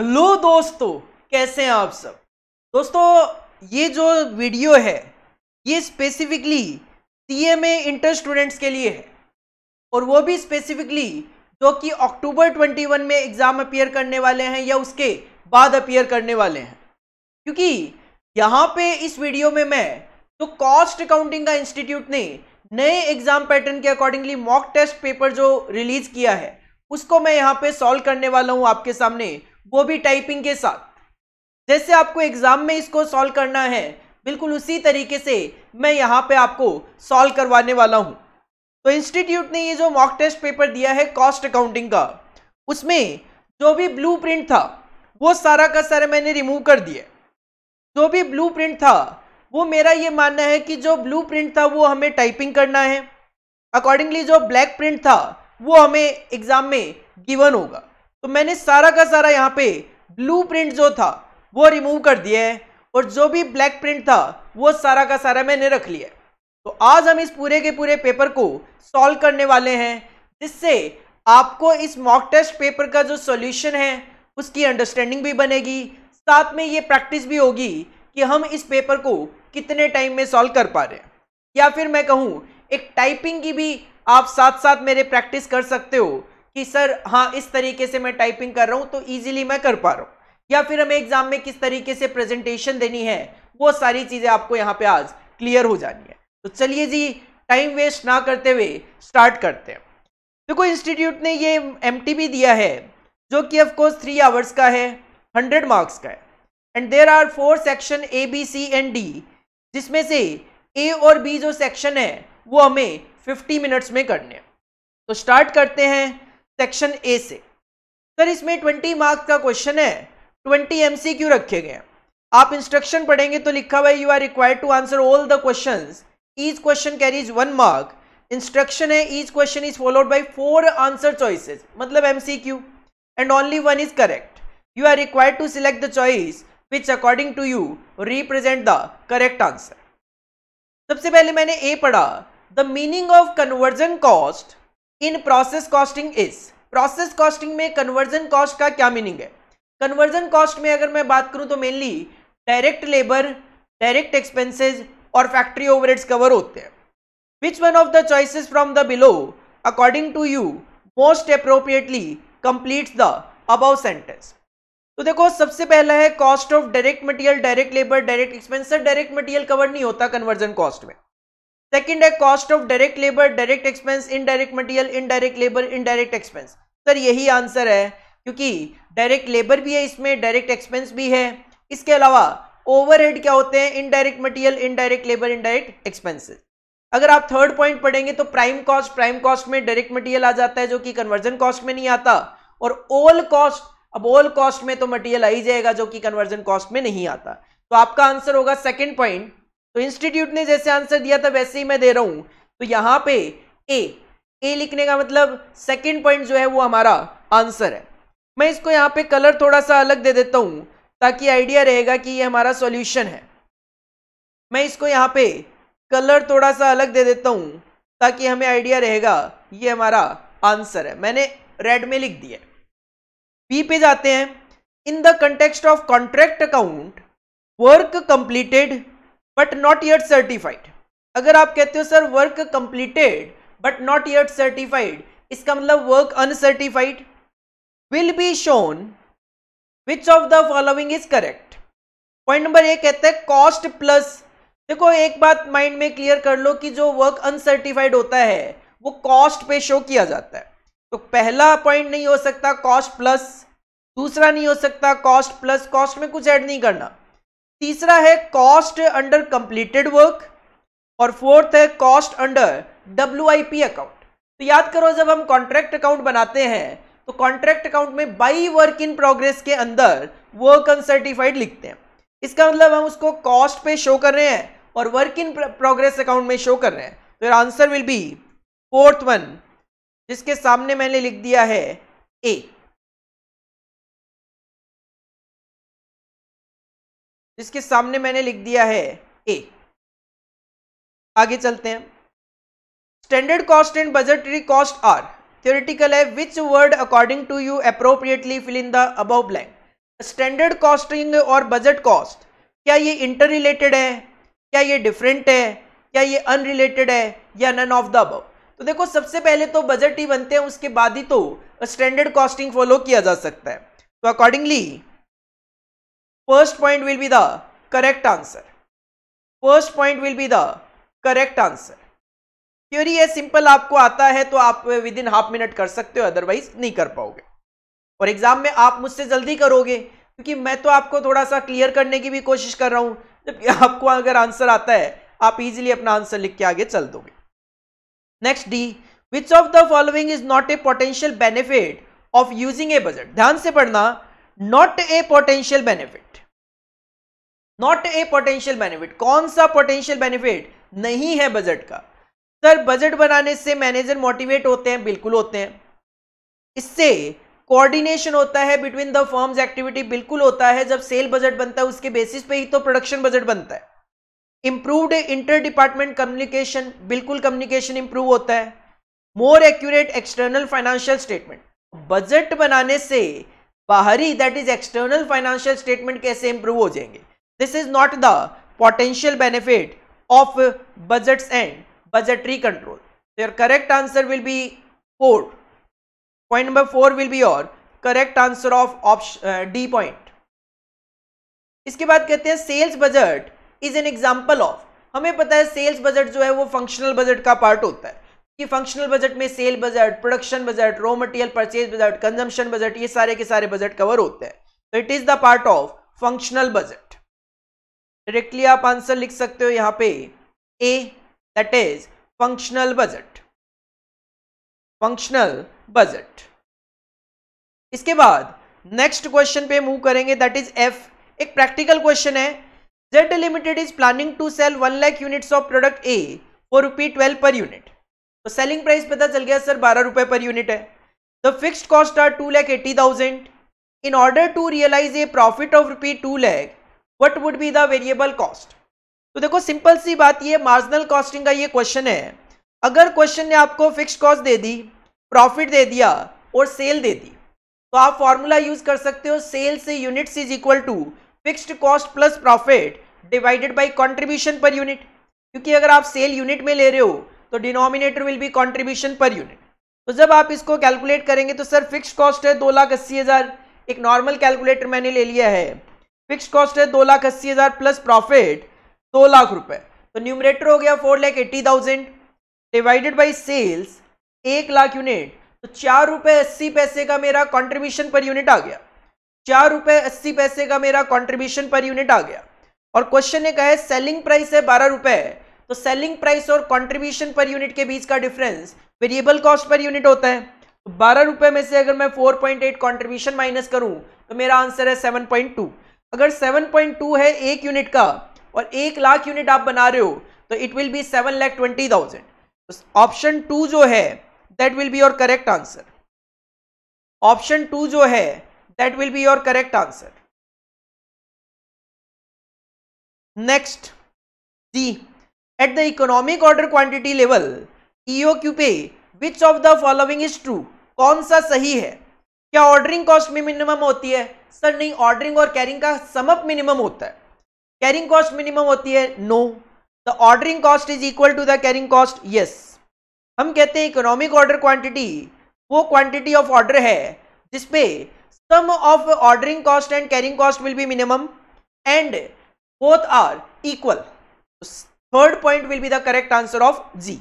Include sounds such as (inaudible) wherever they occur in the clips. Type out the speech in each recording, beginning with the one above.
Hello दोस्तों कैसे हैं आप सब दोस्तों ये जो वीडियो है ये specifically C M inter students के लिए है और वो भी स्पेसिफिकली जो कि अक्टूबर 21 में एग्ज़ाम अपीयर करने वाले हैं या उसके बाद अपीयर करने वाले हैं क्योंकि यहाँ पे इस वीडियो में मैं जो कॉस्ट अकाउंटिंग का इंस्टीट्यूट ने नए एग्ज़ाम पैटर्न के अकॉर्डिंगली मॉक टेस्ट पेपर जो रिलीज़ किया है उसको मैं यहाँ पे सॉल्व करने वाला हूँ आपके सामने वो भी टाइपिंग के साथ जैसे आपको एग्जाम में इसको सॉल्व करना है बिल्कुल उसी तरीके से मैं यहाँ पे आपको सॉल्व करवाने वाला हूँ तो इंस्टीट्यूट ने ये जो मॉक टेस्ट पेपर दिया है कॉस्ट अकाउंटिंग का उसमें जो भी ब्लू प्रिंट था वो सारा का सारा मैंने रिमूव कर दिया जो भी ब्लू प्रिंट था वो मेरा ये मानना है कि जो ब्लू प्रिंट था वो हमें टाइपिंग करना है अकॉर्डिंगली जो ब्लैक प्रिंट था वो हमें एग्जाम में गिवन होगा तो मैंने सारा का सारा यहाँ पे ब्लू प्रिंट जो था वो रिमूव कर दिया है और जो भी ब्लैक प्रिंट था वो सारा का सारा मैंने रख लिया तो आज हम इस पूरे के पूरे पेपर को सॉल्व करने वाले हैं जिससे आपको इस मॉक टेस्ट पेपर का जो सॉल्यूशन है उसकी अंडरस्टैंडिंग भी बनेगी साथ में ये प्रैक्टिस भी होगी कि हम इस पेपर को कितने टाइम में सॉल्व कर पा रहे हैं या फिर मैं कहूँ एक टाइपिंग की भी आप साथ साथ मेरे प्रैक्टिस कर सकते हो कि सर हाँ इस तरीके से मैं टाइपिंग कर रहा हूँ तो ईजिली मैं कर पा रहा हूँ या फिर हमें एग्जाम में किस तरीके से प्रेजेंटेशन देनी है वो सारी चीज़ें आपको यहाँ पे आज क्लियर हो जानी है तो चलिए जी टाइम वेस्ट ना करते हुए स्टार्ट करते हैं देखो इंस्टीट्यूट ने ये एम दिया है जो कि ऑफकोर्स थ्री आवर्स का है हंड्रेड मार्क्स का है and there are four section A B C and D जिसमें से ए और बी जो सेक्शन है वो हमें फिफ्टी मिनट्स में करने हैं तो स्टार्ट करते हैं सेक्शन ए से सर इसमें ट्वेंटी मार्क्स का क्वेश्चन है ट्वेंटी एम सी क्यू रखे गए आप इंस्ट्रक्शन पढ़ेंगे तो लिखा हुआ you are required to answer all the question each question carries one mark instruction है each question is followed by four answer choices मतलब M C Q and only one is correct you are required to select the choice which according to you represent the correct answer सबसे पहले मैंने A पढ़ा the meaning of conversion cost in process costing is process costing में conversion cost का क्या meaning है conversion cost में अगर मैं बात करूं तो mainly direct labour direct expenses और फैक्ट्री ओवरहेड्स कवर होते हैं which one of the choices from the below according to you most appropriately complete the above sentence तो देखो सबसे पहला है cost of direct material direct labour direct expenses direct material cover नहीं होता conversion cost में सेकेंड है cost of direct labour direct expense indirect material indirect labour indirect expense sir यही आंसर है क्योंकि डायरेक्ट लेबर भी है इसमें डायरेक्ट एक्सपेंस भी है इसके अलावा ओवरहेड क्या होते हैं indirect material indirect labour indirect expenses अगर आप थर्ड पॉइंट पढ़ेंगे तो प्राइम कॉस्ट प्राइम कॉस्ट में डायरेक्ट मटेरियल आ जाता है जो कि कन्वर्जन कॉस्ट में नहीं आता और ओल कॉस्ट अब ओल कॉस्ट में तो मटेरियल आ ही जाएगा जो कि कन्वर्जन कॉस्ट में नहीं आता तो आपका आंसर होगा सेकेंड पॉइंट तो इंस्टीट्यूट ने जैसे आंसर दिया था वैसे ही मैं दे रहा हूं तो यहां पे ए ए लिखने का मतलब सेकेंड पॉइंट जो है वो हमारा आंसर है मैं इसको यहां पे कलर थोड़ा सा अलग दे देता हूं ताकि आइडिया रहेगा कि ये हमारा सॉल्यूशन है मैं इसको यहां पे कलर थोड़ा सा अलग दे देता हूं ताकि हमें आइडिया रहेगा ये हमारा आंसर है मैंने रेड में लिख दिया बी पे जाते हैं in the context of contract account work completed but not yet certified अगर आप कहते हो sir work completed but not yet certified इसका मतलब work uncertified will be shown which of the following is correct point number एक कहते हैं cost plus देखो एक बात माइंड में क्लियर कर लो कि जो वर्क अनसर्टिफाइड होता है वो कॉस्ट पे शो किया जाता है तो पहला पॉइंट नहीं हो सकता कॉस्ट प्लस दूसरा नहीं हो सकता कॉस्ट प्लस कॉस्ट में कुछ ऐड नहीं करना तीसरा है कॉस्ट अंडर कंप्लीटेड वर्क और फोर्थ है कॉस्ट अंडर डब्ल्यू अकाउंट तो याद करो जब हम कॉन्ट्रैक्ट अकाउंट बनाते हैं तो कॉन्ट्रैक्ट अकाउंट में बाई वर्क इन प्रोग्रेस के अंदर वर्क अनसर्टिफाइड लिखते हैं इसका मतलब हम उसको कॉस्ट पे शो कर रहे हैं और वर्क इन प्रोग्रेस अकाउंट में शो कर रहे हैं तो answer will be fourth one जिसके सामने मैंने लिख दिया है ए जिसके सामने मैंने लिख दिया है ए आगे चलते हैं standard cost and budgetary cost are theoretical है which word according to you appropriately fill in the above blank standard costing और बजट कॉस्ट क्या ये इंटर रिलेटेड है क्या ये डिफरेंट है क्या ये अनरिलेटेड है या नन ऑफ द अबव तो देखो सबसे पहले तो बजट ही बनते हैं उसके बाद ही तो स्टैंडर्ड कॉस्टिंग फॉलो किया जा सकता है तो accordingly first point will be the correct answer first point will be the correct answer theory ये सिंपल आपको आता है तो आप विद इन हाफ मिनट कर सकते हो अदरवाइज नहीं कर पाओगे और एग्जाम में आप मुझसे जल्दी करोगे क्योंकि मैं तो आपको थोड़ा सा क्लियर करने की भी कोशिश कर रहा हूं जब आपको अगर आंसर आता है आप इजीली अपना आंसर लिख के आगे चल दोगे next D which of the following is not a potential benefit of using a budget ध्यान से पढ़ना not a potential benefit not a potential benefit कौन सा पोटेंशियल बेनिफिट नहीं है बजट का सर बजट बनाने से मैनेजर मोटिवेट होते हैं बिल्कुल होते हैं इससे कोऑर्डिनेशन होता है बिटवीन द फर्म्स एक्टिविटी बिल्कुल होता है जब सेल बजट बनता है उसके बेसिस पे ही तो प्रोडक्शन बजट बनता है इंप्रूव्ड इंटर डिपार्टमेंट कम्युनिकेशन बिल्कुल कम्युनिकेशन इंप्रूव होता है more accurate external financial statement budget बनाने से बाहरी that is external financial statement कैसे इंप्रूव हो जाएंगे this is not the potential benefit of budget and budgetary control your correct answer will be four point number four will be your correct answer of option D point इसके बाद कहते हैं sales budget is an example of हमें पता है sales budget जो है वो फंक्शनल बजट का पार्ट होता है ये फंक्शनल बजट में sale budget production budget raw material purchase budget consumption budget ये सारे के सारे बजट कवर होते हैं तो it is the part of functional budget directly आप आंसर लिख सकते हो यहाँ पे A that is functional budget functional budget इसके बाद नेक्स्ट क्वेश्चन पे मूव करेंगे दैट इज एफ एक प्रैक्टिकल क्वेश्चन है Z limited is planning to sell one lack units of product A for rupee twelve per unit तो selling price पता चल गया सर बारह रुपए पर यूनिट है the fix cost are two lakh eighty thousand in order to realise a profit of rupee two lakh what would be the variable cost तो देखो सिंपल सी बात ये मार्जिनल कॉस्टिंग का ये क्वेश्चन है अगर क्वेश्चन ने आपको फिक्स कॉस्ट दे दी प्रॉफिट दे दिया और सेल दे दी तो आप फॉर्मूला यूज कर सकते हो सेल से units is equal to fixed cost plus profit divided by contribution per unit क्योंकि अगर आप सेल यूनिट में ले रहे हो तो denominator will be contribution per unit तो जब आप इसको कैलकुलेट करेंगे तो सर फिक्स कॉस्ट है दो लाख अस्सी हज़ार एक नॉर्मल कैलकुलेटर मैंने ले लिया है फिक्स कॉस्ट है दो लाख अस्सी हज़ार प्लस प्रॉफिट दो लाख रुपए तो न्यूमरेटर हो गया four lakh eighty thousand divided by sales एक लाख यूनिट तो चार रुपए अस्सी पैसे का मेरा कॉन्ट्रीब्यूशन पर यूनिट आ गया चार रुपए अस्सी पैसे का मेरा कॉन्ट्रीब्यूशन पर यूनिट आ गया और क्वेश्चन ने कहा है सेलिंग प्राइस है बारह रुपए है तो सेलिंग प्राइस और कंट्रीब्यूशन पर यूनिट के बीच का difference variable cost per unit होता है तो बारह रुपए में से अगर मैं four point eight contribution minus करूं तो मेरा आंसर है सेवन पॉइंट टू अगर सेवन पॉइंट टू है एक यूनिट का और एक लाख यूनिट आप बना रहे हो तो it will be seven lakh twenty thousand option two जो है that will be your correct answer option two जो है that will be your correct answer next G At the economic order quantity level, EOQ पे which of the following is true कौन सा सही है क्या ऑर्डरिंग कॉस्ट में minimum होती है सर नहीं ऑर्डरिंग और कैरिंग का समअप मिनिमम होता है कैरिंग कॉस्ट मिनिमम होती है no the ordering cost is equal to the carrying cost yes हम कहते हैं इकोनॉमिक ऑर्डर क्वांटिटी वो क्वांटिटी ऑफ ऑर्डर है जिसपे sum of ordering cost and carrying cost will be minimum and both are equal third point will be the correct answer of G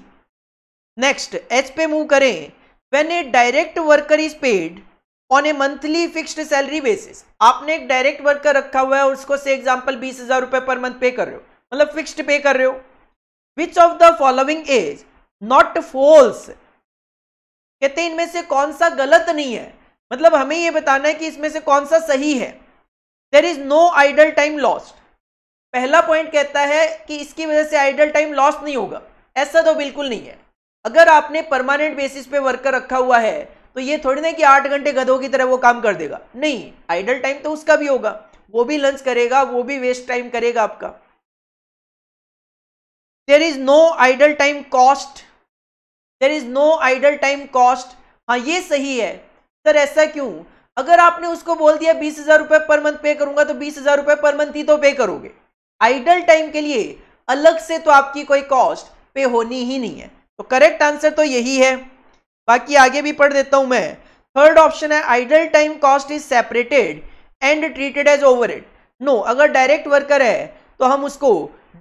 next H पे move करें when a direct worker is paid on a monthly fixed salary basis आपने एक direct worker रखा हुआ है और उसको से एग्जाम्पल बीस हजार रुपए पर मंथ पे कर रहे हो मतलब फिक्स्ड पे कर रहे हो which of the following is not false कहते हैं इनमें से कौन सा गलत नहीं है मतलब हमें यह बताना है कि इसमें से कौन सा सही है there is no idle time lost पहला पॉइंट कहता है कि इसकी वजह से आइडल टाइम लॉस नहीं होगा ऐसा तो बिल्कुल नहीं है अगर आपने परमानेंट बेसिस पे वर्कर रखा हुआ है तो ये थोड़ी ना कि आठ घंटे गधों की तरह वो काम कर देगा नहीं आइडल टाइम तो उसका भी होगा वो भी लंच करेगा वो भी वेस्ट टाइम करेगा आपका there is no idle time cost there is no idle time cost हाँ ये सही है सर ऐसा क्यों अगर आपने उसको बोल दिया बीस हजार रुपये पर मंथ पे करूंगा तो बीस हजार रुपये पर मंथ ही तो पे करोगे आइडल टाइम के लिए अलग से तो आपकी कोई कॉस्ट पे होनी ही नहीं है तो करेक्ट आंसर तो यही है बाकी आगे भी पढ़ देता हूं मैं थर्ड ऑप्शन है idle time cost is separated and treated as over no अगर डायरेक्ट वर्कर है तो हम उसको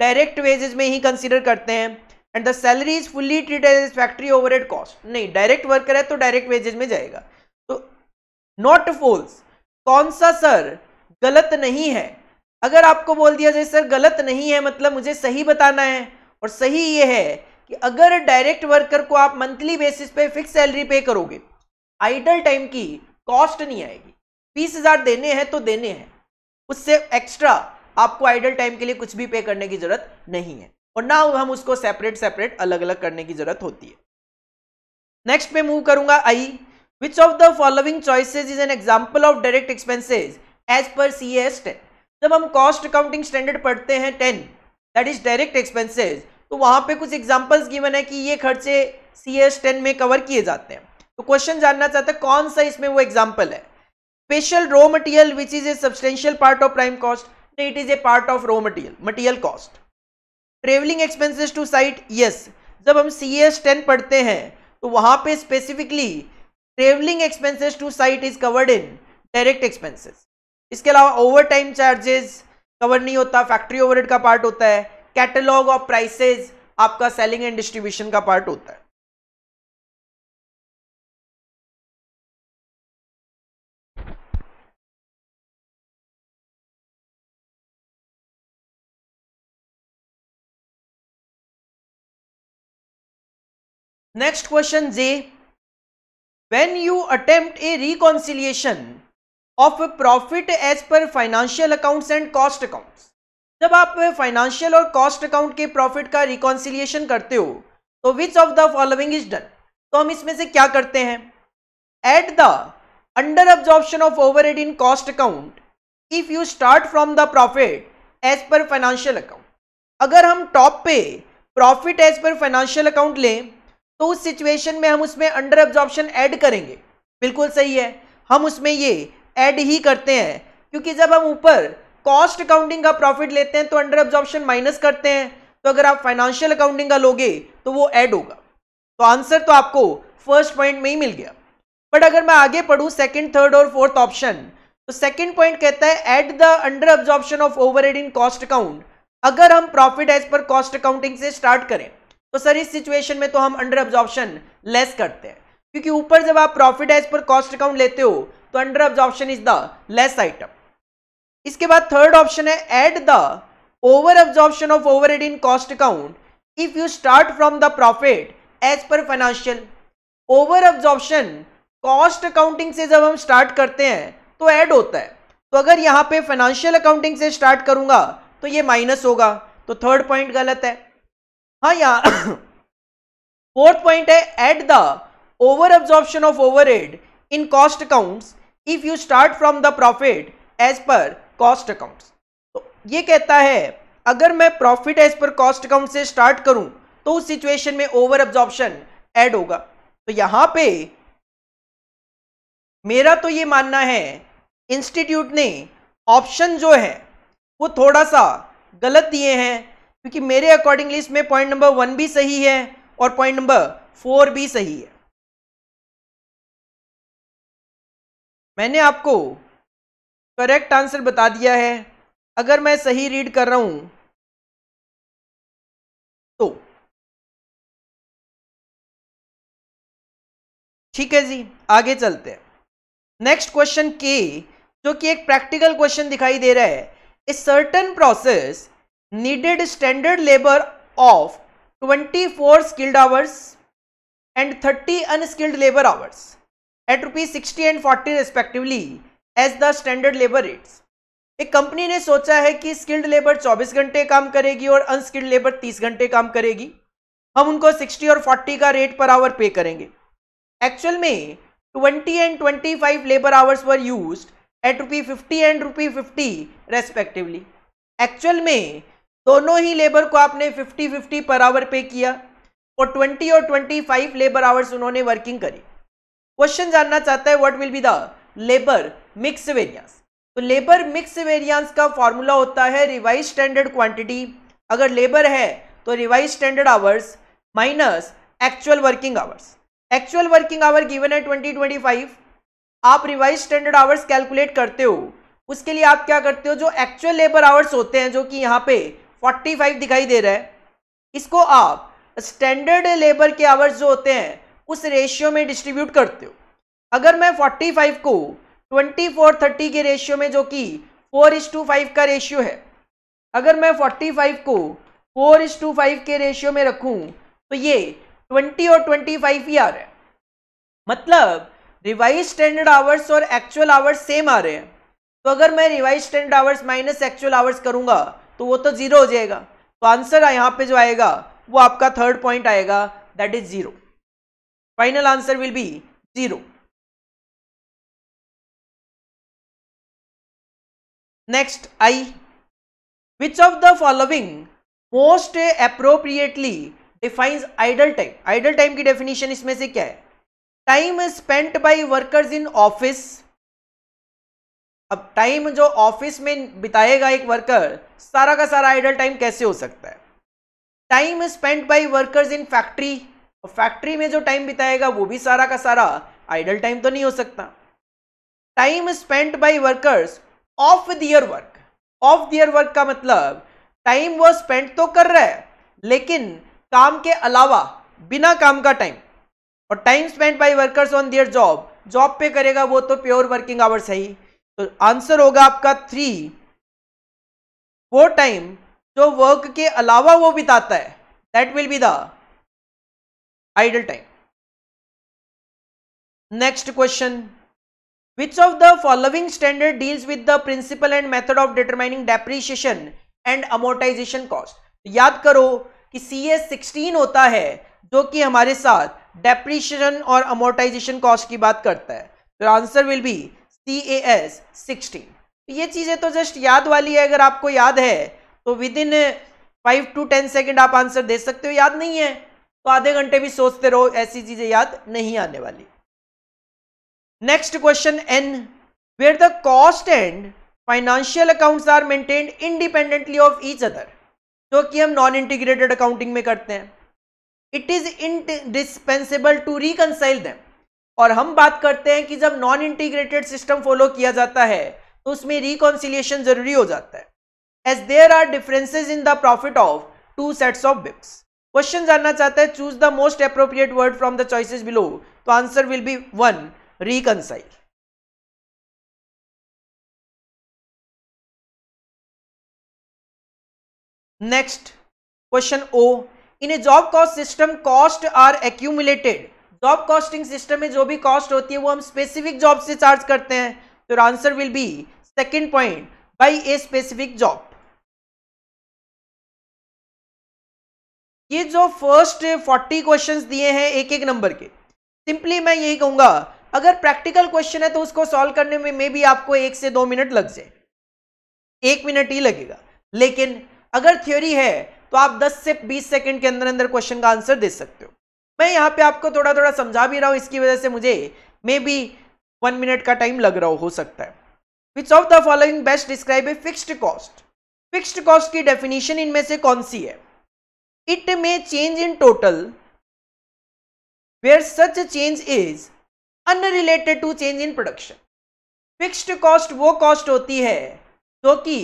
डायरेक्ट वेजेस में ही कंसिडर करते हैं and the salary is fully treated as factory over cost नहीं डायरेक्ट वर्कर है तो डायरेक्ट वेजेज में जाएगा तो नॉट फोल्स कौन सा सर गलत नहीं है अगर आपको बोल दिया जाए सर गलत नहीं है मतलब मुझे सही बताना है और सही ये है कि अगर डायरेक्ट वर्कर को आप मंथली बेसिस पे फिक्स सैलरी पे करोगे आइडल टाइम की कॉस्ट नहीं आएगी बीस हजार देने हैं तो देने हैं उससे एक्स्ट्रा आपको आइडल टाइम के लिए कुछ भी पे करने की जरूरत नहीं है और ना हम उसको सेपरेट सेपरेट अलग अलग करने की जरूरत होती है नेक्स्ट में मूव करूंगा I which of the following choices is an example of direct expenses as per C S ten जब हम कॉस्ट अकाउंटिंग स्टैंडर्ड पढ़ते हैं ten that is direct expenses तो वहाँ पे कुछ एग्जांपल्स गिवन है कि ये खर्चे सी एस टेन में कवर किए जाते हैं तो क्वेश्चन जानना चाहता है कौन सा इसमें वो एग्जाम्पल है special raw material which is a substantial part of prime cost it is a part of raw material material cost travelling expenses to site yes जब हम सी एस टेन पढ़ते हैं तो वहाँ पे specifically travelling expenses to site is covered in direct expenses इसके अलावा over time charges cover नहीं होता फैक्ट्री ओवरहेड का पार्ट होता है कैटलॉग ऑफ प्राइसेज आपका सेलिंग एंड डिस्ट्रीब्यूशन का पार्ट होता है next question J when you attempt a reconciliation of profit as per financial accounts and cost accounts जब आप फाइनेंशियल और कॉस्ट अकाउंट के प्रॉफिट का रिकॉन्सिलिएशन करते हो तो which of the following is done तो हम इसमें से क्या करते हैं at the under absorption of over in cost account if you start from the profit as per financial account अगर हम टॉप पे profit as per financial account लें तो उस सिचुएशन में हम उसमें अंडर ऑब्जॉर्प्शन ऐड करेंगे बिल्कुल सही है हम उसमें ये ऐड ही करते हैं क्योंकि जब हम ऊपर कॉस्ट अकाउंटिंग का प्रॉफिट लेते हैं तो अंडर ऑब्जॉर्प्शन माइनस करते हैं तो अगर आप फाइनेंशियल अकाउंटिंग का लोगे तो वो ऐड होगा तो आंसर तो आपको फर्स्ट पॉइंट में ही मिल गया बट अगर मैं आगे पढ़ू सेकेंड थर्ड और फोर्थ ऑप्शन तो सेकेंड पॉइंट कहता है at the under absorption of over in cost account अगर हम profit as per cost accounting से स्टार्ट करें तो सर इस सिचुएशन में तो हम अंडर ऑब्जॉर्प्शन लेस करते हैं क्योंकि ऊपर जब आप profit as per cost account लेते हो तो under absorption is the less item इसके बाद थर्ड ऑप्शन है at the over absorption of add in cost account if you start from the profit as per financial over absorption cost accounting से जब हम start करते हैं तो add होता है तो अगर यहां पे फाइनेंशियल अकाउंटिंग से स्टार्ट करूंगा तो ये माइनस होगा तो थर्ड पॉइंट गलत है हाँ यहाँ फोर्थ (coughs) पॉइंट है at the over absorption of add in cost accounts if you start from the profit as per cost accounts तो ये कहता है अगर मैं profit as per cost account से स्टार्ट करूं तो उस सिचुएशन में ओवर ऑब्जॉर्प्शन एड होगा तो यहां पे मेरा तो ये मानना है इंस्टीट्यूट ने ऑप्शन जो है वो थोड़ा सा गलत दिए हैं क्योंकि मेरे अकॉर्डिंगली इसमें पॉइंट नंबर वन भी सही है और पॉइंट नंबर फोर भी सही है मैंने आपको करेक्ट आंसर बता दिया है अगर मैं सही रीड कर रहा हूं तो ठीक है जी आगे चलते हैं नेक्स्ट क्वेश्चन के जो कि एक प्रैक्टिकल क्वेश्चन दिखाई दे रहा है a certain process needed standard labour of 24 skilled hours and 30 unskilled labour hours at rupees sixty and forty respectively as the standard labour rates एक कंपनी ने सोचा है कि स्किल्ड लेबर 24 घंटे काम करेगी और अनस्किल्ड लेबर 30 घंटे काम करेगी हम उनको 60 और 40 का रेट पर आवर पे करेंगे एक्चुअल में 20 and 25 labour hours were use at rupee fifty and rupee fifty respectively actual में दोनों ही लेबर को आपने फिफ्टी फिफ्टी पर आवर पे किया और ट्वेंटी और ट्वेंटी फाइव लेबर आवर्स उन्होंने वर्किंग करी क्वेश्चन जानना चाहता है what will be the labour mix variance तो लेबर मिक्स वेरियंस का फॉर्मूला होता है रिवाइज स्टैंडर्ड क्वांटिटी अगर लेबर है तो revise standard hours minus actual working hours actual working hour given है ट्वेंटी आप रिवाइज स्टैंडर्ड आवर्स कैलकुलेट करते हो उसके लिए आप क्या करते हो जो एक्चुअल लेबर आवर्स होते हैं जो कि यहाँ पे 45 दिखाई दे रहा है इसको आप स्टैंडर्ड लेबर के आवर्स जो होते हैं उस रेशियो में डिस्ट्रीब्यूट करते हो अगर मैं 45 को 24 30 के रेशियो में जो कि 4 इज टू फाइव का रेशियो है अगर मैं 45 को 4 इज टू फाइव के रेशियो में रखूं तो ये 20 और 25 फाइव ही आ रहा है मतलब रिवाइज स्टैंडर्ड आवर्स और एक्चुअल आवर्स सेम आ रहे हैं तो अगर मैं revise standard hours minus actual hours करूंगा तो वो तो जीरो हो जाएगा तो आंसर यहाँ पे जो आएगा वो आपका थर्ड पॉइंट आएगा that is zero final answer will be zero next I which of the following most appropriately defines idle time idle time की डेफिनेशन इसमें से क्या है time spent by workers in office अब टाइम जो office में बिताएगा एक वर्कर सारा का सारा आइडल टाइम कैसे हो सकता है time spent by workers in factory और फैक्ट्री में जो टाइम बिताएगा वो भी सारा का सारा आइडल टाइम तो नहीं हो सकता time spent by workers off their work off their work का मतलब टाइम वो स्पेंड तो कर रहा है लेकिन काम के अलावा बिना काम का टाइम और time spend by workers on their job job पे करेगा वो तो प्योर वर्किंग आवर्स है ही तो आंसर होगा आपका थ्री वो टाइम जो वर्क के अलावा वो बिताता है that will be the idle time next question which of the following standard deals with the principle and method of determining depreciation and amortisation cost याद करो कि सी एस सिक्सटीन होता है जो कि हमारे साथ डेप्रिशिएशन और अमोर्टाइजेशन कॉस्ट की बात करता है तो answer will be C A S sixteen ये चीजें तो जस्ट याद वाली है अगर आपको याद है तो within five to ten second आप आंसर दे सकते हो याद नहीं है तो आधे घंटे भी सोचते रहो ऐसी चीजें याद नहीं आने वाली next question an where the cost and financial accounts are maintained independently of each other जो कि हम नॉन इंटीग्रेटेड अकाउंटिंग में करते हैं it is indispensable to reconcile them और हम बात करते हैं कि जब नॉन इंटीग्रेटेड सिस्टम फॉलो किया जाता है तो उसमें रिकॉन्सिलेशन जरूरी हो जाता है as there are differences in the profit of two sets of बिप्स क्वेश्चन जानना चाहता है choose the most appropriate word from the choices below तो answer will be one reconcile next question O in a job cost system cost are accumulated job costing system में जो भी cost होती है वो हम स्पेसिफिक जॉब से charge करते हैं तो answer will be second point by a specific job ये जो फर्स्ट फोर्टी क्वेश्चन दिए हैं एक एक नंबर के सिंपली मैं यही कहूंगा अगर प्रैक्टिकल क्वेश्चन है तो उसको सॉल्व करने में मे भी आपको एक से दो मिनट लग जाए एक मिनट ही लगेगा लेकिन अगर थ्योरी है तो आप 10 से 20 सेकंड के अंदर अंदर क्वेश्चन का आंसर दे सकते हो मैं यहाँ पे आपको थोड़ा थोड़ा समझा भी रहा हूँ इसकी वजह से मुझे मे बी वन मिनट का टाइम लग रहा हो सकता है which of the following best describe a fixed cost fixed cost की डेफिनेशन इनमें से कौन सी है it may change in total where such change is is to change in production production fixed cost वो कॉस्ट होती है जो कि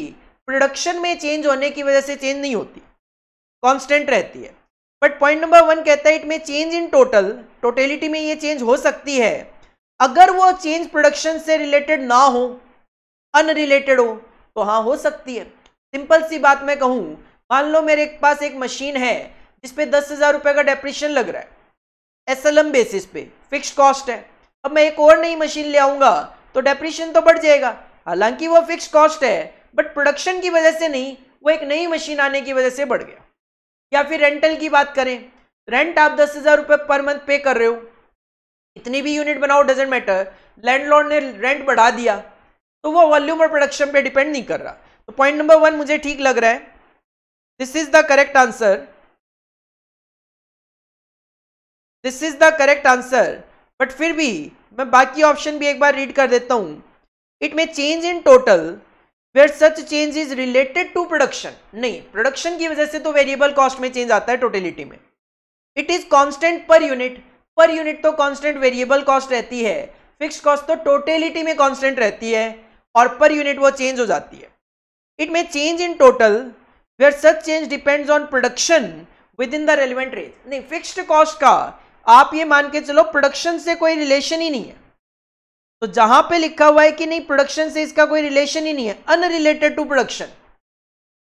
प्रोडक्शन में चेंज होने की वजह से चेंज नहीं होती कॉन्स्टेंट रहती है बट पॉइंट नंबर वन कहता है it may change in total totality में ये चेंज हो सकती है अगर वो चेंज प्रोडक्शन से रिलेटेड ना हो अनरिलेटेड हो तो हाँ हो सकती है सिंपल सी बात मैं कहूँ मान लो मेरे पास एक मशीन है जिसपे दस हजार रुपये का डेप्रिशन लग रहा है एस एल एम बेसिस पे फिक्स कॉस्ट है अब मैं एक और नई मशीन ले आऊंगा तो डेप्रिशन तो बढ़ जाएगा हालांकि वो फिक्स कॉस्ट है बट प्रोडक्शन की वजह से नहीं वो एक नई मशीन आने की वजह से बढ़ गया या फिर रेंटल की बात करें रेंट आप दस हज़ार रुपये पर मंथ पे कर रहे हो इतनी भी यूनिट बनाओ डजेंट मैटर लैंडलॉर्ड ने रेंट बढ़ा दिया तो वो वॉल्यूम और प्रोडक्शन पे डिपेंड नहीं कर रहा तो पॉइंट नंबर वन मुझे ठीक लग रहा है this is the correct answer this is the correct answer but फिर भी मैं बाकी ऑप्शन भी एक बार रीड कर देता हूं it may change in total where such change is related to production नहीं प्रोडक्शन की वजह से तो वेरिएबल कॉस्ट में चेंज आता है टोटेलिटी में it is constant per unit per unit तो कॉन्स्टेंट वेरिएबल कॉस्ट रहती है फिक्स कॉस्ट तो टोटेलिटी में कॉन्स्टेंट रहती है और पर यूनिट वो चेंज हो जाती है it may change in total where such change depends on production within the relevant range नहीं फिक्स्ड कॉस्ट का आप ये मान के चलो प्रोडक्शन से कोई रिलेशन ही नहीं है तो जहां पे लिखा हुआ है कि नहीं प्रोडक्शन से इसका कोई रिलेशन ही नहीं है unrelated to production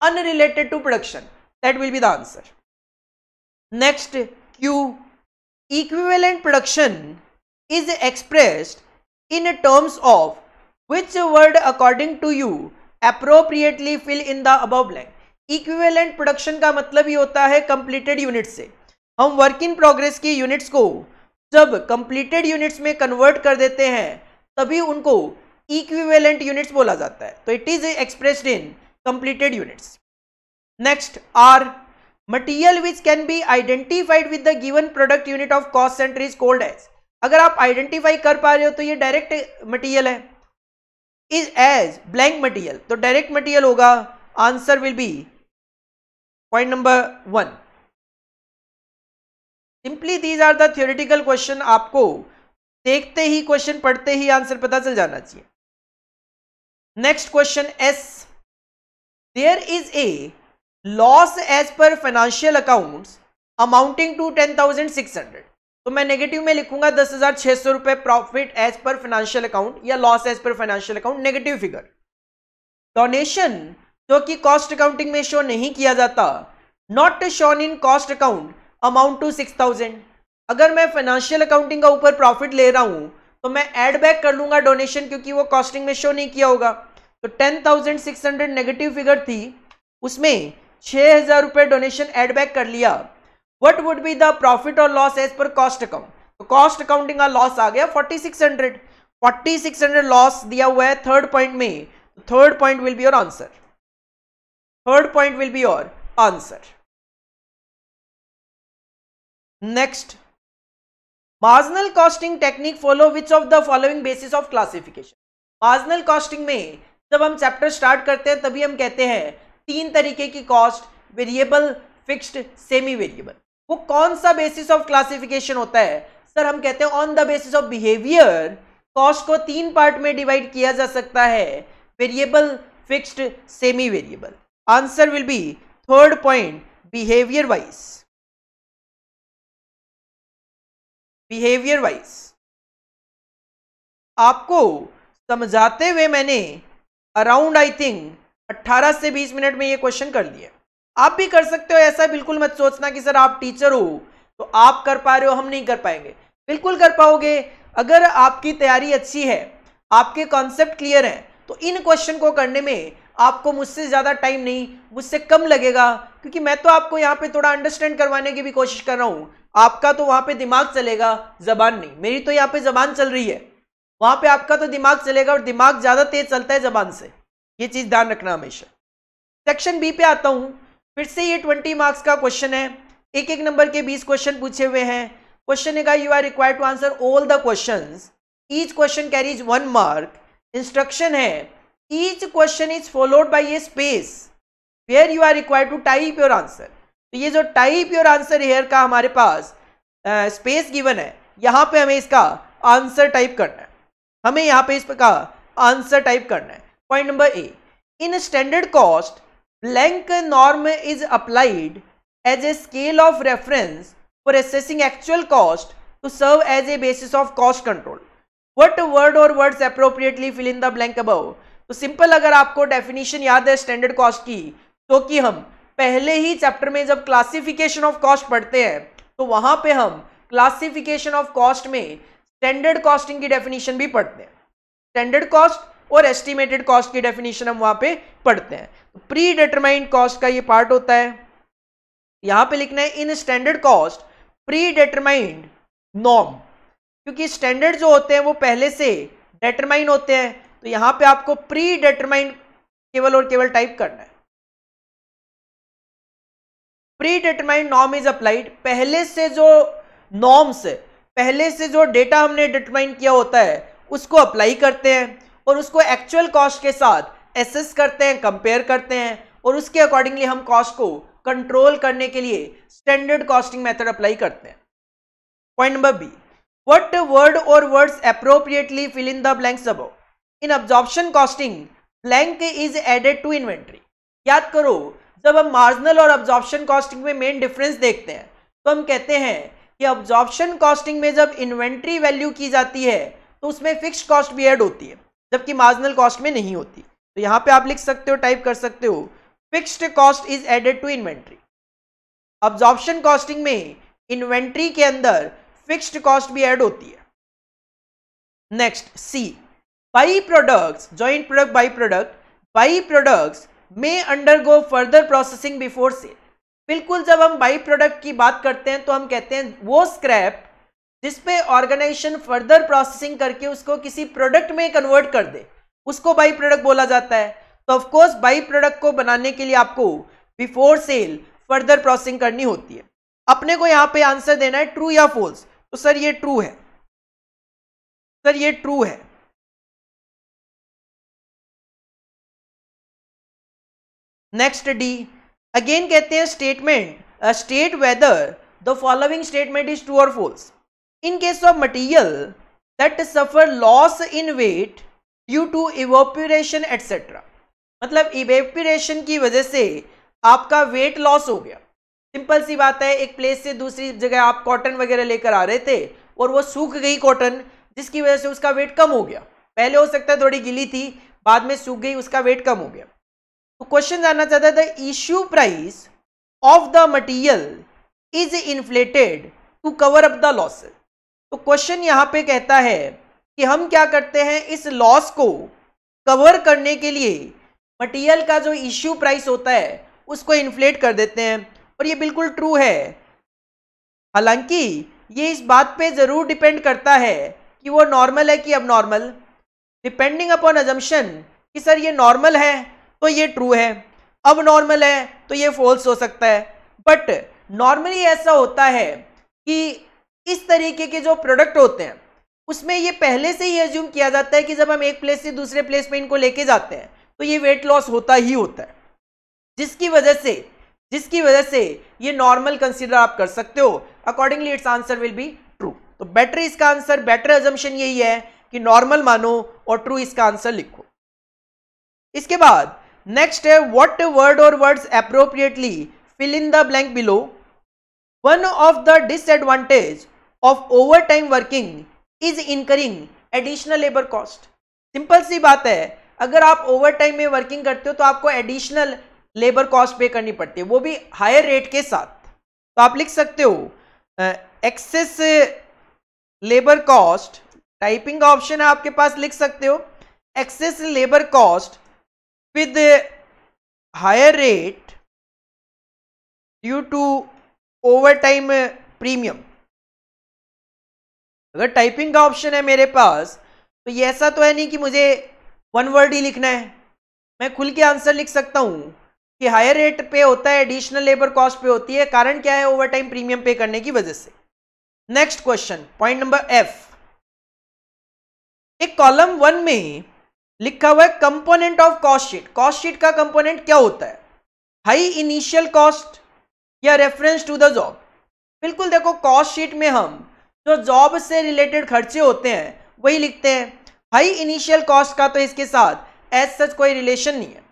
unrelated to production that will be the answer next Q equivalent production is expressed in terms of which word according to you appropriately fill in the above blank equivalent production का मतलब ही होता है completed unit से हम work in progress की units को जब कंप्लीटेड यूनिट्स में कन्वर्ट कर देते हैं तभी उनको इक्विवेलेंट यूनिट्स बोला जाता है तो it is expressed in completed units next are material which can be identified with the given product unit of cost centre is called as अगर आप आइडेंटिफाई कर पा रहे हो तो ये डायरेक्ट मटीरियल है इज एज ब्लैंक मटीरियल तो डायरेक्ट मटीरियल होगा answer will be point number one simply these are the theoretical question आपको देखते ही क्वेश्चन पढ़ते ही आंसर पता चल जाना चाहिए next question as there is a loss as per financial accounts amounting to ten thousand six hundred तो मैं negative में लिखूंगा दस हजार छह सौ रुपए profit as per financial account या loss as per financial account negative figure donation जो कि कॉस्ट अकाउंटिंग में शो नहीं किया जाता not shown in cost account amount to six thousand अगर मैं फाइनेंशियल अकाउंटिंग का ऊपर प्रॉफिट ले रहा हूँ तो मैं एड बैक कर लूंगा डोनेशन क्योंकि वो कॉस्टिंग में शो नहीं किया होगा तो ten thousand six hundred negative figure थी उसमें छः हज़ार रुपये डोनेशन एड बैक कर लिया what would be the profit और loss as per cost account तो कॉस्ट अकाउंटिंग का लॉस आ गया forty six hundred forty six hundred loss दिया हुआ है थर्ड पॉइंट में third point will be your answer third point will be your answer next marginal costing technique follow which of the following basis of classification marginal costing में जब हम chapter start करते हैं तभी हम कहते हैं तीन तरीके की cost variable fixed semi variable वो कौन सा बेसिस ऑफ क्लासिफिकेशन होता है सर हम कहते हैं on the basis of behaviour cost को तीन पार्ट में डिवाइड किया जा सकता है variable fixed semi variable answer will be third point behaviour wise behaviour wise आपको समझाते हुए मैंने अराउंड आई थिंक 18 से 20 मिनट में ये क्वेश्चन कर लिया आप भी कर सकते हो ऐसा बिल्कुल मत सोचना कि सर आप टीचर हो तो आप कर पा रहे हो हम नहीं कर पाएंगे बिल्कुल कर पाओगे अगर आपकी तैयारी अच्छी है आपके कॉन्सेप्ट क्लियर हैं तो इन क्वेश्चन को करने में आपको मुझसे ज़्यादा टाइम नहीं मुझसे कम लगेगा क्योंकि मैं तो आपको यहाँ पे थोड़ा अंडरस्टैंड करवाने की भी कोशिश कर रहा हूँ आपका तो वहाँ पे दिमाग चलेगा जबान नहीं मेरी तो यहाँ पे जबान चल रही है वहाँ पे आपका तो दिमाग चलेगा और दिमाग ज़्यादा तेज चलता है जबान से ये चीज़ ध्यान रखना हमेशा सेक्शन बी पे आता हूँ फिर से ये ट्वेंटी मार्क्स का क्वेश्चन है एक एक नंबर के बीस क्वेश्चन पूछे हुए हैं क्वेश्चन है you are required to answer all the question each question carries one mark instruction है each question is followed by a space where you are required to type your answer तो ये जो type your answer hair का हमारे पास space space given है यहां पे हमें इसका आंसर टाइप करना है हमें यहां पे इस पर का आंसर टाइप करना है point number A in standard cost blank norm is applied as a scale of reference for assessing actual cost to serve as a basis of cost control what word और words appropriately fill in the blank about तो simple अगर आपको definition याद है standard cost की तो कि हम पहले ही चैप्टर में जब क्लासिफिकेशन ऑफ कॉस्ट पढ़ते हैं तो वहां पे हम क्लासिफिकेशन ऑफ कॉस्ट में स्टैंडर्ड कॉस्टिंग की डेफिनेशन भी पढ़ते हैं स्टैंडर्ड कॉस्ट और एस्टिमेटेड कॉस्ट की डेफिनेशन हम वहां पे पढ़ते हैं प्री डिटरमाइंड कॉस्ट का ये पार्ट होता है यहां पे लिखना है in standard cost predetermined norm क्योंकि स्टैंडर्ड जो होते हैं वो पहले से डिटरमाइन होते हैं तो यहां पे आपको प्री डिटरमाइंड केवल और केवल टाइप करना है predetermined norm is applied पहले से जो नॉर्म्स पहले से जो डेटा हमने डिटरमाइन किया होता है उसको अप्लाई करते हैं और उसको एक्चुअल कॉस्ट के साथ एसेस करते हैं कंपेयर करते हैं और उसके अकॉर्डिंगली हम कॉस्ट को कंट्रोल करने के लिए स्टैंडर्ड कॉस्टिंग मेथड अप्लाई करते हैं point number B what word और words appropriately fill in the blanks about in absorption costing blank is added to inventory याद करो जब हम मार्जिनल और ऑब्जॉर्प्शन कॉस्टिंग में मेन डिफरेंस देखते हैं तो हम कहते हैं कि ऑब्जॉर्प्शन कॉस्टिंग में जब इन्वेंट्री वैल्यू की जाती है तो उसमें फिक्स कॉस्ट भी एड होती है जबकि मार्जिनल कॉस्ट में नहीं होती तो यहाँ पे आप लिख सकते हो टाइप कर सकते हो fixed cost is added to inventory absorption costing में इन्वेंट्री के अंदर फिक्स्ड कॉस्ट भी ऐड होती है next C by joint product products byproducts may undergo further processing before sale बिल्कुल जब हम बाई प्रोडक्ट की बात करते हैं तो हम कहते हैं वो स्क्रैप जिसपे ऑर्गेनाइजेशन फर्दर प्रोसेसिंग करके उसको किसी प्रोडक्ट में कन्वर्ट कर दे उसको बाई प्रोडक्ट बोला जाता है तो ऑफ कोर्स बाई प्रोडक्ट को बनाने के लिए आपको बिफोर सेल फर्दर प्रोसेसिंग करनी होती है अपने को यहाँ पे आंसर देना है ट्रू या फॉल्स तो सर ये ट्रू है सर ये ट्रू है नेक्स्ट डी अगेन कहते हैं statement state whether the following statement is true और false in case of material that suffer loss in weight due to evaporation etcetera मतलब इवेप्यूरेशन की वजह से आपका वेट लॉस हो गया सिंपल सी बात है एक प्लेस से दूसरी जगह आप कॉटन वगैरह लेकर आ रहे थे और वो सूख गई कॉटन जिसकी वजह से उसका वेट कम हो गया पहले हो सकता है थोड़ी गिली थी बाद में सूख गई उसका वेट कम हो गया क्वेश्चन तो जानना चाहता है the issue price of the material is inflated to cover up the losses तो क्वेश्चन यहाँ पे कहता है कि हम क्या करते हैं इस लॉस को कवर करने के लिए मटीरियल का जो इश्यू प्राइस होता है उसको इन्फ्लेट कर देते हैं और ये बिल्कुल ट्रू है हालांकि ये इस बात पे ज़रूर डिपेंड करता है कि वो नॉर्मल है कि अब नॉर्मल डिपेंडिंग अपॉन अजम्पन कि सर ये नॉर्मल है तो ये ट्रू है अब नॉर्मल है तो ये फॉल्स हो सकता है बट नॉर्मली ऐसा होता है कि इस तरीके के जो प्रोडक्ट होते हैं उसमें ये पहले से ही एज्यूम किया जाता है कि जब हम एक प्लेस से दूसरे प्लेस में इनको लेके जाते हैं तो ये वेट लॉस होता ही होता है जिसकी वजह से जिसकी वजह से ये नॉर्मल कंसिडर आप कर सकते हो accordingly it's answer will be true तो बेटर इसका आंसर बेटर एजम्पन यही है कि नॉर्मल मानो और ट्रू इसका आंसर लिखो इसके बाद नेक्स्ट है व्हाट वर्ड और words appropriately fill in the blank below one of the disadvantage of over time working is incurring additional labour cost simple सी बात है अगर आप ओवर टाइम में वर्किंग करते हो तो आपको एडिशनल लेबर कॉस्ट पे करनी पड़ती है वो भी हायर रेट के साथ तो आप लिख सकते हो एक्सेस लेबर कॉस्ट टाइपिंग का ऑप्शन है आपके पास लिख सकते हो excess labour cost with a higher rate due to overtime premium uh, अगर टाइपिंग का ऑप्शन है मेरे पास तो ये ऐसा तो है नहीं कि मुझे वन वर्ड ही लिखना है मैं खुल के आंसर लिख सकता हूँ कि हायर रेट पे होता है एडिशनल लेबर कॉस्ट पे होती है कारण क्या है ओवरटाइम प्रीमियम पे करने की वजह से next question point number F एक कॉलम वन में लिखा हुआ है component of cost sheet cost sheet का कंपोनेंट क्या होता है हाई इनिशियल कॉस्ट या रेफरेंस टू द जॉब बिल्कुल देखो कॉस्ट शीट में हम जो जॉब से रिलेटेड खर्चे होते हैं वही लिखते हैं हाई इनिशियल कॉस्ट का तो इसके साथ एज सच कोई रिलेशन नहीं है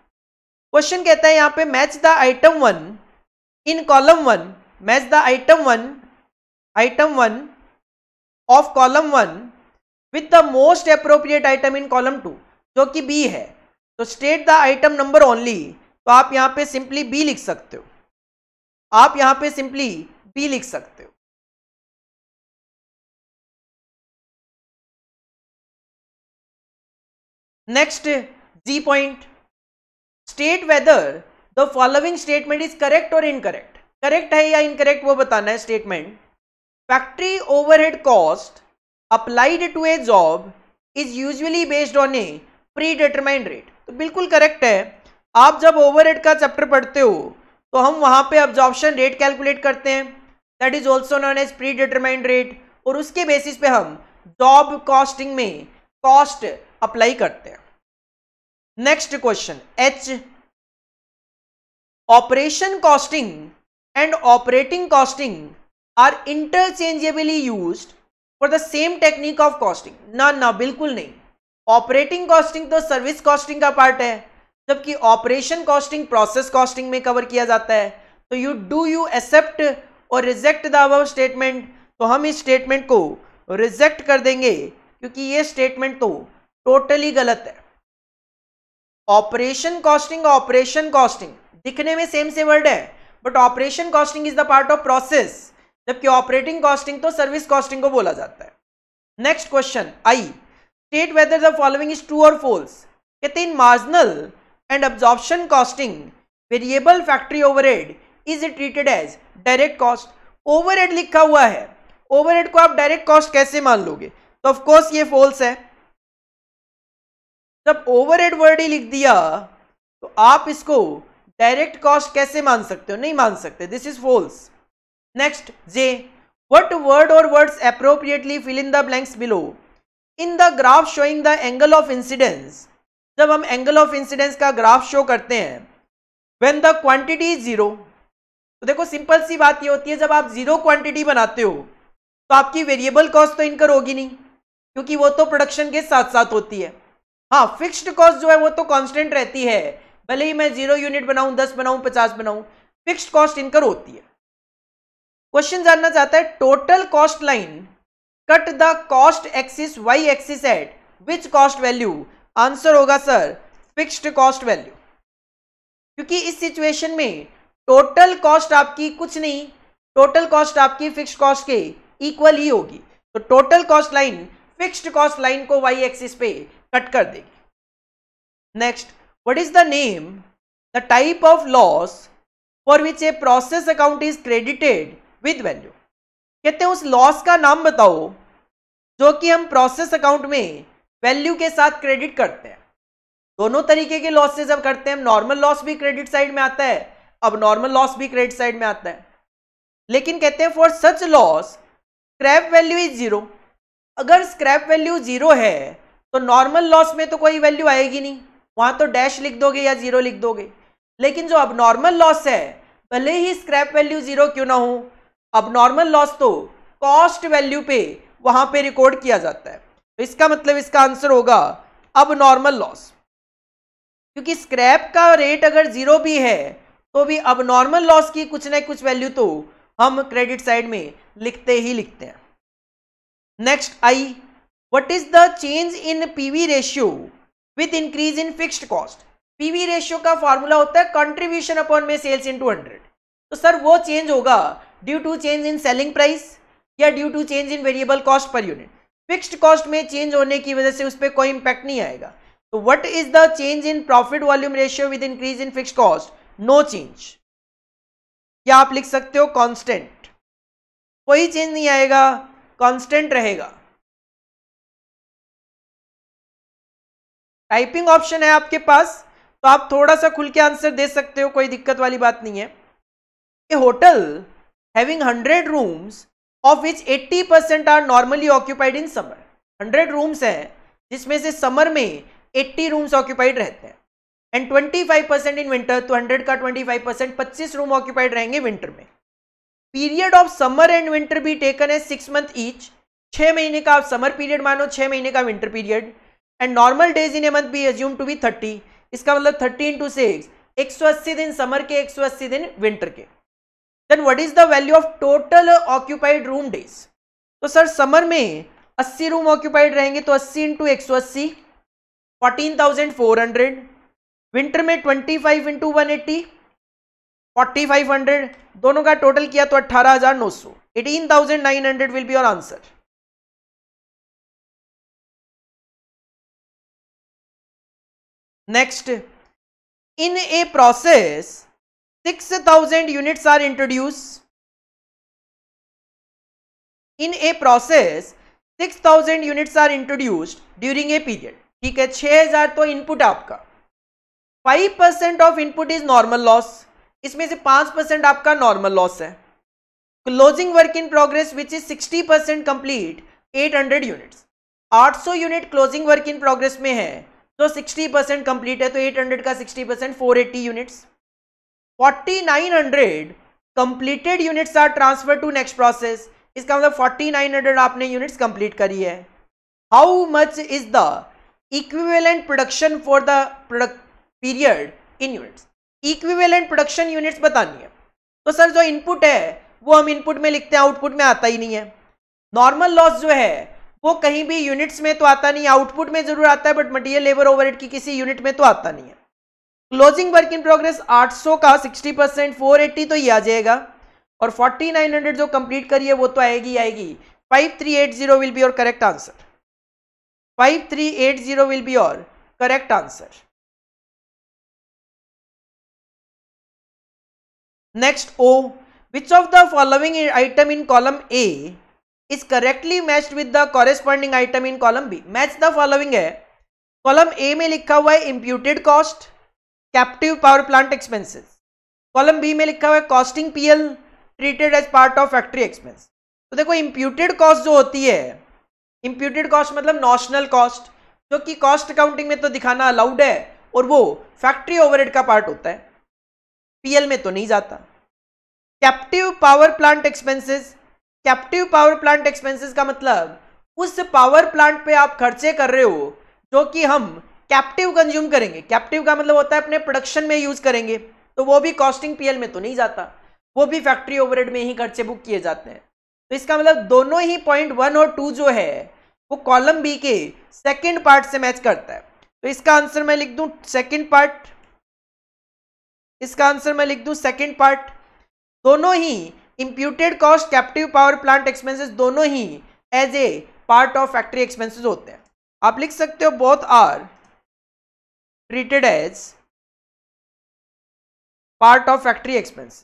क्वेश्चन कहता है यहाँ पे match the item one in column one match the item one item one of column one with the most appropriate item in column two जो कि बी है तो state the item number only तो आप यहां पे सिंपली बी लिख सकते हो आप यहां पे सिंपली बी लिख सकते हो next G point state whether the following statement is correct और इनकरेक्ट करेक्ट है या इनकरेक्ट वो बताना है statement factory overhead cost applied to a job is usually based on a predetermined rate तो बिल्कुल करेक्ट है आप जब ओवर का चैप्टर पढ़ते हो तो हम वहाँ पे ऑब्जॉर्प्शन रेट कैलकुलेट करते हैं that is also known as predetermined rate और उसके बेसिस पे हम जॉब कॉस्टिंग में कॉस्ट अप्लाई करते हैं next question H operation costing and operating costing are interchangeably use for the same technique of costing ना ना बिल्कुल नहीं ऑपरेटिंग कॉस्टिंग तो सर्विस कॉस्टिंग का पार्ट है जबकि ऑपरेशन कॉस्टिंग प्रोसेस कॉस्टिंग में कवर किया जाता है तो यू डू यू एक्सेप्ट और रिजेक्ट द स्टेटमेंट तो हम इस स्टेटमेंट को रिजेक्ट कर देंगे क्योंकि ये स्टेटमेंट तो टोटली गलत है ऑपरेशन कॉस्टिंग ऑपरेशन कॉस्टिंग दिखने में सेम से वर्ड है but operation costing is the part of process जबकि ऑपरेटिंग कॉस्टिंग तो सर्विस कॉस्टिंग को बोला जाता है next question I state whether the following is true और फोल्स कहते हैं marginal and absorption costing variable factory overhead is treated as direct cost overhead लिखा हुआ है ओवरहेड को आप डायरेक्ट कॉस्ट कैसे मान लोगे तो ऑफकोर्स ये फॉल्स है जब ओवरहेड वर्ड ही लिख दिया तो आप इसको डायरेक्ट कॉस्ट कैसे मान सकते हो नहीं मान सकते this is false next J what word और words appropriately fill in the blanks below in the graph showing the angle of incidence जब हम एंगल ऑफ इंसिडेंस का ग्राफ शो करते हैं वेन द क्वांटिटी जीरो तो देखो simple सी बात ये होती है जब आप जीरो क्वांटिटी बनाते हो तो आपकी वेरिएबल कॉस्ट तो इनकर होगी नहीं क्योंकि वो तो प्रोडक्शन के साथ साथ होती है हाँ फिक्स्ड कॉस्ट जो है वो तो कांस्टेंट रहती है भले ही मैं जीरो यूनिट बनाऊं दस बनाऊं पचास बनाऊं फिक्स्ड कॉस्ट इनकर होती है क्वेश्चन जानना चाहता है total cost line cut the cost axis Y axis at which cost value answer होगा सर फिक्स्ड कॉस्ट वैल्यू क्योंकि इस सिचुएशन में टोटल कॉस्ट आपकी कुछ नहीं टोटल कॉस्ट आपकी फिक्स्ड कॉस्ट के इक्वल ही होगी तो total cost line fixed cost line को वाई एक्सिस पे कट कर देगी next what is the name the type of loss for which a process account is credited with value कहते हैं उस लॉस का नाम बताओ जो कि हम प्रोसेस अकाउंट में वैल्यू के साथ क्रेडिट करते हैं दोनों तरीके के लॉसेज हम करते हैं नॉर्मल लॉस भी क्रेडिट साइड में आता है अब नॉर्मल लॉस भी क्रेडिट साइड में आता है लेकिन कहते हैं for such loss scrap value is zero अगर स्क्रैप वैल्यू जीरो है तो नॉर्मल लॉस में तो कोई वैल्यू आएगी नहीं वहां तो डैश लिख दोगे या जीरो लिख दोगे लेकिन जो अब नॉर्मल लॉस है भले ही स्क्रैप वैल्यू जीरो क्यों ना हो अब नॉर्मल लॉस तो कॉस्ट वैल्यू पे वहां पे रिकॉर्ड किया जाता है तो इसका मतलब इसका आंसर होगा अब नॉर्मल लॉस क्योंकि स्क्रैप का रेट अगर जीरो भी है तो भी अब नॉर्मल लॉस की कुछ ना कुछ वैल्यू तो हम क्रेडिट साइड में लिखते ही लिखते हैं next I what is the change in PV ratio with increase in fixed cost PV ratio का फॉर्मूला होता है कंट्रीब्यूशन अपॉन में सेल्स इन टू हंड्रेड तो सर वो चेंज होगा due to change in selling price या due to change in variable cost per unit fixed cost में change होने की वजह से उस पर कोई इंपैक्ट नहीं आएगा तो what is the change in profit volume ratio with increase in fixed cost no change या आप लिख सकते हो कॉन्स्टेंट कोई चेंज नहीं आएगा कॉन्स्टेंट रहेगा टाइपिंग ऑप्शन है आपके पास तो आप थोड़ा सा खुल के आंसर दे सकते हो कोई दिक्कत वाली बात नहीं है a hotel having hundred rooms of which eighty percent are normally occupied in summer hundred rooms हैं जिसमें से समर में एट्टी रूम्स ऑक्यूपाइड रहते हैं and twenty five percent in winter तो हंड्रेड का ट्वेंटी फाइव परसेंट पच्चीस रूम ऑक्यूपाइड रहेंगे विंटर में period of summer and winter भी टेकन है सिक्स मंथ ईच छः महीने का आप समर पीरियड मानो छः महीने का winter period and normal days in a month be assume to be thirty इसका मतलब थर्टी इंटू सिक्स एक सौ अस्सी दिन समर के एक सौ अस्सी दिन विंटर के then what is the value of total occupied room days तो सर समर में अस्सी रूम ऑक्यूपाइड रहेंगे तो अस्सी इंटू एक सौ अस्सी fourteen thousand four hundred winter में twenty five into one eighty forty five hundred दोनों का टोटल किया तो अट्ठारह हजार नौ सौ eighteen thousand nine hundred will be your answer next in a process six thousand unit are introduce in a process six thousand unit are introduced during a period ठीक है छह हजार तो इनपुट आपका five percent of input is normal loss इसमें से पांच percent आपका नॉर्मल लॉस है closing work in progress which is sixty percent complete eight hundred unit आठ सौ unit closing work in progress में है तो सिक्सटी परसेंट कंप्लीट है तो एट हंड्रेड का sixty percent four eighty units 4900 completed units are transfer to next process इसका मतलब 4900 आपने यूनिट्स कंप्लीट करी है how much is the equivalent production for the product period in units equivalent production units बतानी है तो sir जो इनपुट है वो हम इनपुट में लिखते हैं आउटपुट में आता ही नहीं है नॉर्मल लॉस जो है वो कहीं भी यूनिट्स में तो आता नहीं आउटपुट में जरूर आता है बट मटेरियल लेबर ओवरहेड की किसी यूनिट में तो आता नहीं है क्लोजिंग वर्क इन प्रोग्रेस 800 का 60 परसेंट फोर तो ये आ जाएगा और 4900 जो कंप्लीट करिए वो तो आएगी आएगी 5380 will be our correct answer 5380 will be our correct answer next oh which of the following item in column A is correctly matched with the corresponding item in column B match the following है column A में लिखा हुआ है imputed cost captive power plant expenses column B में लिखा हुआ है costing PL treated as part of factory expense तो देखो इम्प्यूटेड कॉस्ट जो होती है इम्प्यूटेड कॉस्ट मतलब नॉशनल कॉस्ट जो कि कॉस्ट अकाउंटिंग में तो दिखाना अलाउड है और वो फैक्ट्री ओवरहेड का पार्ट होता है पीएल में तो नहीं जाता captive power plant expenses captive power plant expenses का मतलब उस पावर प्लांट पे आप खर्चे कर रहे हो जो कि हम कैप्टिव कंज्यूम करेंगे कैप्टिव का मतलब होता है अपने प्रोडक्शन में यूज करेंगे तो वो भी कॉस्टिंग पीएल में तो नहीं जाता वो भी फैक्ट्री ओवरहेड में ही खर्चे बुक किए जाते हैं तो इसका मतलब दोनों ही पॉइंट वन और टू जो है वो कॉलम बी के सेकेंड पार्ट से मैच करता है तो इसका आंसर मैं लिख दू सेकेंड पार्ट इसका आंसर मैं लिख दू सेकेंड पार्ट दोनों ही imputed cost captive power plant expenses दोनों ही as a part of factory expenses होते हैं आप लिख सकते हो both are treated as part of factory expense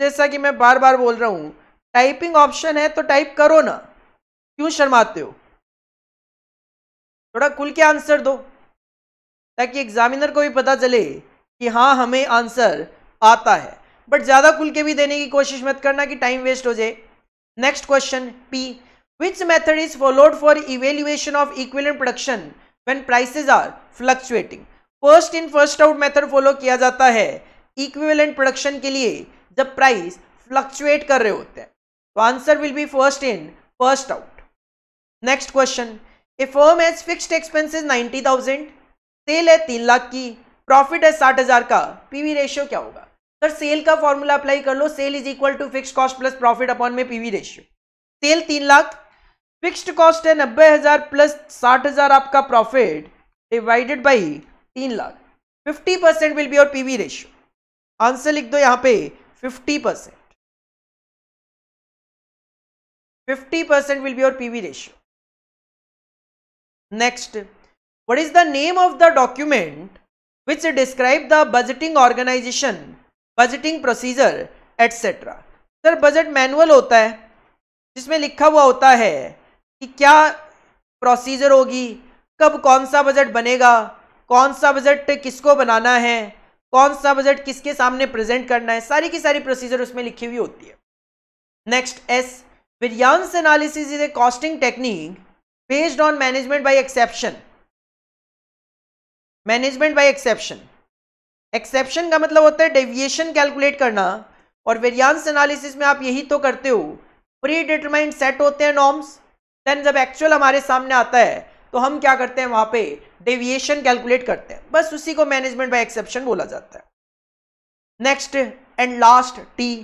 जैसा कि मैं बार बार बोल रहा हूं टाइपिंग ऑप्शन है तो टाइप करो ना क्यों शर्माते हो थोड़ा खुल के आंसर दो ताकि एग्जामिनर को भी पता चले कि हाँ हमें आंसर आता है बट ज़्यादा खुल के भी देने की कोशिश मत करना कि टाइम वेस्ट हो जाए next question P which method is followed for evaluation of equivalent production when prices are fluctuating first in first out method follow किया जाता है इक्विवेलेंट प्रोडक्शन के लिए जब प्राइस फ्लक्चुएट कर रहे होते हैं तो answer will be first in first out next question a firm has fixed expenses 90,000 sale है तीन लाख की प्रॉफिट है साठ हज़ार का पीवी रेशियो क्या होगा सर सेल का फॉर्मूला अप्लाई कर लो sale is equal to fix cost plus profit upon में पीवी रेशियो सेल तीन लाख फिक्स्ड कॉस्ट है नब्बे हज़ार प्लस साठ हज़ार आपका प्रॉफिट डिवाइडेड बाई तीन lakh fifty percent will be our PV ratio answer लिख दो यहां पे fifty percent fifty percent will be our PV ratio next what is the name of the document which describe the budgeting organisation budgeting procedure etcetera sir budget manual होता है जिसमें लिखा हुआ होता है कि क्या प्रोसीजर होगी कब कौन सा बजट बनेगा कौन सा बजट किसको बनाना है कौन सा बजट किसके सामने प्रेजेंट करना है सारी की सारी प्रोसीजर उसमें लिखी हुई होती है next S variance analysis is a costing technique based on management by exception management by exception exception का मतलब होता है डेविएशन कैलकुलेट करना और वेरियांस एनालिसिस में आप यही तो करते हो प्री डिटरमाइंड सेट होते हैं नॉर्म्स देन जब एक्चुअल हमारे सामने आता है तो हम क्या करते हैं वहां पे डेविएशन कैलकुलेट करते हैं बस उसी को मैनेजमेंट बाय एक्सेप्शन बोला जाता है next and last T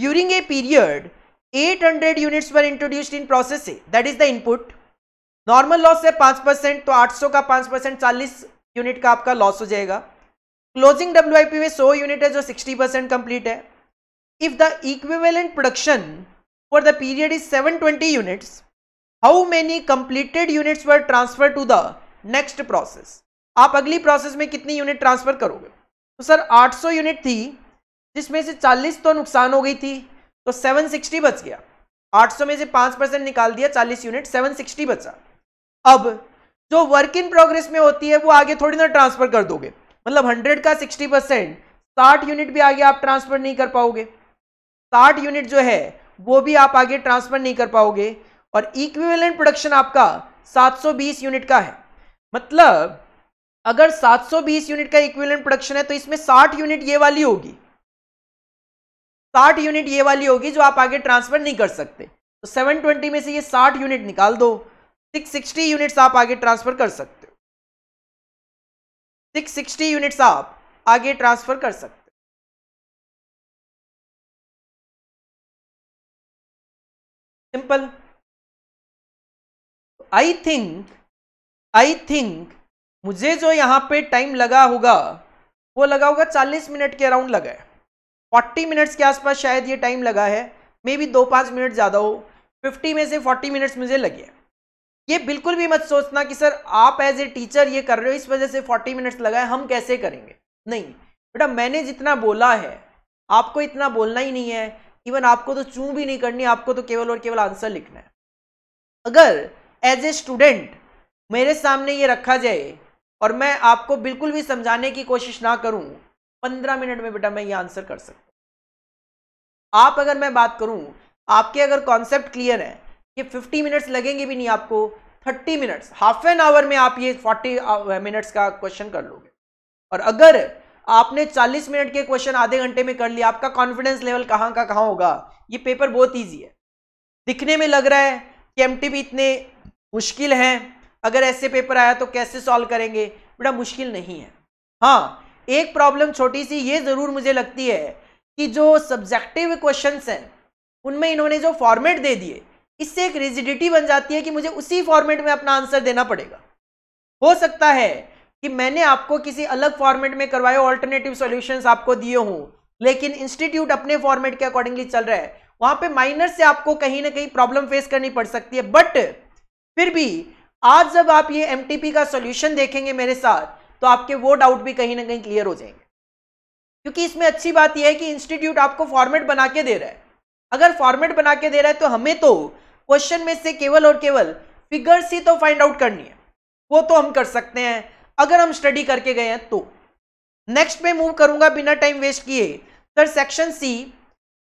during a period 800 units were introduced in process that is the input normal loss है पांच परसेंट तो 800 का पांच परसेंट चालीस यूनिट का आपका लॉस हो जाएगा क्लोजिंग डब्ल्यू आई पी में सौ यूनिट है जो सिक्सटी परसेंट कंप्लीट है if the equivalent production for the period is seven twenty units how many completed units were transfer to the next process आप अगली प्रोसेस में कितनी यूनिट ट्रांसफर करोगे तो सर 800 यूनिट थी जिसमें से 40 तो नुकसान हो गई थी तो 760 बच गया 800 में से 5 परसेंट निकाल दिया 40 यूनिट 760 बचा अब जो वर्क इन प्रोग्रेस में होती है वो आगे थोड़ी ना ट्रांसफर कर दोगे मतलब 100 का 60 परसेंट साठ यूनिट भी आगे आप ट्रांसफर नहीं कर पाओगे साठ यूनिट जो है वो भी आप आगे ट्रांसफर नहीं कर पाओगे और इक्विवेलेंट प्रोडक्शन आपका 720 यूनिट का है मतलब अगर 720 यूनिट का इक्विवेलेंट प्रोडक्शन है तो इसमें 60 यूनिट ये वाली होगी 60 यूनिट ये वाली होगी जो आप आगे ट्रांसफर नहीं कर सकते तो 720 में से ये 60 यूनिट निकाल दो 660 यूनिट्स आप आगे ट्रांसफर कर सकते हो 660 यूनिट्स आप आगे ट्रांसफर कर सकते हो simple I think I think मुझे जो यहाँ पे टाइम लगा होगा वो लगा होगा चालीस मिनट के अराउंड लगा है फोर्टी मिनट्स के आसपास शायद ये टाइम लगा है मे बी दो पाँच मिनट ज़्यादा हो फिफ्टी में से फोर्टी मिनट्स मुझे लगे ये बिल्कुल भी मत सोचना कि सर आप एज ए टीचर ये कर रहे हो इस वजह से फोर्टी मिनट्स लगाए हम कैसे करेंगे नहीं बेटा मैंने जितना बोला है आपको इतना बोलना ही नहीं है इवन आपको तो चूं भी नहीं करनी आपको तो केवल और केवल आंसर लिखना है अगर एज ए स्टूडेंट मेरे सामने ये रखा जाए और मैं आपको बिल्कुल भी समझाने की कोशिश ना करूं पंद्रह मिनट में बेटा मैं ये आंसर कर सकता आप अगर मैं बात करूं आपके अगर कॉन्सेप्ट क्लियर है कि फिफ्टी मिनट्स लगेंगे भी नहीं आपको thirty minutes half an hour में आप ये फोर्टी मिनट्स uh, का क्वेश्चन कर लोगे और अगर आपने चालीस मिनट के क्वेश्चन आधे घंटे में कर लिया आपका कॉन्फिडेंस लेवल कहाँ का कहाँ होगा ये पेपर बहुत ईजी है दिखने में लग रहा है कि एम इतने मुश्किल है अगर ऐसे पेपर आया तो कैसे सॉल्व करेंगे बेटा मुश्किल नहीं है हाँ एक प्रॉब्लम छोटी सी ये ज़रूर मुझे लगती है कि जो सब्जेक्टिव क्वेश्चन हैं उनमें इन्होंने जो फॉर्मेट दे दिए इससे एक रिजिडिटी बन जाती है कि मुझे उसी फॉर्मेट में अपना आंसर देना पड़ेगा हो सकता है कि मैंने आपको किसी अलग फॉर्मेट में करवाए ऑल्टरनेटिव सॉल्यूशंस आपको दिए हों लेकिन इंस्टीट्यूट अपने फॉर्मेट के अकॉर्डिंगली चल रहा है वहां पे माइनर से आपको कहीं ना कहीं प्रॉब्लम फेस करनी पड़ सकती है बट फिर भी आज जब आप ये एम का सोल्यूशन देखेंगे मेरे साथ तो आपके वो डाउट भी कहीं ना कहीं क्लियर हो जाएंगे क्योंकि इसमें अच्छी बात यह है कि इंस्टीट्यूट आपको फॉर्मेट बना के दे रहा है अगर फॉर्मेट बना के दे रहा है तो हमें तो क्वेश्चन में से केवल और केवल फिगर्स ही तो फाइंड आउट करनी है वो तो हम कर सकते हैं अगर हम स्टडी करके गए हैं तो नेक्स्ट में मूव करूंगा बिना टाइम वेस्ट किए sir section C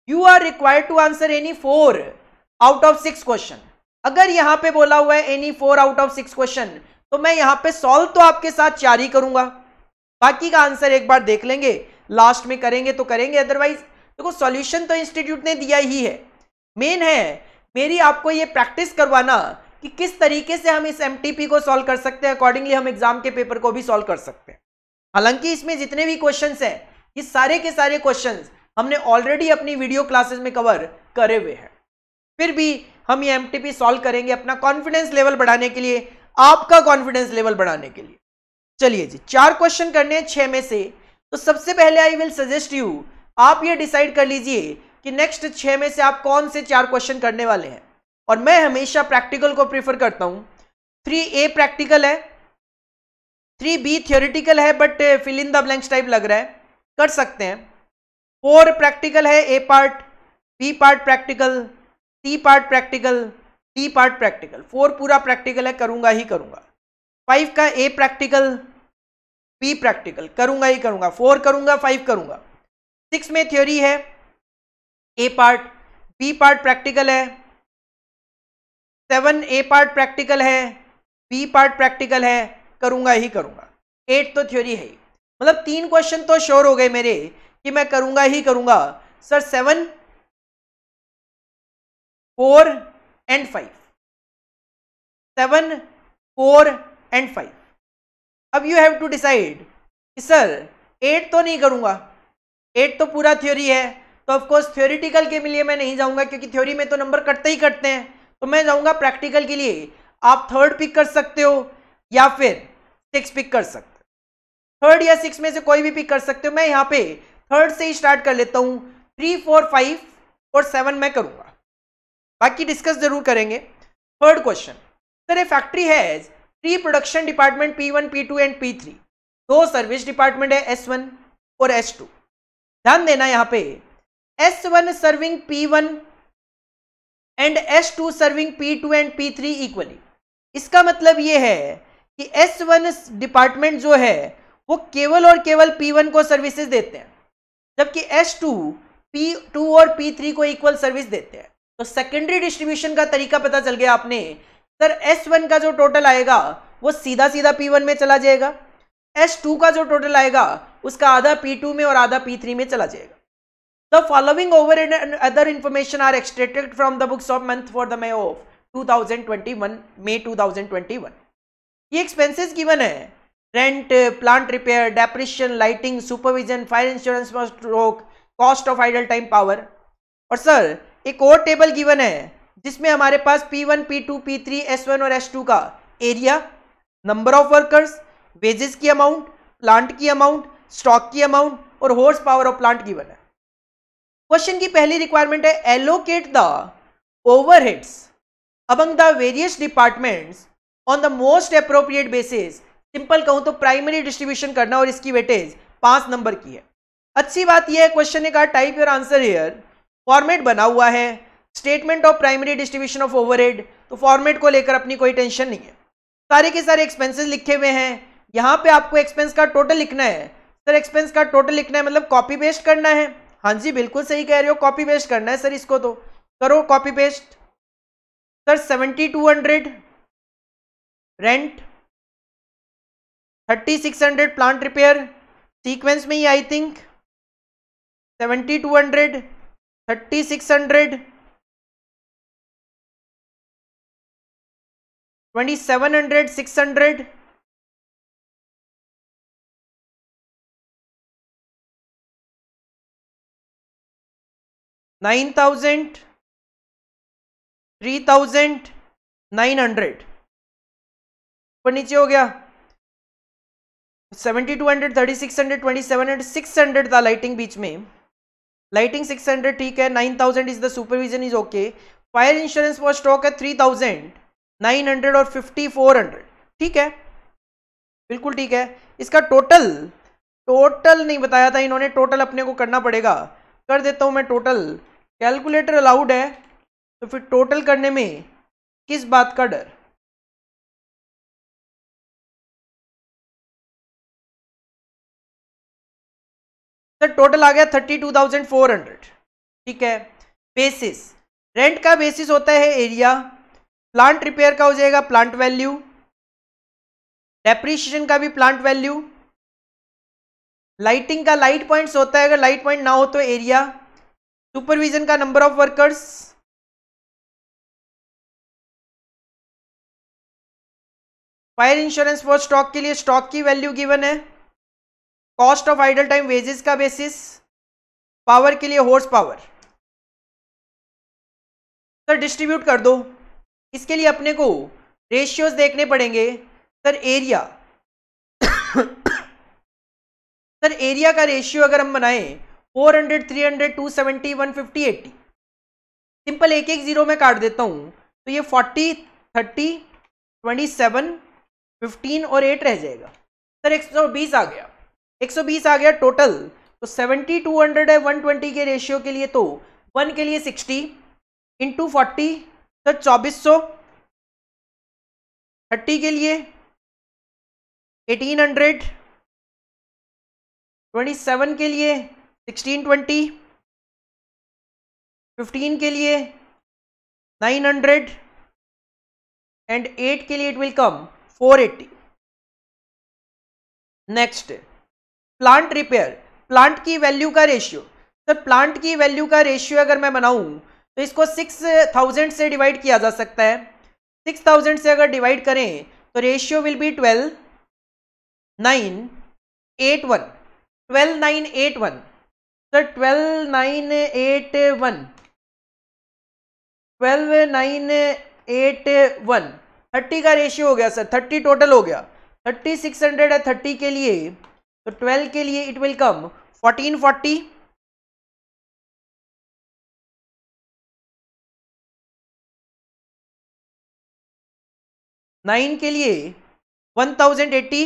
you are required to answer any four out of six question अगर यहां पे बोला हुआ है any four out of six question तो मैं यहां पे सॉल्व तो आपके साथ चार ही करूंगा बाकी का आंसर एक बार देख लेंगे लास्ट में करेंगे तो करेंगे अदरवाइज देखो तो सॉल्यूशन तो इंस्टीट्यूट ने दिया ही है मेन है मेरी आपको ये प्रैक्टिस करवाना कि किस तरीके से हम इस एम को सॉल्व कर सकते हैं अकॉर्डिंगली हम एग्जाम के पेपर को भी सॉल्व कर सकते हैं हालांकि इसमें जितने भी क्वेश्चन है ये सारे के सारे क्वेश्चन हमने ऑलरेडी अपनी वीडियो क्लासेस में कवर करे हुए हैं फिर भी हम ये एमटीपी सॉल्व करेंगे अपना कॉन्फिडेंस लेवल बढ़ाने के लिए आपका कॉन्फिडेंस लेवल बढ़ाने के लिए चलिए जी चार क्वेश्चन करने हैं छह में से तो सबसे पहले आई विल सजेस्ट यू आप ये डिसाइड कर लीजिए कि नेक्स्ट छह में से आप कौन से चार क्वेश्चन करने वाले हैं और मैं हमेशा प्रैक्टिकल को प्रीफर करता हूं थ्री ए प्रैक्टिकल है थ्री बी थियोरिटिकल है but fill in the blanks type लग रहा है कर सकते हैं फोर प्रैक्टिकल है A part B part practical T part practical T part practical four पूरा प्रैक्टिकल है करूंगा ही करूंगा फाइव का ए प्रैक्टिकल बी प्रैक्टिकल करूंगा ही करूंगा फोर करूंगा फाइव करूंगा सिक्स में थ्योरी है A part B part practical है सेवन ए पार्ट प्रैक्टिकल है बी पार्ट प्रैक्टिकल है करूंगा ही करूंगा एट तो थ्योरी है मतलब तीन क्वेश्चन तो श्योर हो गए मेरे कि मैं करूंगा ही करूंगा sir seven four and five seven four and five अब यू हैव टू डिसाइड कि सर एट तो नहीं करूँगा एट तो पूरा थ्योरी है तो ऑफकोर्स थ्योरिटिकल के लिए मैं नहीं जाऊँगा क्योंकि थ्योरी में तो नंबर कटते ही कटते हैं तो मैं जाऊँगा प्रैक्टिकल के लिए आप थर्ड पिक कर सकते हो या फिर सिक्स पिक कर सकते हो थर्ड या सिक्स में से कोई भी पिक कर सकते हो मैं यहाँ पे थर्ड से ही स्टार्ट कर लेता हूँ थ्री फोर फाइव और सेवन मैं करूँगा बाकी डिस्कस जरूर करेंगे third question sir a factory has three production department P one P two and P three दो सर्विस डिपार्टमेंट है एस वन और एस टू ध्यान देना यहाँ पे S one serving P one and S two serving P two and P three equally इसका मतलब ये है कि एस वन डिपार्टमेंट जो है वो केवल और केवल पी वन को सर्विसेज देते हैं जबकि एस टू पी टू और पी थ्री को इक्वल सर्विस देते हैं तो सेकेंडरी डिस्ट्रीब्यूशन का तरीका पता चल गया आपने सर एस वन का जो टोटल आएगा वो सीधा सीधा पी वन में चला जाएगा एस टू का जो टोटल आएगा उसका आधा पी टू में और आधा पी थ्री में चला जाएगा the following over and other information are extracted from the books of month for the May of 2021 twenty 2021 ये एक्सपेंसेस गिवन है rent plant repair depreciation lighting supervision fire insurance stock cost of idle time power और sir एक और table given है जिसमें हमारे पास P1, P2, P3, S1 और S2 का area number of workers wages की अमाउंट प्लांट की अमाउंट स्टॉक की अमाउंट और horse power of plant given है क्वेश्चन की पहली रिक्वायरमेंट है allocate the overheads among the various departments on the most appropriate basis simple कहूं तो प्राइमरी डिस्ट्रीब्यूशन करना और इसकी वेटेज पांच नंबर की है अच्छी बात यह है क्वेश्चन ने कहा type your answer here format बना हुआ है statement of primary distribution of overhead तो फॉर्मेट को लेकर अपनी कोई टेंशन नहीं है सारे के सारे एक्सपेंसेस लिखे हुए हैं यहाँ पे आपको एक्सपेंस का टोटल लिखना है सर एक्सपेंस का टोटल लिखना है मतलब कॉपी पेस्ट करना है हाँ जी बिल्कुल सही कह रहे हो कॉपी पेस्ट करना है सर इसको तो करो copy paste sir seventy two hundred rent thirty six hundred plant repair sequence में ही I think seventy two hundred thirty six hundred twenty seven hundred six hundred nine thousand three thousand nine hundred ऊपर नीचे हो गया seventy two hundred thirty six hundred twenty seven hundred six hundred था lighting बीच में lighting six hundred ठीक है nine thousand is the supervision is okay fire insurance for stock है थ्री थाउजेंड नाइन हंड्रेड और फिफ्टी फोर हंड्रेड ठीक है बिल्कुल ठीक है इसका टोटल टोटल नहीं बताया था इन्होंने टोटल अपने को करना पड़ेगा कर देता हूँ मैं टोटल कैलकुलेटर अलाउड है तो फिर टोटल करने में किस बात का डर सर टोटल आ गया thirty two thousand four hundred ठीक है बेसिस रेंट का बेसिस होता है एरिया प्लांट रिपेयर का हो जाएगा प्लांट वैल्यू डेप्रीशिएशन का भी प्लांट वैल्यू लाइटिंग का लाइट पॉइंट्स होता है अगर लाइट पॉइंट ना हो तो एरिया सुपरविजन का number of workers fire insurance for stock के लिए स्टॉक की वैल्यू गिवन है cost of idle time wages का बेसिस पावर के लिए हॉर्स पावर सर डिस्ट्रीब्यूट कर दो इसके लिए अपने को रेशियोज देखने पड़ेंगे सर एरिया (coughs) सर एरिया का रेशियो अगर हम बनाएं 400, 300, 270, 150, 80 सिंपल एक एक जीरो में काट देता हूँ तो ये 40, 30, 27, 15 और 8 रह जाएगा सर 120 आ गया 120 आ गया टोटल तो 7200 है 120 के रेशियो के लिए तो वन के लिए 60 इंटू फोर्टी तो चौबीस सौ थर्टी के लिए 1800 27 के लिए 1620 15 के लिए 900 एंड 8 के लिए it will come 480 next plant repair plant की वैल्यू का रेशियो सर प्लांट की वैल्यू का रेशियो अगर मैं बनाऊँ तो इसको सिक्स थाउजेंड से डिवाइड किया जा सकता है सिक्स थाउजेंड से अगर डिवाइड करें तो ratio will be twelve nine eight one twelve nine eight one sir twelve nine eight one twelve nine eight one thirty का रेशियो हो गया सर थर्टी टोटल हो गया थर्टी सिक्स हंड्रेड है थर्टी के लिए तो ट्वेल्व के लिए it will come fourteen forty nine के लिए वन थाउजेंड एट्टी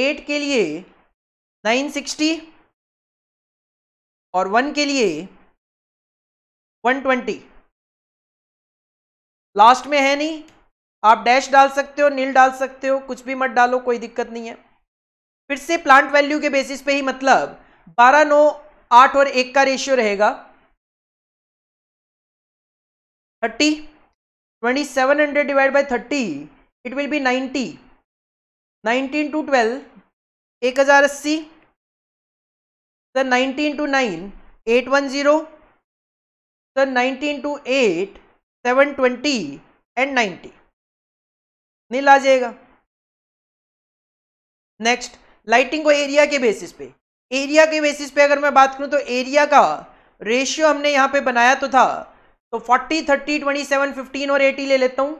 एट के लिए नाइन सिक्सटी और वन के लिए वन ट्वेंटी लास्ट में है नहीं आप डैश डाल सकते हो नील डाल सकते हो कुछ भी मत डालो कोई दिक्कत नहीं है फिर से प्लांट वैल्यू के बेसिस पे ही मतलब बारह नौ आठ और एक का रेशियो रहेगा thirty twenty seven hundred divide by thirty it will be ninety nineteen two twelve एक हज़ार अस्सी sir nineteen two nine eight one zero sir nineteen two eight seven twenty and ninety nil आ जाएगा next lighting को area के basis पे area के basis पे अगर मैं बात करूं तो एरिया का रेशियो हमने यहां पे बनाया तो था तो 40, 30, 27, 15 और 80 ले लेता हूं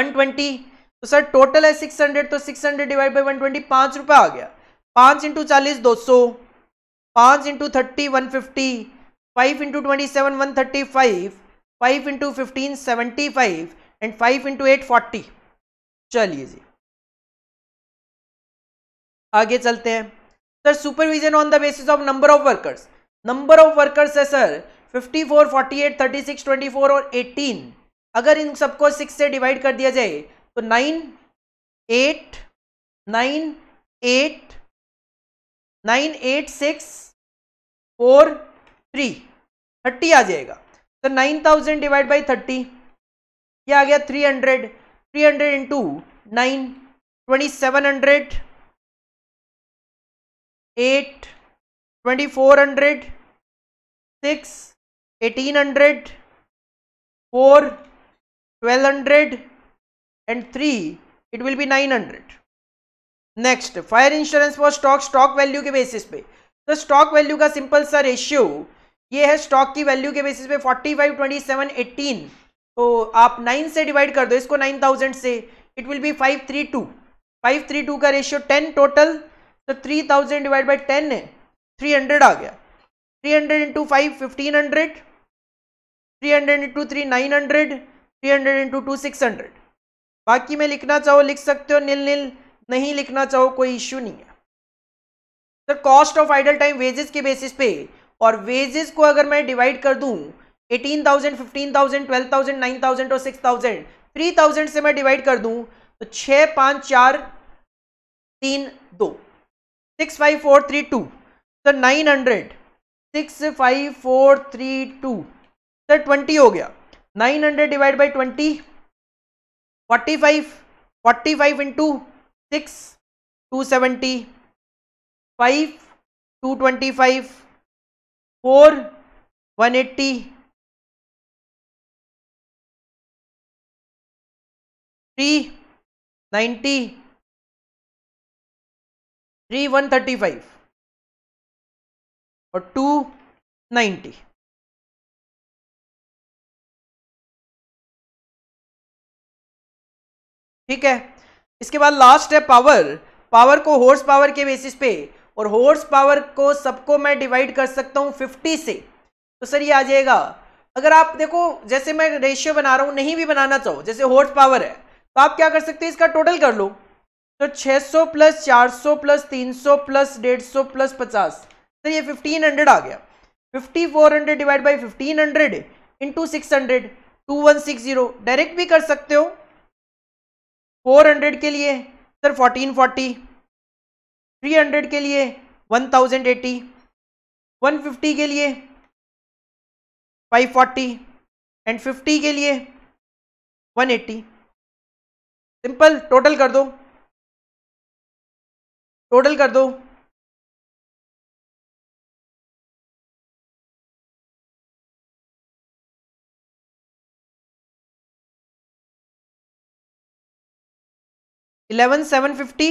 120 तो सर टोटल है 600 तो 600 डिवाइड बाई 120 पांच रुपए आ गया पांच इंटू चालीस दो सौ पांच into thirty one fifty five into twenty seven one thirty five five into fifteen seventy five and five into eight forty चलिए जी आगे चलते हैं sir supervision on the basis of number of workers number of workers है sir 54, 48, 36, 24 और 18 अगर इन सबको six से डिवाइड कर दिया जाए तो nine eight nine eight nine eight six four three thirty आ जाएगा तो nine thousand divide by thirty ये आ गया three hundred three hundred in two nine twenty seven hundred eight twenty four hundred six eighteen hundred four twelve hundred and three it will be nine hundred next fire insurance for stock stock value के basis पे तो stock value का simple सा ratio ये है stock की value के basis पे 45, 27, एटीन तो आप 9 से डिवाइड कर दो इसको 9000 से इट विल बी 532 532 का रेशियो 10 टोटल तो 3000 डिवाइड बाई टेन है हंड्रेड आ गया 300 hundred into five fifteen hundred three hundred into three nine hundred three hundred into two six hundred बाकी में लिखना चाहो लिख सकते हो नील नील नहीं लिखना चाहो कोई इश्यू नहीं है sir cost of idle time wages के बेसिस पे और वेजेस को अगर मैं डिवाइड कर दूं 18,000, 15,000, 12,000, 9,000 और 6,000, 3,000 से मैं डिवाइड कर दूं तो छः चार तीन दो six five four three two sir nine hundred six five four three two sir twenty हो गया nine hundred divide by twenty forty five forty five into six two seventy five two twenty five four one eighty three ninety three one thirty five और two ninety ठीक है इसके बाद last है power power को horse power के basis पे और हॉर्स पावर को सबको मैं डिवाइड कर सकता हूँ फिफ्टी से तो सर ये आ जाएगा अगर आप देखो जैसे मैं रेशियो बना रहा हूँ नहीं भी बनाना चाहो जैसे हॉर्स पावर है तो आप क्या कर सकते हैं इसका टोटल कर लो तो 600 प्लस 400 प्लस 300 प्लस 150 प्लस पचास सर ये 1500 आ गया 5400 divide by fifteen hundred into six direct भी कर सकते हो 400 के लिए सर 1440 थ्री हंड्रेड के लिए one thousand eighty one fifty के लिए फाइव फोर्टी एंड फिफ्टी के लिए वन एट्टी सिंपल टोटल कर दो टोटल कर दो इलेवन सेवन फिफ्टी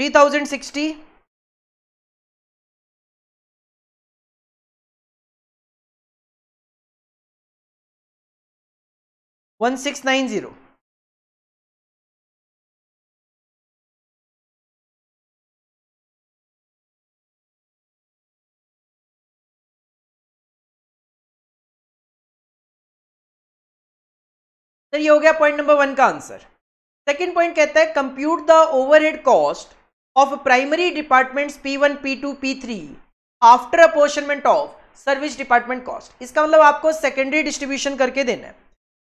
सर ये हो गया पॉइंट नंबर वन का आंसर सेकंड पॉइंट कहता है compute the overhead cost of primary department P one P two P three after apportionment of service department cost इसका मतलब आपको सेकेंडरी डिस्ट्रीब्यूशन करके देना है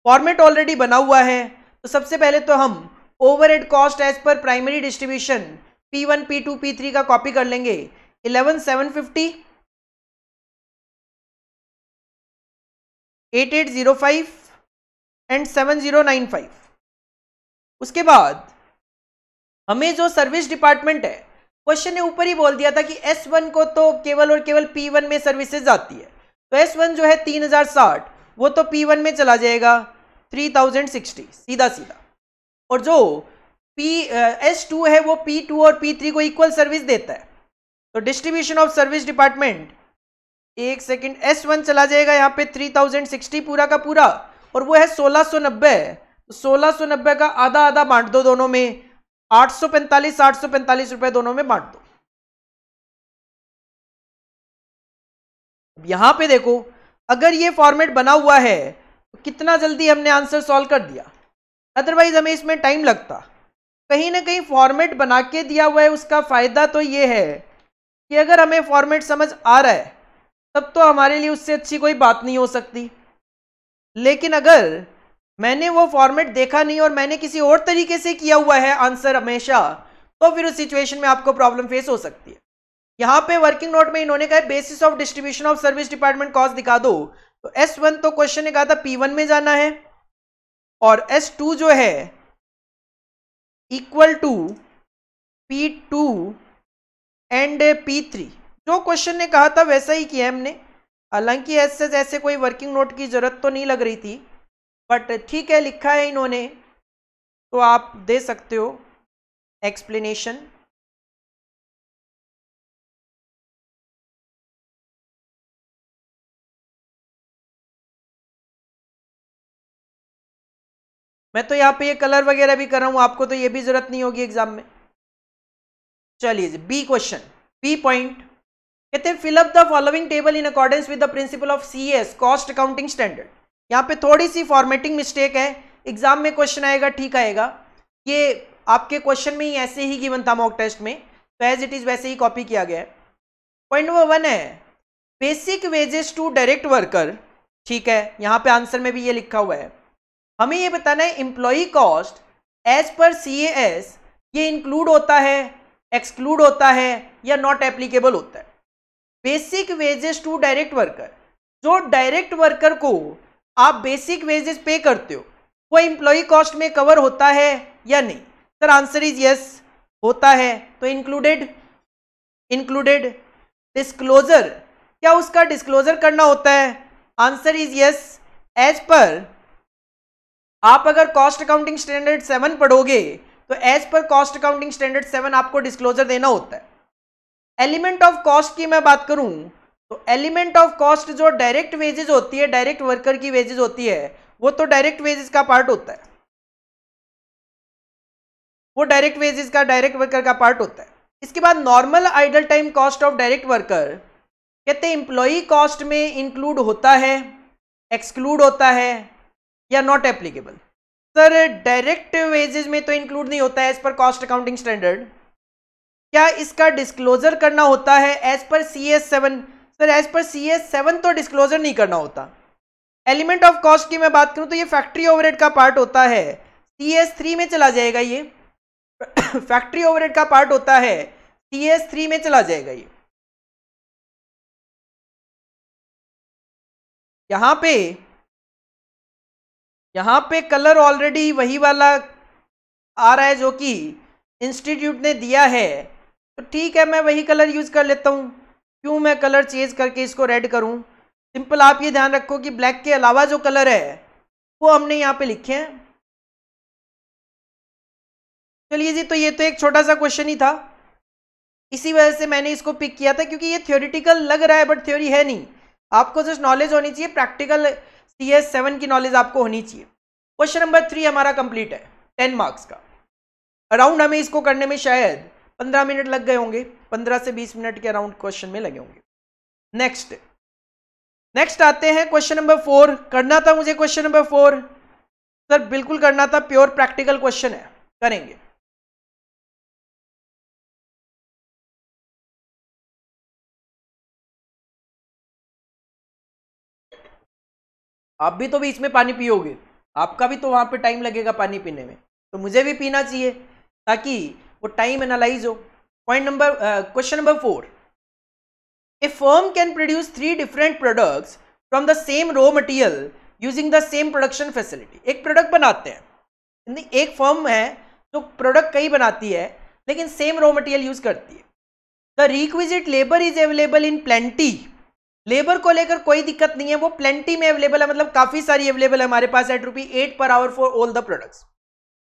फॉर्मेट ऑलरेडी बना हुआ है तो सबसे पहले तो हम over overhead cost as per primary distribution P one P two P three का कॉपी कर लेंगे eleven seven fifty eight eight zero five and seven zero nine five उसके बाद हमें जो सर्विस डिपार्टमेंट है क्वेश्चन ने ऊपर ही बोल दिया था कि एस वन को तो केवल और केवल पी वन में सर्विसेज आती है तो एस वन जो है तीन हजार साठ वो तो पी वन में चला जाएगा थ्री थाउजेंड सिक्सटी सीधा सीधा और जो पी एस टू है वो पी टू और पी थ्री को इक्वल सर्विस देता है तो डिस्ट्रीब्यूशन ऑफ सर्विस डिपार्टमेंट एक सेकेंड एस वन चला जाएगा यहाँ पे थ्री थाउजेंड सिक्सटी पूरा का पूरा और वो है सोलह सौ नब्बे सोलह सौ नब्बे का आधा आधा बांट दो दोनों में आठ सौ पैंतालीस आठ सौ पैंतालीस रुपए दोनों में बांट दो यहां पे देखो अगर ये फॉर्मेट बना हुआ है तो कितना जल्दी हमने आंसर सॉल्व कर दिया अदरवाइज हमें इसमें टाइम लगता कहीं ना कहीं फॉर्मेट बना के दिया हुआ है उसका फायदा तो ये है कि अगर हमें फॉर्मेट समझ आ रहा है तब तो हमारे लिए उससे अच्छी कोई बात नहीं हो सकती लेकिन अगर मैंने वो फॉर्मेट देखा नहीं और मैंने किसी और तरीके से किया हुआ है आंसर हमेशा तो फिर उस सिचुएशन में आपको प्रॉब्लम फेस हो सकती है यहाँ पे वर्किंग नोट में इन्होंने कहा basis of distribution of service department cost दिखा दो तो एस वन तो क्वेश्चन ने कहा था पी वन में जाना है और एस टू जो है equal to P two and P three जो क्वेश्चन ने कहा था वैसा ही किया हमने हालांकि ऐसे जैसे ऐसे कोई वर्किंग नोट की जरूरत तो नहीं लग रही थी बट ठीक है लिखा है इन्होंने तो आप दे सकते हो एक्सप्लेनेशन मैं तो यहाँ पे ये कलर वगैरह भी कर रहा हूँ आपको तो ये भी जरूरत नहीं होगी एग्जाम में चलिए जी बी क्वेश्चन बी पॉइंट कहते हैं fill up the following table in accordance with the principle of C S cost accounting standard यहाँ पे थोड़ी सी फॉर्मेटिंग मिस्टेक है एग्जाम में क्वेश्चन आएगा ठीक आएगा ये आपके क्वेश्चन में ही ऐसे ही गिवन था मॉक टेस्ट में तो एज इट इज़ वैसे ही कॉपी किया गया है पॉइंट नंबर वन है basic wages to direct worker ठीक है यहाँ पे आंसर में भी ये लिखा हुआ है हमें ये बताना है employee cost as per C S ये इंक्लूड होता है एक्सक्लूड होता है या नॉट एप्लीकेबल होता है basic wages to direct worker जो डायरेक्ट वर्कर को आप बेसिक वेजेस पे करते हो वो एम्प्लॉय कॉस्ट में कवर होता है या नहीं सर आंसर इज यस होता है तो इंक्लूडेड इंक्लूडेड डिस्क्लोजर क्या उसका डिस्क्लोजर करना होता है answer is yes as per आप अगर कॉस्ट अकाउंटिंग स्टैंडर्ड सेवन पढ़ोगे तो as per cost accounting standard seven आपको डिस्क्लोजर देना होता है एलिमेंट ऑफ कॉस्ट की मैं बात करूं तो एलिमेंट ऑफ कॉस्ट जो डायरेक्ट वेजेज होती है डायरेक्ट वर्कर की वेजेज होती है वो तो डायरेक्ट वेजेस का पार्ट होता है वो डायरेक्ट वेजेस का डायरेक्ट वर्कर का पार्ट होता है इसके बाद normal idle time cost of direct worker कहते हैं इंप्लॉई कॉस्ट में इंक्लूड होता है एक्सक्लूड होता है या not applicable sir direct wages में तो इंक्लूड नहीं होता है as per cost accounting standard क्या इसका डिस्क्लोजर करना होता है as per C S seven sir as per C S seven तो डिस्क्लोजर नहीं करना होता एलिमेंट ऑफ कॉस्ट की मैं बात करूँ तो ये फैक्ट्री ओवरहेड का पार्ट होता है सी एस थ्री में चला जाएगा ये फैक्ट्री (coughs) ओवरहेड का पार्ट होता है सी एस थ्री में चला जाएगा ये यहाँ पे यहाँ पे कलर ऑलरेडी वही वाला आ रहा है जो कि इंस्टीट्यूट ने दिया है तो ठीक है मैं वही कलर यूज़ कर लेता हूँ क्यों मैं कलर चेंज करके इसको रेड करूं सिंपल आप ये ध्यान रखो कि ब्लैक के अलावा जो कलर है वो हमने यहाँ पे लिखे हैं चलिए जी तो ये तो एक छोटा सा क्वेश्चन ही था इसी वजह से मैंने इसको पिक किया था क्योंकि ये थ्योरिटिकल लग रहा है बट थ्योरी है नहीं आपको जस्ट नॉलेज होनी चाहिए प्रैक्टिकल सी एस सेवन की नॉलेज आपको होनी चाहिए क्वेश्चन नंबर थ्री हमारा कंप्लीट है टेन मार्क्स का अराउंड हमें इसको करने में शायद पंद्रह मिनट लग गए होंगे पंद्रह से बीस मिनट के अराउंड क्वेश्चन में लगे होंगे नेक्स्ट नेक्स्ट आते हैं क्वेश्चन नंबर फोर करना था मुझे क्वेश्चन नंबर फोर सर बिल्कुल करना था प्योर प्रैक्टिकल क्वेश्चन है करेंगे आप भी तो बीच में पानी पियोगे आपका भी तो वहां पे टाइम लगेगा पानी पीने में तो मुझे भी पीना चाहिए ताकि वो टाइम एनालाइज हो point number question number four a firm can produce three different products from the same raw material using the same production facility एक प्रोडक्ट बनाते हैं एक फर्म है जो तो प्रोडक्ट कई बनाती है लेकिन सेम रॉ मटेरियल यूज करती है the requisite labour is available in plenty labour को लेकर कोई दिक्कत नहीं है वो प्लेंटी में अवेलेबल है मतलब काफी सारी अवेलेबल है हमारे पास eight rupee eight per hour for all the products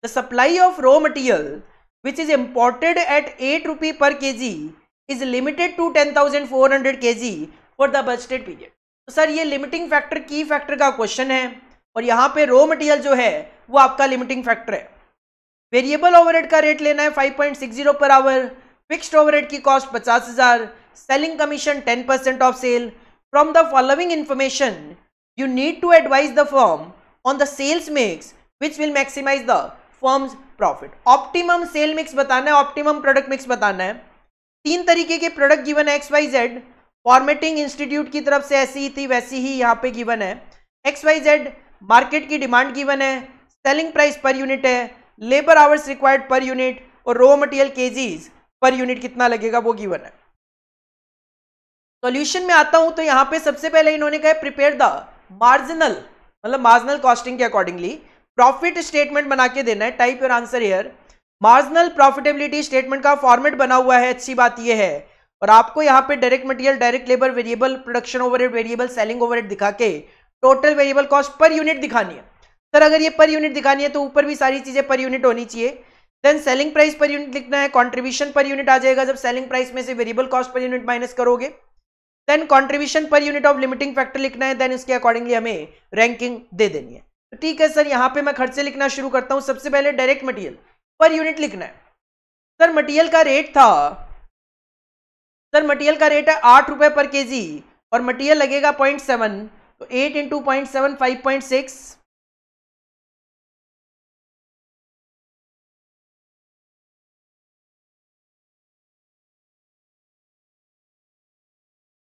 the supply of raw material which per K G is limited to ten thousand four hundred K G for the budgeted period. तो sir ये limiting factor की factor का question है और यहाँ पे raw material जो है वो आपका लिमिटिंग फैक्टर है वेरिएबल ओवरहेड का रेट लेना है five point six zero per hour fixed overhead की कॉस्ट पचास हजार selling commission ten percent of sale from the following information you need to advise the form on the sales mix which will maximise the form's profit optimum sale mix बताना है optimum product mix बताना है तीन तरीके के product given X Y Z formatting institute की तरफ से ऐसी ही थी वैसी ही यहाँ पे गिवन है एक्स वाई जेड मार्केट की डिमांड गिवन है सेलिंग प्राइस पर यूनिट है labour hours required per unit और raw material KGs per unit कितना लगेगा वो गिवन है सॉल्यूशन में आता हूं तो यहाँ पे सबसे पहले इन्होंने कहा प्रिपेयर द मार्जिनल मतलब मार्जिनल कॉस्टिंग के अकॉर्डिंगली प्रॉफिट स्टेटमेंट बना के देना है type your answer here marginal profitability statement का फॉर्मेट बना हुआ है अच्छी बात यह है और आपको यहाँ पे direct material direct labour variable production overhead variable selling overhead दिखा के total variable cost per unit दिखानी है सर अगर ये पर यूनिट दिखानी है तो ऊपर भी सारी चीज़ें पर यूनिट होनी चाहिए then selling price per unit लिखना है कॉन्ट्रीब्यूशन पर यूनिट आ जाएगा जब सेलिंग प्राइस में से variable cost per unit minus करोगे then contribution per unit of limiting factor लिखना है देन उसके अकॉर्डिंगली हमें रैंकिंग दे देनी है ठीक है सर यहां पे मैं खर्चे लिखना शुरू करता हूं सबसे पहले डायरेक्ट मटेरियल पर यूनिट लिखना है सर मटेरियल का रेट था सर मटेरियल का रेट है आठ रुपए पर केजी और मटेरियल लगेगा पॉइंट सेवन तो eight into point seven five point six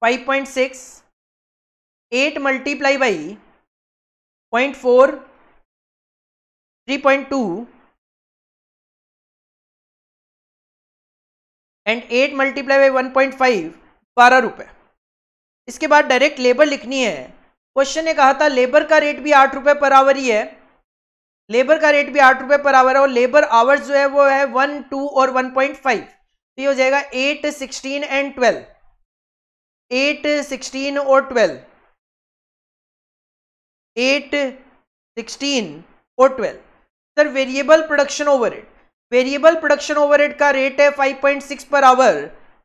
five point six eight multiply by point four three point two and eight multiply by one point five बारह रुपये इसके बाद डायरेक्ट लेबर लिखनी है question ने कहा था लेबर का रेट भी आठ रुपये पर आवर ही है लेबर का रेट भी आठ रुपये पर आवर है और लेबर आवर्स जो है वो है वन टू और वन पॉइंट फाइव तो ये हो जाएगा eight sixteen and twelve eight sixteen और ट्वेल्व एट सिक्सटीन और twelve sir variable production overhead variable production overhead का रेट है five point six per hour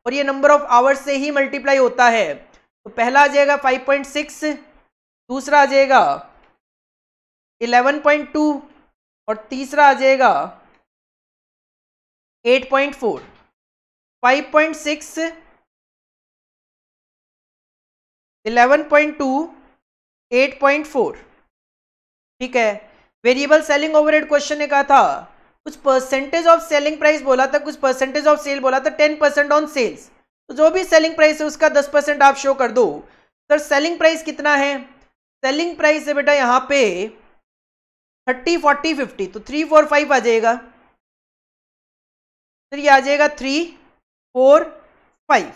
और ये नंबर ऑफ आवर्स से ही मल्टीप्लाई होता है तो पहला आ जाएगा फाइव पॉइंट सिक्स दूसरा आ जाएगा इलेवन पॉइंट टू और तीसरा आ जाएगा eight point four five point six eleven point two eight point four ठीक है वेरिएबल सेलिंग ओवरहेड क्वेश्चन ने कहा था कुछ परसेंटेज ऑफ सेलिंग प्राइस बोला था कुछ परसेंटेज ऑफ सेल बोला था टेन परसेंट ऑन सेल्स तो जो भी सेलिंग प्राइस है उसका दस परसेंट आप शो कर दो सर सेलिंग प्राइस कितना है सेलिंग प्राइस है बेटा यहाँ पे थर्टी फोर्टी फिफ्टी तो थ्री फोर फाइव आ जाएगा सर ये आ जाएगा three four five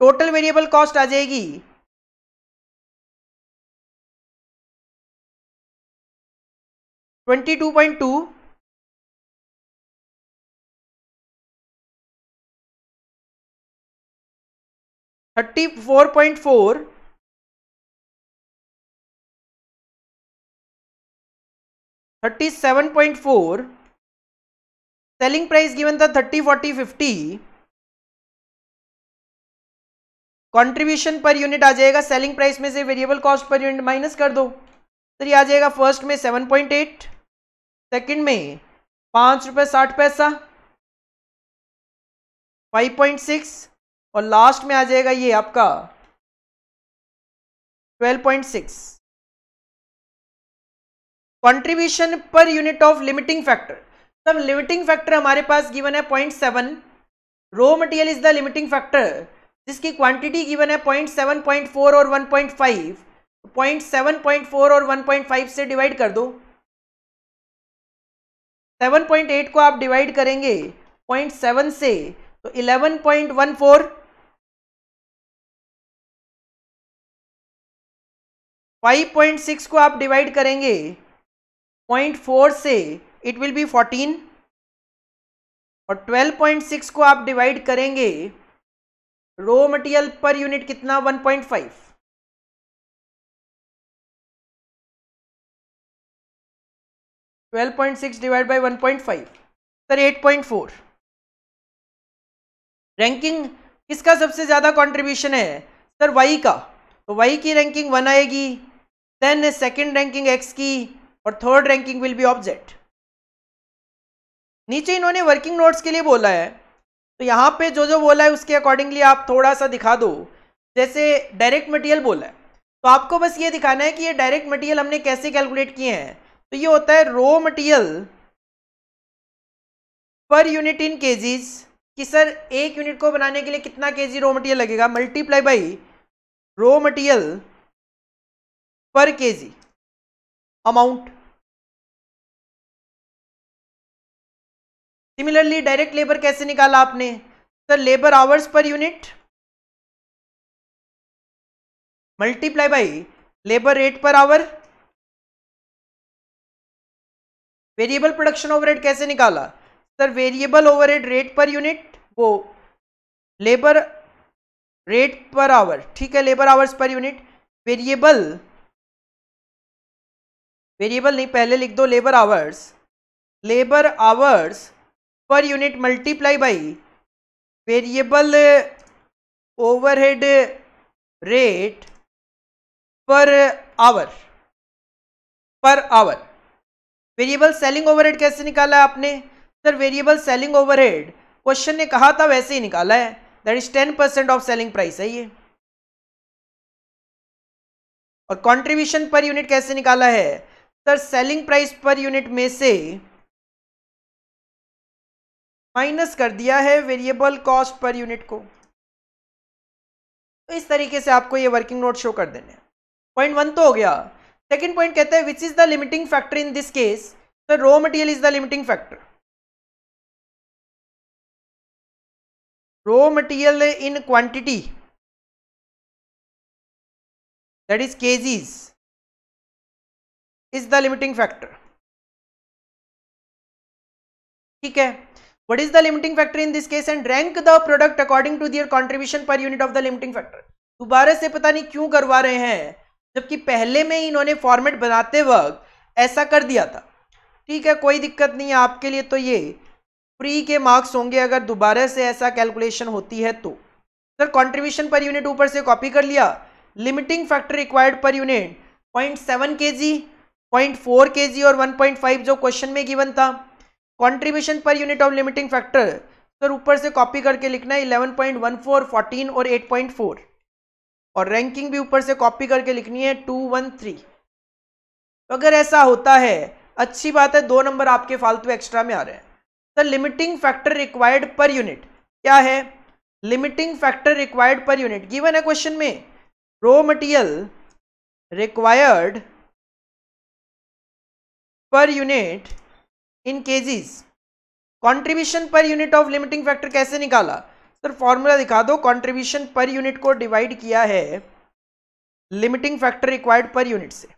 total variable cost आ जाएगी 22.2 34.4 37.4 सेलिंग प्राइस गिवन था 30 40 50 कंट्रीब्यूशन पर यूनिट आ जाएगा सेलिंग प्राइस में से variable cost per unit minus कर दो तो ये आ जाएगा फर्स्ट में 7.8 सेकंड में पाँच रुपये साठ पैसा फाइव पॉइंट सिक्स और लास्ट में आ जाएगा ये आपका twelve point six contribution per unit of limiting factor सब लिमिटिंग फैक्टर हमारे पास गिवन है point seven raw material is the limiting factor जिसकी क्वांटिटी गिवन है पॉइंट सेवन पॉइंट फोर और one point five point seven point four और one point five से divide कर दो सेवन पॉइंट एट को आप डिवाइड करेंगे पॉइंट सेवन से तो eleven point one four five point six को आप डिवाइड करेंगे पॉइंट फोर से इट विल बी फोर्टीन और ट्वेल्व पॉइंट सिक्स को आप डिवाइड करेंगे रो मटेरियल पर यूनिट कितना one point five twelve point six divide by one point five sir eight point four ranking किसका सबसे ज़्यादा कंट्रीब्यूशन है सर वाई का तो वाई की रैंकिंग वन आएगी देन सेकंड रैंकिंग एक्स की और third ranking will be object नीचे इन्होंने वर्किंग नोट्स के लिए बोला है तो यहाँ पे जो जो बोला है उसके अकॉर्डिंगली आप थोड़ा सा दिखा दो जैसे डायरेक्ट मटेरियल बोला है तो आपको बस ये दिखाना है कि ये डायरेक्ट मटेरियल हमने कैसे कैलकुलेट किए हैं तो ये होता है raw material per unit in KGs कि सर एक यूनिट को बनाने के लिए कितना केजी रो मटेरियल लगेगा multiply by raw material per KG amount similarly direct labour कैसे निकाला आपने sir labour hours per unit multiply by labour rate per hour variable production overhead कैसे निकाला sir variable overhead rate per unit वो labour rate per hour ठीक है labour hours per unit variable variable नहीं पहले लिख दो labour hours labour hours per unit multiply by variable overhead rate per hour per hour variable selling overhead कैसे निकाला है आपने sir variable selling overhead question ने कहा था वैसे ही निकाला है that is ten percent of selling price है ये और कंट्रीब्यूशन पर यूनिट कैसे निकाला है sir selling price per unit में से माइनस कर दिया है वेरिएबल कॉस्ट पर यूनिट को तो इस तरीके से आपको ये वर्किंग नोट शो कर देने पॉइंट वन तो हो गया सेकेंड पॉइंट कहते हैं which is the limiting factor in this case the raw material is the limiting factor raw material in quantity that is KGs is the limiting factor ठीक है what is the limiting factor in this case and rank the product according to their contribution per unit of the limiting factor दोबारा से पता नहीं क्यों करवा रहे हैं जबकि पहले में ही इन्होंने फॉर्मेट बनाते वक्त ऐसा कर दिया था ठीक है कोई दिक्कत नहीं है आपके लिए तो ये प्री के मार्क्स होंगे अगर दोबारा से ऐसा कैलकुलेशन होती है तो सर कंट्रीब्यूशन पर यूनिट ऊपर से कॉपी कर लिया limiting factor required per unit point seven K G point four K G और वन पॉइंट फाइव जो क्वेश्चन में गिवन था contribution per unit of limiting factor sir ऊपर से कॉपी करके लिखना है eleven point one four fourteen और एट पॉइंट फोर और रैंकिंग भी ऊपर से कॉपी करके लिखनी है टू वन थ्री तो अगर ऐसा होता है अच्छी बात है दो नंबर आपके फालतू एक्स्ट्रा में आ रहे हैं sir limiting factor required per unit क्या है limiting factor required per unit given है क्वेश्चन में raw material required per unit in KGs contribution per unit of limiting factor कैसे निकाला सर तो फॉर्मूला दिखा दो कंट्रीब्यूशन पर यूनिट को डिवाइड किया है limiting factor required per unit से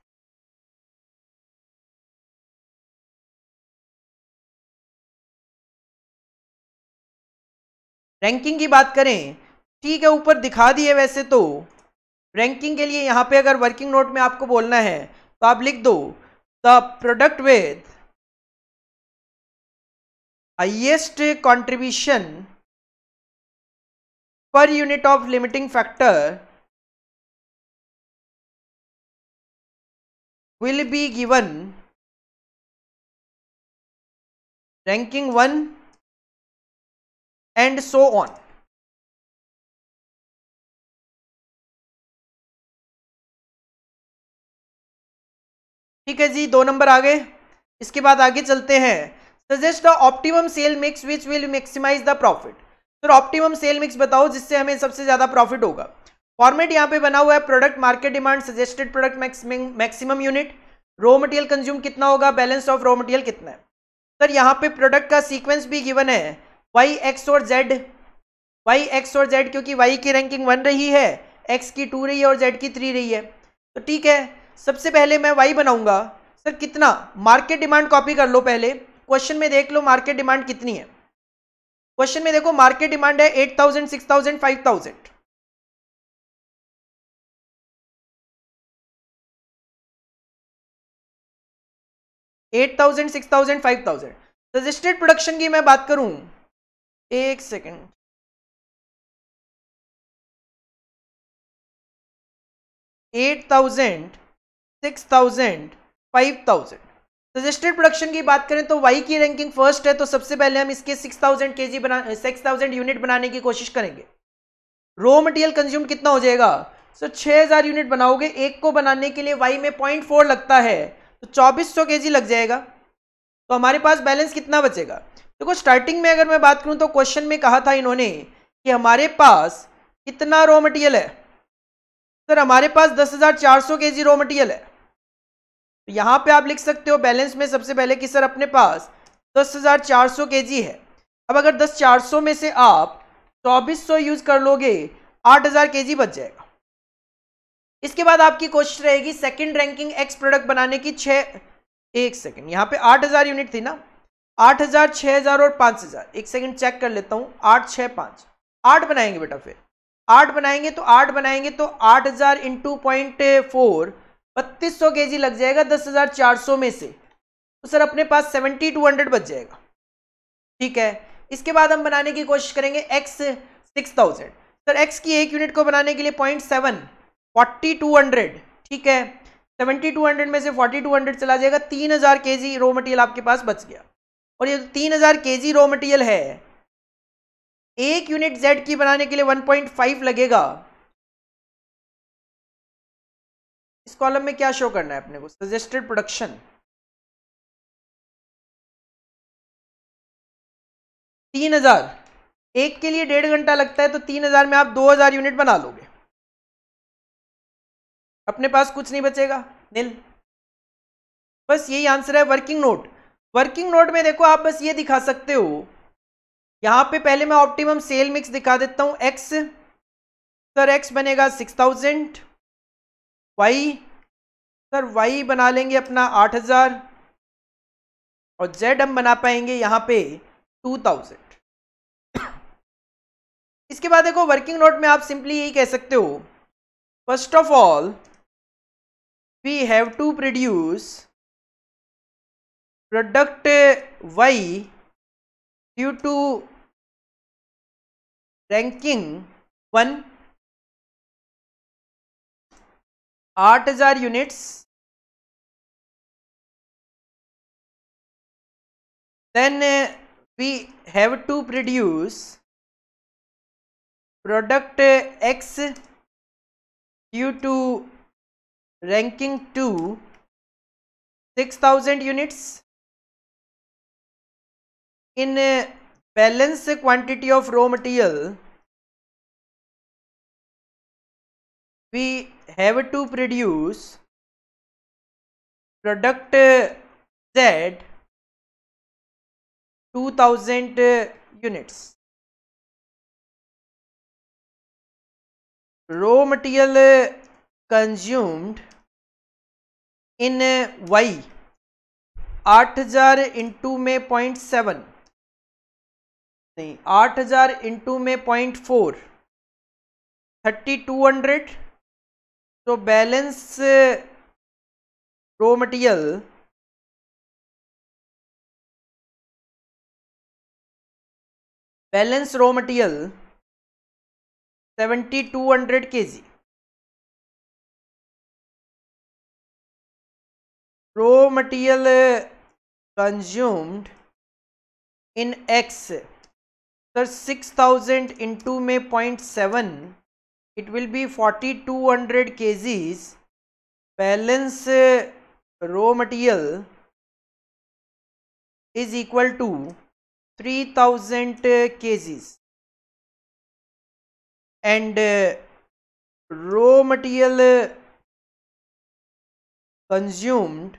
रैंकिंग की बात करें ठीक है ऊपर दिखा दिए वैसे तो रैंकिंग के लिए यहां पे अगर वर्किंग नोट में आपको बोलना है तो आप लिख दो the product with highest contribution per unit of limiting factor will be given ranking one and so on ठीक है जी दो नंबर आगे इसके बाद आगे चलते हैं suggest the optimum sale mix which will maximise the profit फिर ऑप्टिमम सेल मिक्स बताओ जिससे हमें सबसे ज़्यादा प्रॉफिट होगा फॉर्मेट यहाँ पे बना हुआ है product market demand suggested product maximum unit raw material consume कितना होगा बैलेंस ऑफ रॉ मटेरियल कितना है सर यहाँ पे प्रोडक्ट का सीक्वेंस भी गिवन है वाई एक्स और जेड वाई एक्स और जेड क्योंकि वाई की रैंकिंग वन रही है एक्स की टू रही है और जेड की थ्री रही है तो ठीक है सबसे पहले मैं वाई बनाऊंगा सर कितना मार्केट डिमांड कॉपी कर लो पहले क्वेश्चन में देख लो मार्केट डिमांड कितनी है क्वेश्चन में देखो मार्केट डिमांड है eight thousand six thousand five thousand eight thousand six thousand five thousand registered production की मैं बात करूं एक second eight thousand six thousand five thousand registered तो प्रोडक्शन की बात करें तो वाई की रैंकिंग फर्स्ट है तो सबसे पहले हम इसके 6000 केजी बना 6000 यूनिट बनाने की कोशिश करेंगे रो मटेरियल कंज्यूम कितना हो जाएगा सर so, हज़ार यूनिट बनाओगे एक को बनाने के लिए वाई में पॉइंट फोर लगता है तो चौबीस सौ के जी लग जाएगा तो हमारे पास बैलेंस कितना बचेगा देखो तो स्टार्टिंग में अगर मैं बात करूँ तो क्वेश्चन में कहा था इन्होंने कि हमारे पास कितना रॉ मटेरियल है सर हमारे पास दस हज़ार चार सौ के जी रॉ मटेरियल है यहाँ पे आप लिख सकते हो बैलेंस में सबसे पहले कि सर अपने पास दस हज़ार चार सौ के जी है अब अगर दस चार सौ में से आप चौबीस सौ यूज़ कर लोगे आठ हज़ार के जी बच जाएगा इसके बाद आपकी कोशिश रहेगी सेकंड रैंकिंग एक्स प्रोडक्ट बनाने की छः एक सेकंड यहाँ पे आठ हज़ार यूनिट थी ना आठ हज़ार छः हज़ार और पाँच हज़ार एक सेकेंड चेक कर लेता हूँ आठ छः पाँच आठ बनाएंगे बेटा फिर आठ बनाएंगे तो आठ बनाएंगे तो आठ हज़ार टू पॉइंट फोर बत्तीस सौ के जी लग जाएगा दस हज़ार चार सौ में से तो सर अपने पास सेवेंटी टू हंड्रेड बच जाएगा ठीक है इसके बाद हम बनाने की कोशिश करेंगे X six thousand sir X की एक यूनिट को बनाने के लिए point seven forty two hundred ठीक है सेवेंटी टू हंड्रेड में से फोर्टी टू हंड्रेड चला जाएगा तीन हज़ार के जी रॉ मटेरियल आपके पास बच गया और ये तीन हज़ार के जी रॉ मटेरियल है एक यूनिट जेड की बनाने के लिए वन पॉइंट फाइव लगेगा इस कॉलम में क्या शो करना है अपने को सजेस्टेड प्रोडक्शन तीन हजार एक के लिए डेढ़ घंटा लगता है तो तीन हजार में आप दो हजार यूनिट बना लोगे अपने पास कुछ नहीं बचेगा नील बस यही आंसर है वर्किंग नोट वर्किंग नोट में देखो आप बस ये दिखा सकते हो यहां पे पहले मैं ऑप्टिमम सेल मिक्स दिखा देता हूं एक्स सर एक्स बनेगा six thousand Y sir Y बना लेंगे अपना आठ हज़ार और जेड हम बना पाएंगे यहाँ पे टू थाउजेंड इसके बाद देखो वर्किंग नोट में आप सिंपली यही कह सकते हो first of all we have to produce product Y due to ranking one 8000 units then uh, we have to produce product uh, x due to ranking 2 6000 units in a uh, balance quantity of raw material we have to produce product Z thousand units raw material consumed in Y आठ हजार into में point seven नहीं आठ हजार into में point four thirty two hundred तो balance raw material balance raw material seventy two hundred K G raw material consumed in X sir six thousand into में point seven it will be 4200 kgs balance uh, raw material is equal to 3000 kgs uh, and uh, raw material uh, consumed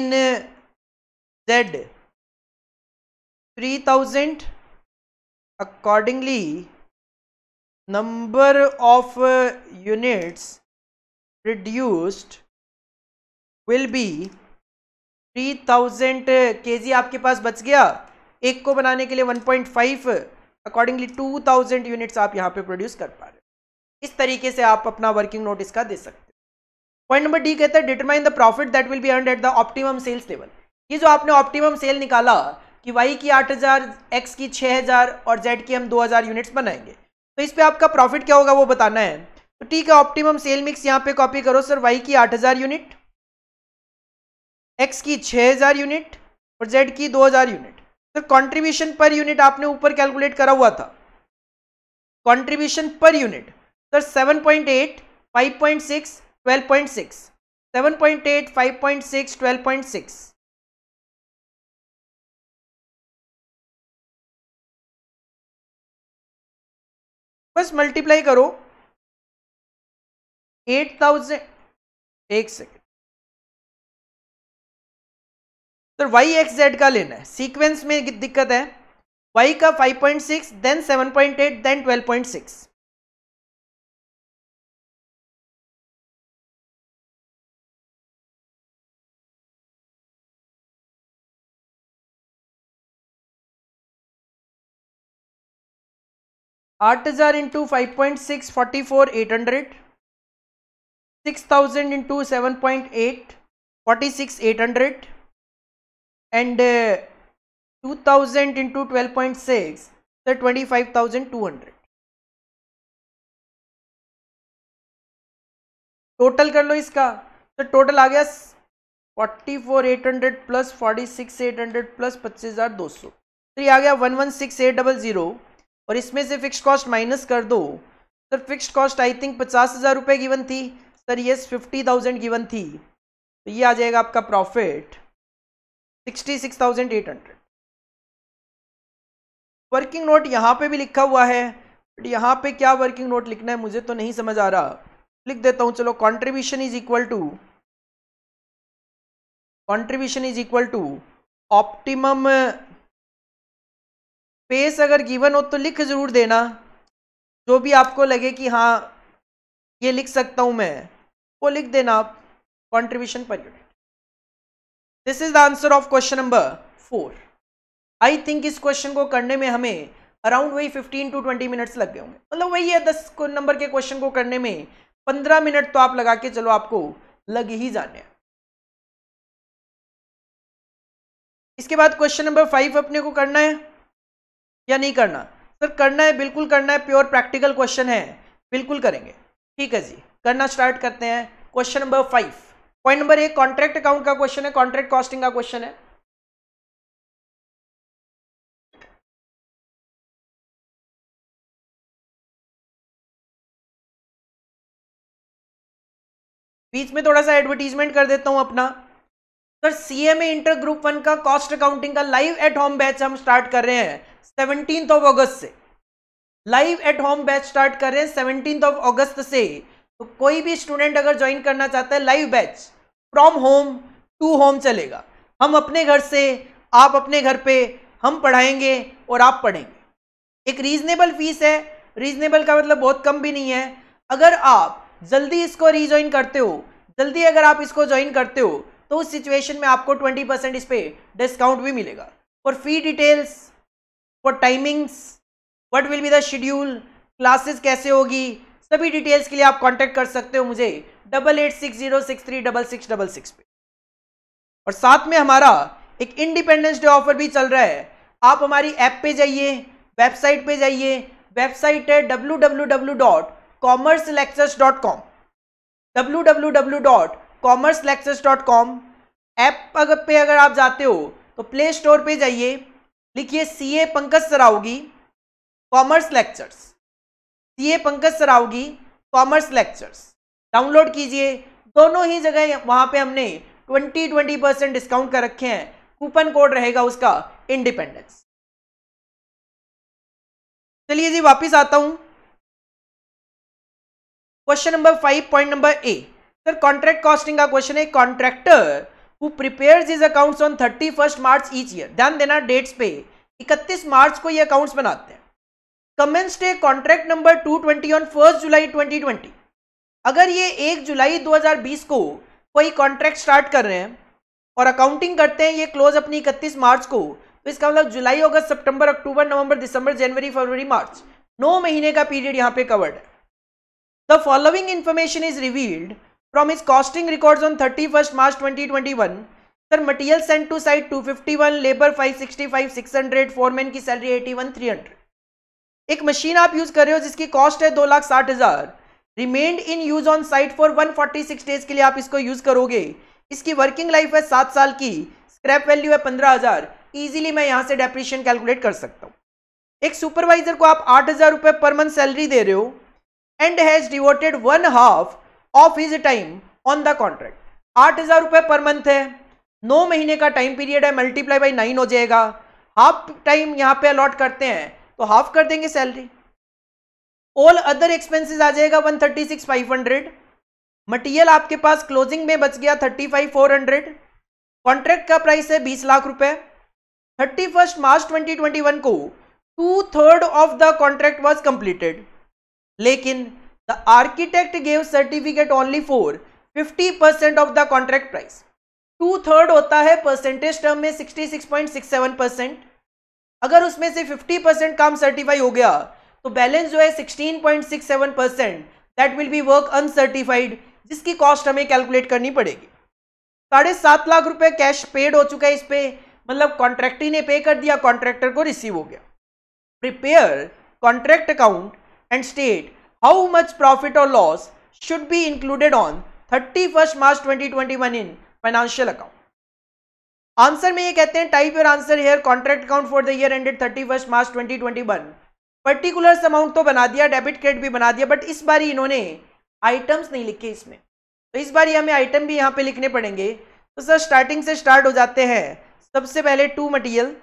in uh, Z 3000 accordingly number of uh, units be will be 3000 uh, kg आपके पास बच गया एक को बनाने के लिए 1.5 accordingly thousand units आप यहाँ पे प्रोड्यूस कर पा रहे इस तरीके से आप अपना वर्किंग नोट इसका दे सकते हो पॉइंट नंबर डी कहता है determine the profit that will be earn at the optimum sales level ये जो आपने ऑप्टिमम सेल निकाला कि वाई की 8000 एक्स की 6000 और जेड की हम 2000 यूनिट्स बनाएंगे तो इस पर आपका प्रॉफिट क्या होगा वो बताना है तो ठीक है ऑप्टिमम सेल मिक्स यहाँ पे कॉपी करो सर वाई की 8000 यूनिट एक्स की 6000 यूनिट और जेड की 2000 unit sir contribution per unit आपने ऊपर कैलकुलेट करा हुआ था कंट्रीब्यूशन पर यूनिट सर 7.8 5.6 12.6 7.8 5.6 12.6 बस मल्टीप्लाई करो एट थाउजेंड एक सेकेंड तो वाई एक्स जेड का लेना है सीक्वेंस में दिक्कत है वाई का 5.6 then seven point eight then twelve point six आठ हज़ार into five point six forty four eight hundred six thousand into seven point eight forty six eight hundred and two thousand into twelve point six sir twenty five thousand two hundred total कर लो इसका तो total आ गया forty four eight hundred plus forty six eight hundred plus पच्चीस हज़ार दो सौ तो ये आ गया one one six eight double zero और इसमें से फिक्स्ड कॉस्ट माइनस कर दो sir fixed cost I think पचास हज़ार रुपये गिवन थी sir yes fifty thousand given थी तो ये आ जाएगा आपका profit sixty six thousand eight hundred working note यहाँ पे भी लिखा हुआ है बट यहाँ पे क्या वर्किंग नोट लिखना है मुझे तो नहीं समझ आ रहा लिख देता हूँ चलो contribution is equal to contribution is equal to optimum space अगर गिवन हो तो लिख ज़रूर देना जो भी आपको लगे कि हाँ ये लिख सकता हूं मैं वो लिख देना आप contribution per unit this is the answer of question number four I think इस क्वेश्चन को करने में हमें अराउंड वही फिफ्टीन टू ट्वेंटी मिनट्स लग गए होंगे मतलब वही है दस नंबर के क्वेश्चन को करने में पंद्रह मिनट तो आप लगा के चलो आपको लग ही जाने इसके बाद क्वेश्चन नंबर फाइव अपने को करना है या नहीं करना सर करना है बिल्कुल करना है प्योर प्रैक्टिकल क्वेश्चन है बिल्कुल करेंगे ठीक है जी करना स्टार्ट करते हैं question number five point number एक कॉन्ट्रैक्ट अकाउंट का क्वेश्चन है कॉन्ट्रैक्ट कॉस्टिंग का क्वेश्चन है बीच में थोड़ा सा एडवर्टीजमेंट कर देता हूं अपना sir CMA inter group one का कॉस्ट अकाउंटिंग का लाइव एट होम बैच हम स्टार्ट कर रहे हैं सेवनटीन ऑफ अगस्त से live at home batch start कर रहे हैं सेवनटीन ऑफ अगस्त से तो कोई भी स्टूडेंट अगर ज्वाइन करना चाहता है live batch from home to home चलेगा हम अपने घर से आप अपने घर पे हम पढ़ाएंगे और आप पढ़ेंगे एक रीजनेबल फीस है रीजनेबल का मतलब बहुत कम भी नहीं है अगर आप जल्दी इसको रीजॉइन करते हो जल्दी अगर आप इसको ज्वाइन करते हो तो उस सिचुएशन में आपको ट्वेंटी परसेंट इस पर डिस्काउंट भी मिलेगा for fee details for timings what will be the schedule classes कैसे होगी सभी डिटेल्स के लिए आप कांटेक्ट कर सकते हो मुझे double eight six zero six three double six double six पे और साथ में हमारा एक इंडिपेंडेंस डे ऑफर भी चल रहा है आप हमारी ऐप पे जाइए वेबसाइट पे जाइए वेबसाइट है W W W dot commerce lectures dot com W W W dot commerce lectures dot com app अगर पे अगर आप जाते हो तो प्ले स्टोर पे जाइए लिखिए C A Pankaj Saraogi commerce lectures C A Pankaj Saraogi commerce lectures download कीजिए दोनों ही जगह वहाँ पे हमने ट्वेंटी ट्वेंटी परसेंट डिस्काउंट कर रखे हैं कूपन कोड रहेगा उसका इंडिपेंडेंस चलिए जी वापस आता हूँ question number five point number A sir contract costing का क्वेश्चन है contractor who prepares is accounts on thirty first March each year ध्यान देना डेट्स पे इकतीस मार्च को ये अकाउंट्स बनाते हैं commenced contract number two twenty on first July twenty twenty अगर ये एक जुलाई 2020 को कोई कॉन्ट्रैक्ट स्टार्ट कर रहे हैं और अकाउंटिंग करते हैं ये क्लोज अपनी इकतीस मार्च को तो इसका मतलब जुलाई अगस्त सितंबर अक्टूबर नवंबर दिसंबर जनवरी फरवरी मार्च नौ महीने का पीरियड यहाँ पे कवर्ड है the following information is revealed from his costing records on 31st March 2021, sir, material sent to site 251, labor 565, 600, foreman की सैलरी 81, 300. एक मशीन आप यूज कर रहे हो जिसकी कॉस्ट है दो लाख साठ हजार remained in use on site for 146 days के लिए आप इसको यूज करोगे इसकी वर्किंग लाइफ है सात साल की स्क्रैप वैल्यू है पंद्रह हजार ईजिली मैं यहां से डेप्रिशिएशन कैलकुलेट कर सकता हूँ एक सुपरवाइजर को आप आठ हजार रुपये पर मंथ सैलरी दे रहे हो and has devoted one half of his time on the contract आठ हजार रुपए पर मंथ है नौ महीने का टाइम पीरियड है मल्टीप्लाई बाई नाइन हो जाएगा हाफ टाइम यहाँ पे अलॉट करते हैं तो हाफ कर देंगे सैलरी ऑल अदर एक्सपेंसेस आ जाएगा one thirty six five hundred material आपके पास क्लोजिंग में बच गया thirty five four hundred contract का प्राइस है बीस लाख रुपए thirty first March twenty twenty one को two third of the contract was completed लेकिन the architect gave certificate only for 50% of the contract price two third होता है percentage term में 66.67 percent अगर उसमें से 50 परसेंट काम सर्टिफाई हो गया तो बैलेंस जो है 16.67 percent that will be work uncertified जिसकी कॉस्ट हमें कैलकुलेट करनी पड़ेगी साढ़े सात लाख रुपए कैश पेड हो चुका है इस पर मतलब कॉन्ट्रैक्टी ने पे कर दिया कॉन्ट्रैक्टर को रिसीव हो गया prepare contract account and state how much profit और loss should be included on thirty first March 2021 in financial account answer में ये कहते हैं type your answer here contract account for the year ended first March twenty twenty one particular amount तो बना दिया debit credit भी बना दिया बट इस बार इन्होंने आइटम्स नहीं लिखे इसमें तो इस बार हमें आइटम भी यहाँ पे लिखने पड़ेंगे तो सर स्टार्टिंग से स्टार्ट हो जाते हैं सबसे पहले टू मटीरियल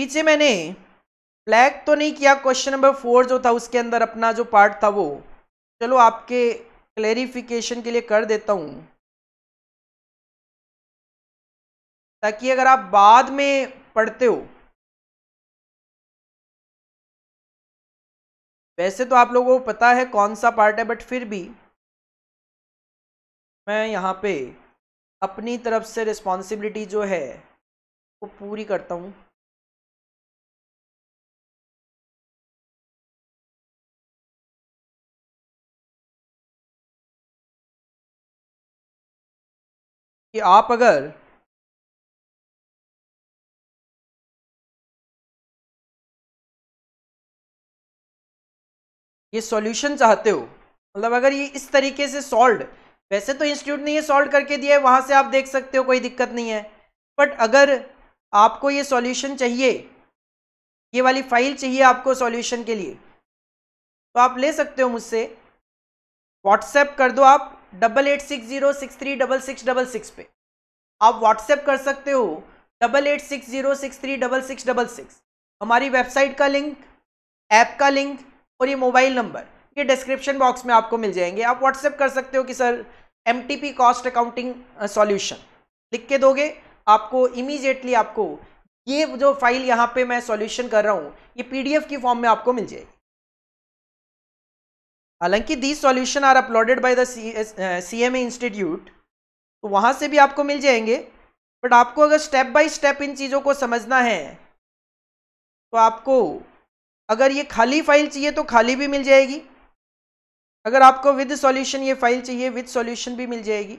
पीछे मैंने फ्लैग तो नहीं किया क्वेश्चन नंबर फोर जो था उसके अंदर अपना जो पार्ट था वो चलो आपके क्लेरिफिकेशन के लिए कर देता हूँ ताकि अगर आप बाद में पढ़ते हो वैसे तो आप लोगों को पता है कौन सा पार्ट है बट फिर भी मैं यहाँ पे अपनी तरफ से रिस्पॉन्सिबिलिटी जो है वो पूरी करता हूँ कि आप अगर ये सॉल्यूशन चाहते हो मतलब अगर ये इस तरीके से सॉल्व वैसे तो इंस्टीट्यूट ने ये सॉल्व करके दिया है वहां से आप देख सकते हो कोई दिक्कत नहीं है बट अगर आपको ये सॉल्यूशन चाहिए ये वाली फाइल चाहिए आपको सॉल्यूशन के लिए तो आप ले सकते हो मुझसे व्हाट्सएप कर दो आप double eight six zero six three double six double six पे आप व्हाट्सएप कर सकते हो double eight six zero six three double six double six हमारी वेबसाइट का लिंक ऐप का लिंक और ये मोबाइल नंबर ये डिस्क्रिप्शन बॉक्स में आपको मिल जाएंगे आप व्हाट्सएप कर सकते हो कि sir M cost accounting solution लिख के दोगे आपको इमीजिएटली आपको ये जो फाइल यहाँ पे मैं सॉल्यूशन कर रहा हूँ ये पीडीएफ की फॉर्म में आपको मिल जाएगी हालांकि the solution are uploaded by the C M institute तो वहाँ से भी आपको मिल जाएंगे बट आपको अगर स्टेप बाय स्टेप इन चीज़ों को समझना है तो आपको अगर ये खाली फाइल चाहिए तो खाली भी मिल जाएगी अगर आपको विद सॉल्यूशन ये फाइल चाहिए विद सॉल्यूशन भी मिल जाएगी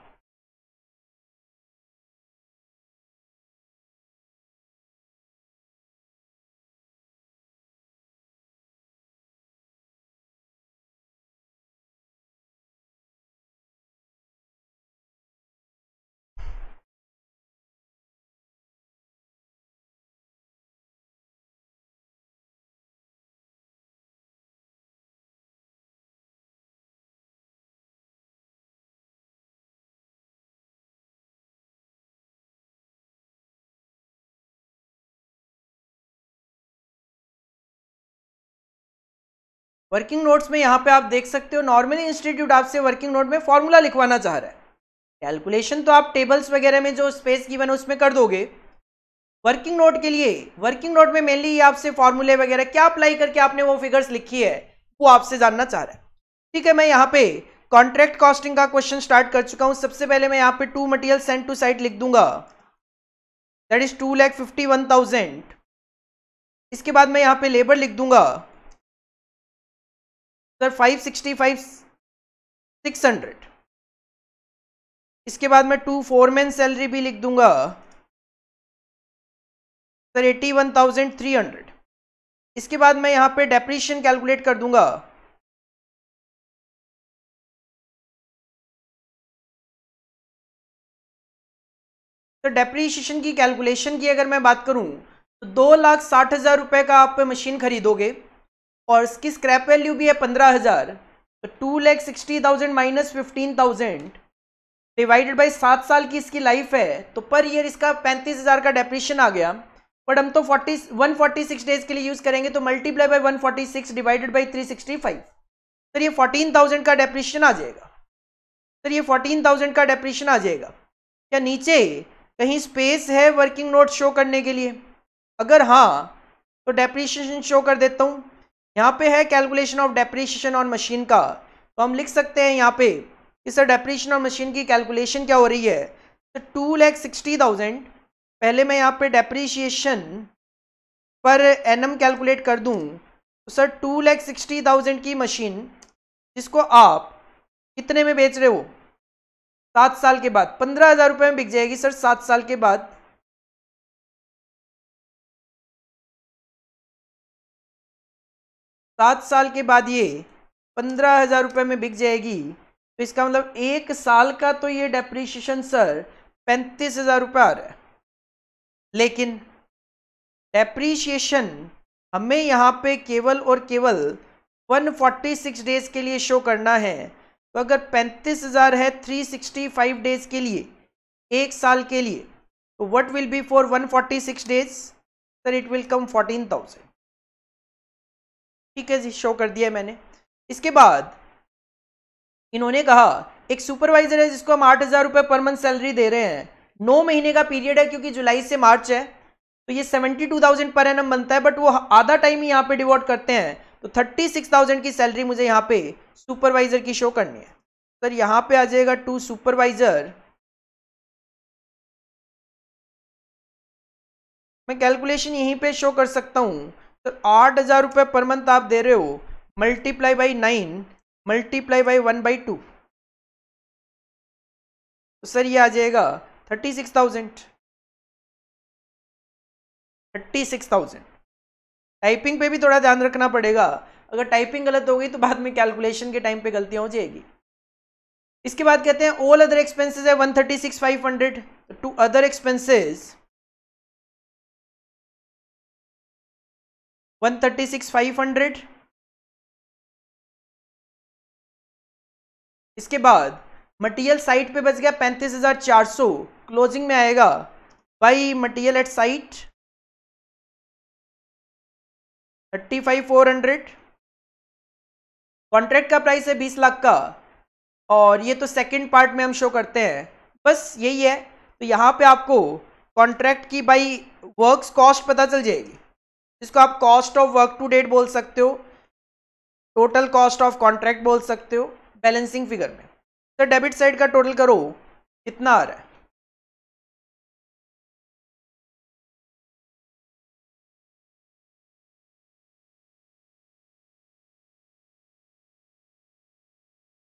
वर्किंग नोट्स में यहाँ पे आप देख सकते हो नॉर्मली इंस्टीट्यूट आपसे वर्किंग नोट में फॉर्मूला लिखवाना चाह रहा है कैलकुलेशन तो आप टेबल्स वगैरह में जो स्पेस गिवन है उसमें कर दोगे वर्किंग नोट के लिए वर्किंग नोट में मेनली आपसे फॉर्मूले वगैरह क्या अप्लाई करके आपने वो फिगर्स लिखी है वो आपसे जानना चाह रहा है ठीक है मैं यहाँ पे कॉन्ट्रैक्ट कॉस्टिंग का क्वेश्चन स्टार्ट कर चुका हूँ सबसे पहले मैं यहाँ पे to material send to site लिख दूंगा that is two lakh fifty one thousand इसके बाद मैं यहाँ पे लेबर लिख दूंगा sir five sixty five six hundred इसके बाद मैं टू फोर मैन सैलरी भी लिख दूंगा sir 81,300 one thousand three hundred इसके बाद मैं यहाँ पे डेप्रीशन कैलकुलेट कर दूंगा तो डेप्रीशिएशन की कैलकुलेशन की अगर मैं बात करूं तो दो लाख साठ हज़ार रुपये का आप मशीन खरीदोगे और इसकी स्क्रैप वैल्यू भी है पंद्रह हज़ार तो two lakh sixty thousand minus fifteen thousand divided by सात साल की इसकी लाइफ है तो पर ईयर इसका पैंतीस हज़ार का डेप्रेशन आ गया बट हम तो forty one forty six days के लिए यूज़ करेंगे तो multiply by one forty six divided by three sixty five sir ये फोर्टीन थाउजेंड का डेप्रेशन आ जाएगा सर ये फोर्टीन थाउजेंड का डेप्रेशन आ जाएगा क्या नीचे कहीं स्पेस है वर्किंग नोट शो करने के लिए अगर हाँ तो डेप्रिशिएशन शो कर देता हूँ यहाँ पे है calculation of depreciation on machine का तो हम लिख सकते हैं यहाँ पे कि सर डेप्रीशन ऑन मशीन की कैलकुलेशन क्या हो रही है तो टू लैख सिक्सटी थाउजेंड पहले मैं यहाँ पे डेप्रीशिएशन पर एनम कैलकुलेट कर दूँ तो sir two lakh sixty thousand की मशीन जिसको आप कितने में बेच रहे हो सात साल के बाद पंद्रह हज़ार रुपये में बिक जाएगी सर सात साल के बाद सात साल के बाद ये पंद्रह हज़ार रुपये में बिक जाएगी तो इसका मतलब एक साल का तो ये डेप्रिसिएशन सर पैंतीस हज़ार रुपये आ रहा है लेकिन डेप्रीशिएशन हमें यहाँ पे केवल और केवल 146 डेज़ के लिए शो करना है तो अगर पैंतीस हज़ार है 365 डेज़ के लिए एक साल के लिए तो what will be for 146 days sir it will come 14,000 ठीक है शो कर दिया मैंने इसके बाद इन्होंने कहा एक सुपरवाइजर है जिसको हम आठ हज़ार रुपये पर मंथ सैलरी दे रहे हैं नौ महीने का पीरियड है क्योंकि जुलाई से मार्च है तो ये सेवेंटी टू थाउजेंड पर एम बनता है बट वो आधा टाइम ही यहाँ पे डिवोट करते हैं तो थर्टी सिक्स थाउजेंड की सैलरी मुझे यहाँ पे सुपरवाइजर की शो करनी है सर यहाँ पे आ जाएगा टू सुपरवाइजर मैं कैलकुलेशन यहीं पे शो कर सकता हूँ तो आठ हज़ार रुपये पर मंथ आप दे रहे हो multiply by nine multiply by one by two तो सर ये आ जाएगा thirty six thousand thirty six thousand typing पे भी थोड़ा ध्यान रखना पड़ेगा अगर टाइपिंग गलत हो गई तो बाद में कैलकुलेशन के टाइम पे गलतियां हो जाएगी इसके बाद कहते हैं ऑल अदर एक्सपेंसेस है one thirty six five hundred two other expenses one thirty six five hundred इसके बाद मटेरियल साइट पे बच गया पैंतीस हजार चार सौ क्लोजिंग में आएगा by material at site thirty five four hundred contract का प्राइस है बीस लाख का और ये तो सेकंड पार्ट में हम शो करते हैं बस यही है तो यहाँ पे आपको कॉन्ट्रैक्ट की बाई वर्क्स कॉस्ट पता चल जाएगी इसको आप cost of work to date बोल सकते हो टोटल कॉस्ट ऑफ कॉन्ट्रैक्ट बोल सकते हो बैलेंसिंग फिगर में तो डेबिट साइड का टोटल करो कितना आ रहा है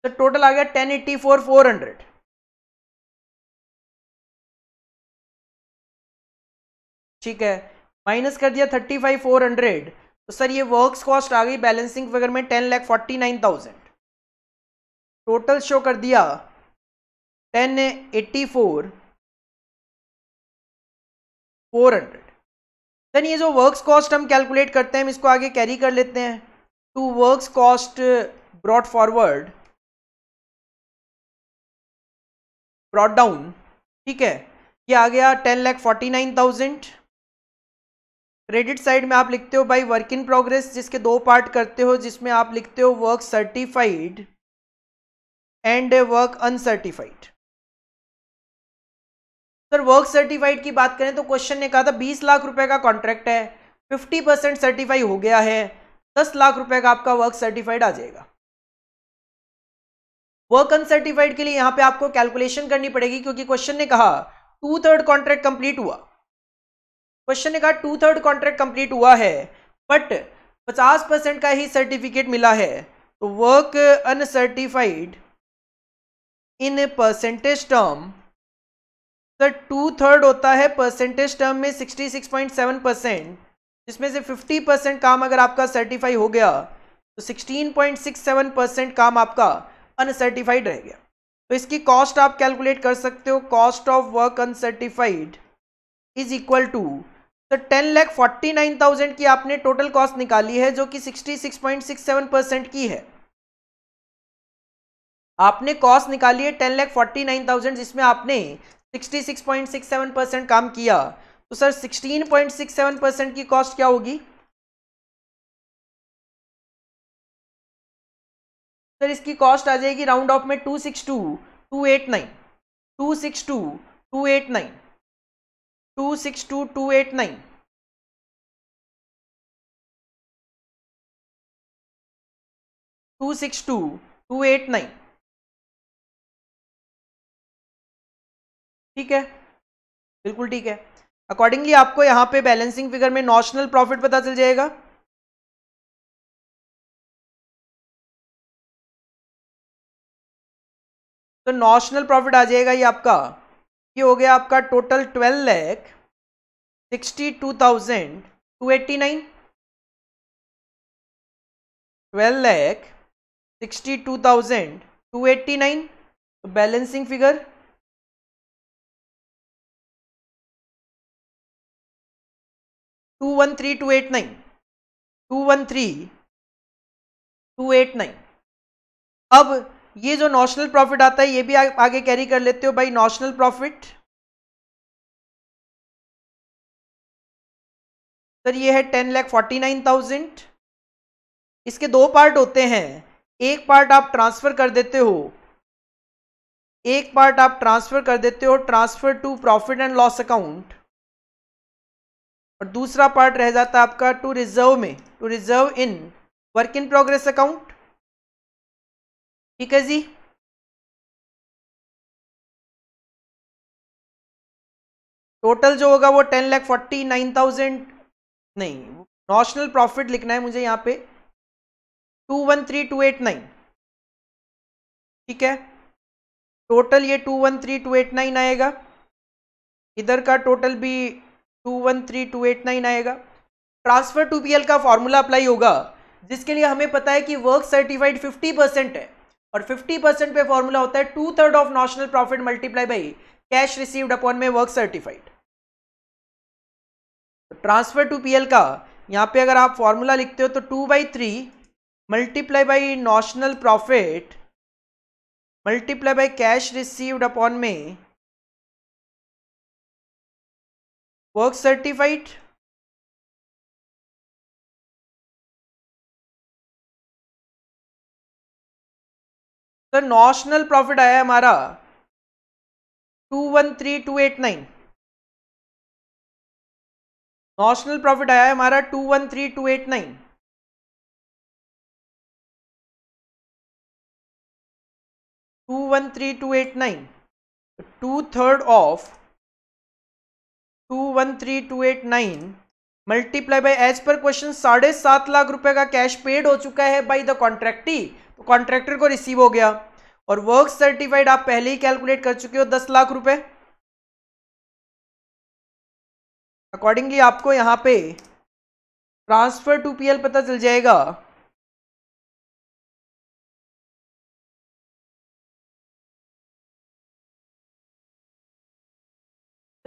तो टोटल आ गया ten eighty four four hundred ठीक है माइनस कर दिया थर्टी फाइव फोर हंड्रेड तो सर ये वर्क्स कॉस्ट आ गई बैलेंसिंग फिगर में ten lakh forty nine thousand total show कर दिया ten eighty four four hundred then ये जो वर्क्स कॉस्ट हम कैलकुलेट करते हैं हम इसको आगे कैरी कर लेते हैं to works cost brought forward brought down ठीक है ये आ गया ten lakh forty nine thousand credit side में आप लिखते हो भाई वर्क इन प्रोग्रेस जिसके दो पार्ट करते हो जिसमें आप लिखते हो work certified and a work uncertified sir work certified की बात करें तो क्वेश्चन ने कहा था बीस लाख रुपए का कॉन्ट्रैक्ट है फिफ्टी परसेंट सर्टिफाई हो गया है दस लाख रुपए का आपका वर्क सर्टिफाइड आ जाएगा वर्क अनसर्टिफाइड के लिए यहां पे आपको कैलकुलेशन करनी पड़ेगी क्योंकि क्वेश्चन ने कहा टू थर्ड कॉन्ट्रैक्ट कंप्लीट हुआ क्वेश्चन ने कहा टू थर्ड कॉन्ट्रैक्ट कंप्लीट हुआ है बट 50 परसेंट का ही सर्टिफिकेट मिला है तो work uncertified in percentage term sir two third होता है परसेंटेज टर्म में 66.7 परसेंट जिसमें से 50 परसेंट काम अगर आपका सर्टिफाई हो गया तो 16.67 परसेंट काम आपका अनसर्टिफाइड रह गया तो इसकी कॉस्ट आप कैलकुलेट कर सकते हो cost of work uncertified is equal to तो ten lakh forty nine thousand की आपने टोटल कॉस्ट निकाली है जो कि sixty six point six seven percent की है आपने कॉस्ट निकाली है ten lakh forty nine thousand जिसमें आपने sixty six point six seven percent काम किया तो sir sixteen point six seven percent की कॉस्ट क्या होगी सर इसकी कॉस्ट आ जाएगी राउंड ऑफ में two six two two eight nine two six two two eight nine two six two two eight nine two six two two eight nine ठीक है बिल्कुल ठीक है अकॉर्डिंगली आपको यहां पे बैलेंसिंग फिगर में नॉशनल प्रॉफिट पता चल जाएगा तो नॉशनल प्रॉफिट आ जाएगा ये आपका ये हो गया आपका total twelve lakh sixty two thousand two eighty nine twelve lakh sixty two thousand two eighty nine balancing figure two one three two eight nine two one three two eight nine अब ये जो नॉशनल प्रॉफिट आता है ये भी आ, आगे carry कर लेते हो भाई नॉशनल प्रॉफिट सर ये है ten lakh forty nine thousand इसके दो पार्ट होते हैं एक पार्ट आप ट्रांसफर कर देते हो एक पार्ट आप ट्रांसफर कर देते हो transfer to profit and loss account और दूसरा पार्ट रह जाता है आपका टू रिजर्व में to reserve in work in progress account ठीक है जी टोटल जो होगा वो ten lakh forty nine thousand नहीं नॉशनल प्रॉफिट लिखना है मुझे यहां पे two one three two eight nine ठीक है टोटल ये two one three two eight nine आएगा इधर का टोटल भी two one three two eight nine आएगा ट्रांसफर टू पीएल का फॉर्मूला अप्लाई होगा जिसके लिए हमें पता है कि वर्क सर्टिफाइड फिफ्टी परसेंट है और 50 परसेंट पे फॉर्मूला होता है two third of notional profit multiply by cash received upon में work certified transfer to PL का यहां पे अगर आप फॉर्मूला लिखते हो तो two by three multiply by notional profit multiply by cash received upon में work certified sir notional profit आया हमारा two one three two eight nine notional profit आया है हमारा two one three two eight nine two one three two eight nine two third of two one three two eight nine multiply by as per question साढ़े सात लाख रुपए का cash paid हो चुका है बाय द कॉन्ट्रैक्टी तो कॉन्ट्रैक्टर को receive हो गया और वर्क सर्टिफाइड आप पहले ही कैलकुलेट कर चुके हो दस लाख रुपए अकॉर्डिंगली आपको यहां पे ट्रांसफर टू पीएल पता चल जाएगा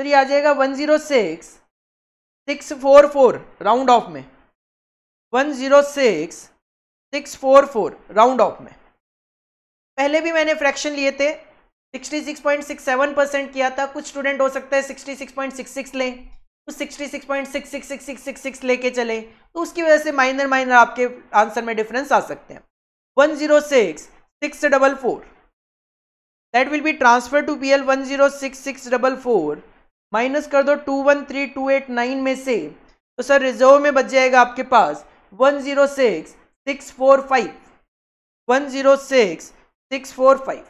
सर ये आ जाएगा one zero six six four four round off में one zero six six four four round off में पहले भी मैंने फ्रैक्शन लिए थे 66.67 परसेंट किया था कुछ स्टूडेंट हो सकता है 66.66 लें तो सिक्स लेके चले तो उसकी वजह से माइनर माइनर आपके आंसर में डिफरेंस आ सकते हैं 106 six double four that will be transfer to P L one zero six six double four minus कर दो two one three two eight nine में से तो सर रिजर्व में बच जाएगा आपके पास one zero six six four five one zero six six four five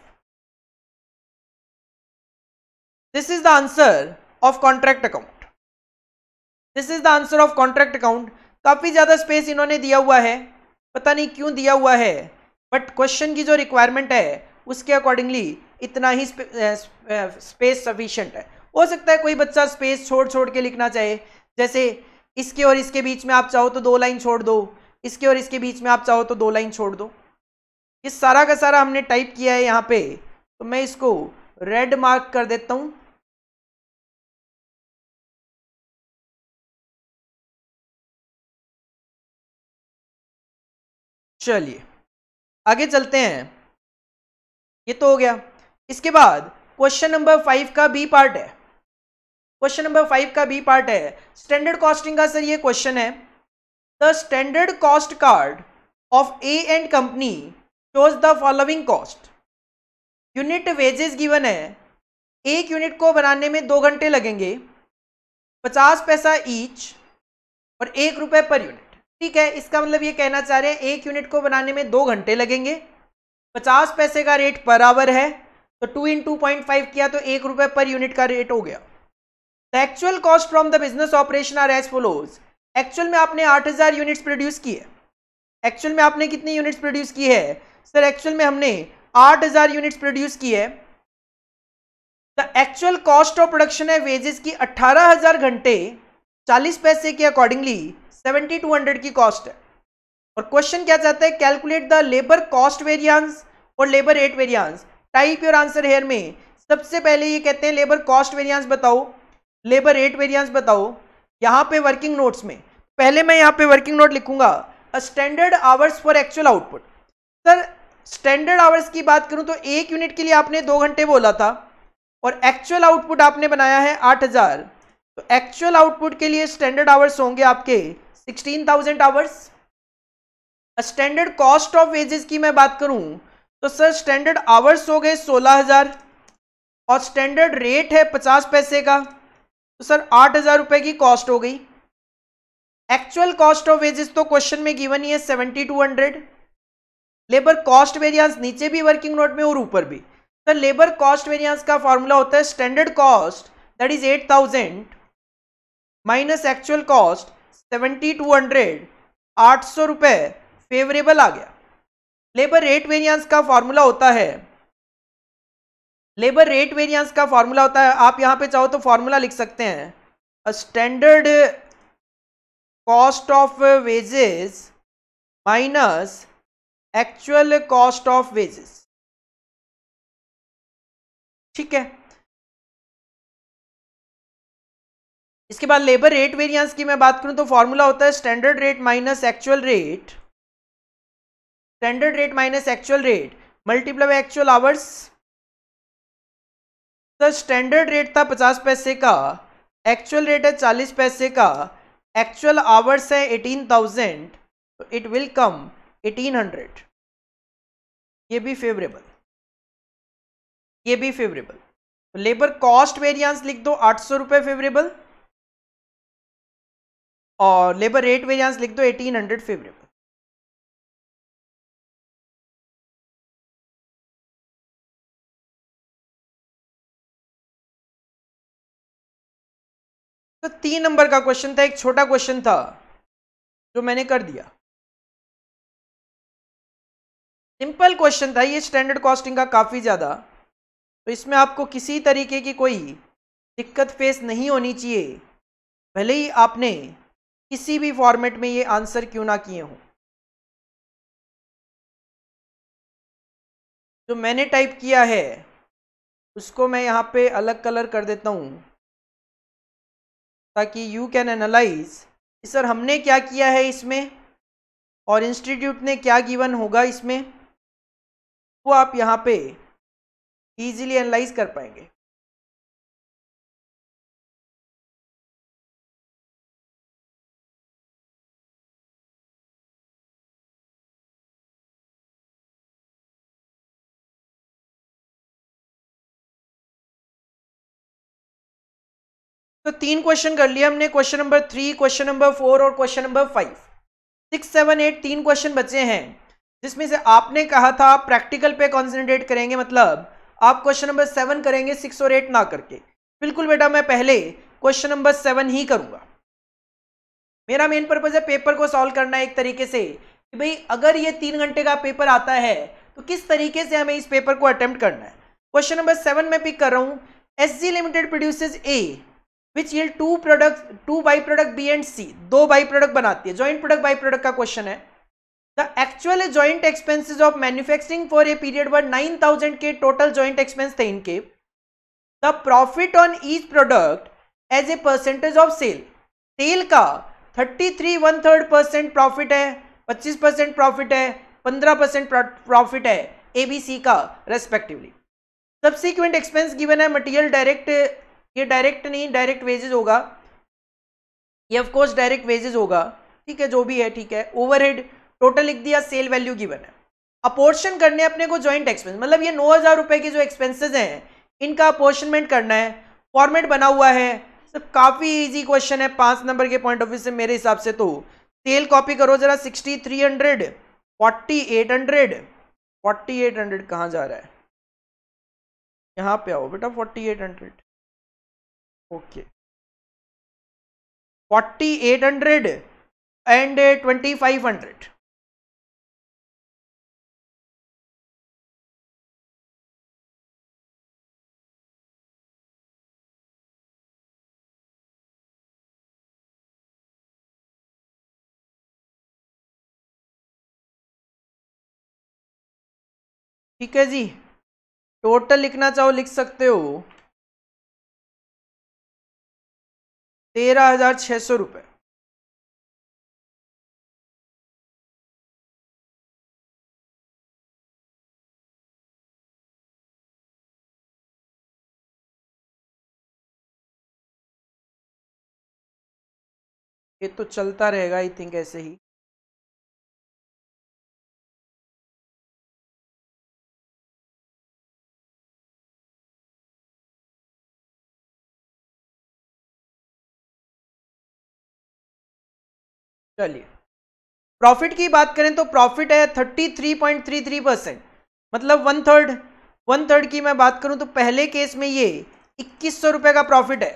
this is the answer of contract account this is the answer of contract account काफ़ी ज़्यादा स्पेस इन्होंने दिया हुआ है पता नहीं क्यों दिया हुआ है बट क्वेश्चन की जो रिक्वायरमेंट है उसके अकॉर्डिंगली इतना ही स्पेस सफिशियंट है हो सकता है कोई बच्चा स्पेस छोड़ छोड़ के लिखना चाहे जैसे इसके और इसके बीच में आप चाहो तो दो लाइन छोड़ दो इसके और इसके बीच में आप चाहो तो दो लाइन छोड़ दो ये सारा का सारा हमने टाइप किया है यहाँ पे तो मैं इसको रेड मार्क कर देता हूँ चलिए आगे चलते हैं ये तो हो गया इसके बाद क्वेश्चन नंबर फाइव का बी पार्ट है क्वेश्चन नंबर फाइव का बी पार्ट है स्टैंडर्ड कॉस्टिंग का सर ये क्वेश्चन है the standard cost card of A and company shows the following cost unit wages given है एक यूनिट को बनाने में दो घंटे लगेंगे पचास पैसा ईच और एक रुपए पर यूनिट ठीक है इसका मतलब ये कहना चाह रहे हैं एक यूनिट को बनाने में दो घंटे लगेंगे पचास पैसे का रेट पर आवर है तो two in two point five किया तो एक रुपए पर यूनिट का रेट हो गया the actual cost from the business operation are as follows actual में आपने 8000 यूनिट्स प्रोड्यूस की है एक्चुअल में आपने कितनी यूनिट्स प्रोड्यूस की है सर एक्चुअल में हमने 8000 यूनिट्स प्रोड्यूस की है the actual cost of production है वेजेस की 18000 घंटे 40 पैसे के अकॉर्डिंगली 7200 की कॉस्ट है और क्वेश्चन क्या चाहता है calculate the labour cost variance और labour rate variance type your answer here में सबसे पहले ये कहते हैं लेबर कॉस्ट वेरियंस बताओ लेबर रेट वेरियंस बताओ यहाँ पे वर्किंग नोट्स में पहले मैं यहाँ पे वर्किंग नोट लिखूंगा standard hours for actual output sir standard hours की बात करूँ तो एक यूनिट के लिए आपने दो घंटे बोला था और एक्चुअल आउटपुट आपने बनाया है आठ हज़ार तो एक्चुअल आउटपुट के लिए स्टैंडर्ड आवर्स होंगे आपके sixteen thousand hours standard cost of wages की मैं बात करूं तो सर स्टैंडर्ड आवर्स हो गए सोलह हज़ार और स्टैंडर्ड रेट है पचास पैसे का तो सर आठ हज़ार रुपये की कॉस्ट हो गई एक्चुअल कॉस्ट ऑफ वेजेस तो क्वेश्चन में गिवन ही है seventy two hundred labour cost variance नीचे भी वर्किंग नोट में और ऊपर भी सर लेबर कॉस्ट वेरियंस का फॉर्मूला होता है standard cost that is eight thousand minus actual cost seventy two hundred आठ सौ रुपये फेवरेबल आ गया लेबर रेट वेरियंस का फॉर्मूला होता है लेबर रेट वेरियंस का फॉर्मूला होता है आप यहाँ पे चाहो तो फॉर्मूला लिख सकते हैं standard cost of wages minus actual cost of wages ठीक है इसके बाद लेबर रेट वेरिएंस की मैं बात करूं तो फॉर्मूला होता है standard rate minus actual rate standard rate minus actual rate multiply by actual hours sir standard rate था पचास पैसे का एक्चुअल रेट है चालीस पैसे का एक्चुअल आवर्स है एटीन थाउजेंड तो it will come eighteen hundred ये भी फेवरेबल ये भी फेवरेबल तो लेबर कॉस्ट वेरियंस लिख दो आठ सौ रुपये फेवरेबल और लेबर रेट वेरियंस लिख दो एटीन हंड्रेड फेवरेबल तो तीन नंबर का क्वेश्चन था एक छोटा क्वेश्चन था जो मैंने कर दिया सिंपल क्वेश्चन था ये स्टैंडर्ड कॉस्टिंग का काफ़ी ज़्यादा तो इसमें आपको किसी तरीके की कोई दिक्कत फेस नहीं होनी चाहिए भले ही आपने किसी भी फॉर्मेट में ये आंसर क्यों ना किए हों जो मैंने टाइप किया है उसको मैं यहाँ पे अलग कलर कर देता हूँ ताकि यू कैन एनालाइज सर हमने क्या किया है इसमें और इंस्टीट्यूट ने क्या गिवन होगा इसमें वो आप यहाँ पे ईजिली एनालाइज कर पाएंगे तो तीन क्वेश्चन कर लिया हमने question number three question number four और question number five six seven eight तीन क्वेश्चन बचे हैं जिसमें से आपने कहा था आप प्रैक्टिकल पे कॉन्सेंट्रेट करेंगे मतलब आप क्वेश्चन नंबर सेवन करेंगे सिक्स और एट ना करके बिल्कुल बेटा मैं पहले क्वेश्चन नंबर सेवन ही करूँगा मेरा मेन पर्पज़ है पेपर को सॉल्व करना एक तरीके से कि भाई अगर ये तीन घंटे का पेपर आता है तो किस तरीके से हमें इस पेपर को अटेम्प्ट करना है क्वेश्चन नंबर सेवन में पिक कर रहा हूँ S limited produces A which ये two product two by product B and C दो बाई प्रोडक्ट बनाती है ज्वाइंट प्रोडक्ट बाई प्रोडक्ट का क्वेश्चन है the actual joint expenses of manufacturing for a period were thousand के टोटल ज्वाइंट एक्सपेंस थे इनके the profit on each product as a percentage of sale sale का thirty three one third percent profit है पच्चीस percent profit है पंद्रह percent profit है ए B C का रेस्पेक्टिवली सब्सिक्वेंट एक्सपेंस गिवन है मटीरियल डायरेक्ट ये डायरेक्ट नहीं डायरेक्ट वेजेस होगा ये ऑफकोर्स डायरेक्ट वेजेस होगा ठीक है जो भी है ठीक है ओवरहेड टोटल लिख दिया सेल वैल्यू गिवन है अपोर्शन करने अपने को ज्वाइंट एक्सपेंस मतलब ये नौ हज़ार रुपए की जो एक्सपेंसेस हैं इनका अपोर्शनमेंट करना है फॉर्मेट बना हुआ है सब काफ़ी इजी क्वेश्चन है पांच नंबर के पॉइंट ऑफ व्यू से मेरे हिसाब से तो सेल कॉपी करो जरा sixty three hundred forty eight hundred forty eight hundred कहाँ जा रहा है यहाँ पे आओ बेटा forty eight hundred okay forty eight hundred and twenty five hundred ठीक है जी टोटल लिखना चाहो लिख सकते हो तेरह हजार छह सौ रुपये ये तो चलता रहेगा आई थिंक ऐसे ही चलिए प्रॉफिट की बात करें तो प्रॉफिट है thirty three point three three percent मतलब वन थर्ड वन थर्ड की मैं बात करूं तो पहले केस में ये इक्कीस सौ रुपए का प्रॉफिट है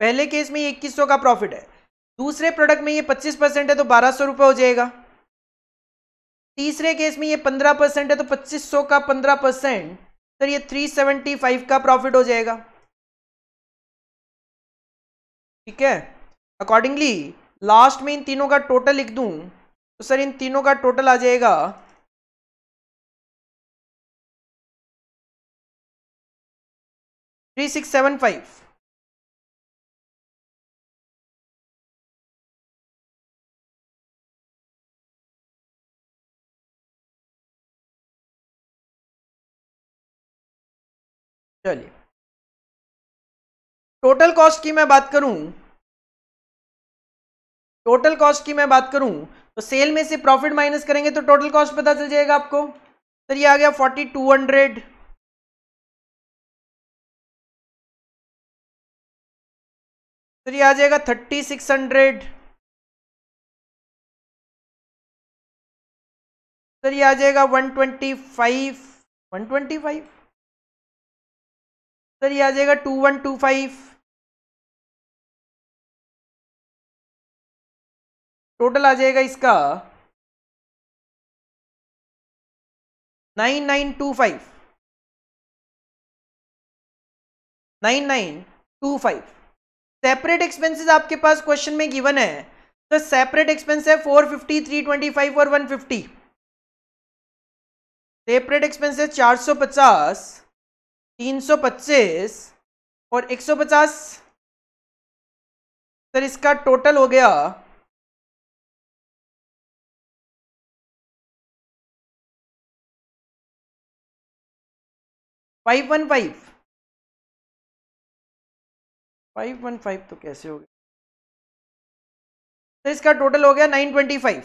पहले केस में ये इक्कीस सौ का प्रॉफिट है दूसरे प्रोडक्ट में ये पच्चीस परसेंट है तो बारह सौ रुपये हो जाएगा तीसरे केस में ये पंद्रह परसेंट है तो पच्चीस सौ का पंद्रह परसेंट सर तो ये थ्री सेवेंटी फाइव का प्रॉफिट हो जाएगा ठीक है अकॉर्डिंगली लास्ट में इन तीनों का टोटल लिख दूं तो सर इन तीनों का टोटल आ जाएगा थ्री सिक्स सेवन फाइव चलिए टोटल कॉस्ट की मैं बात करूं टोटल कॉस्ट की मैं बात करूं तो सेल में से प्रॉफिट माइनस करेंगे तो टोटल कॉस्ट पता चल जाएगा आपको सर ये आ गया फोर्टी टू हंड्रेड सर ये आ जाएगा थर्टी सिक्स हंड्रेड सर ये आ जाएगा one twenty five one twenty five sir यह आ जाएगा two one two five total आ जाएगा इसका nine nine two five nine nine two five separate expenses आपके पास क्वेश्चन में गिवन है तो सेपरेट एक्सपेंस है four fifty three twenty five और वन फिफ्टी सेपरेट एक्सपेंसेस चार सौ पचास तीन सौ पच्चीस और एक सौ पचास सर इसका टोटल हो गया five one five five one five तो कैसे हो गया तो इसका टोटल हो गया nine twenty five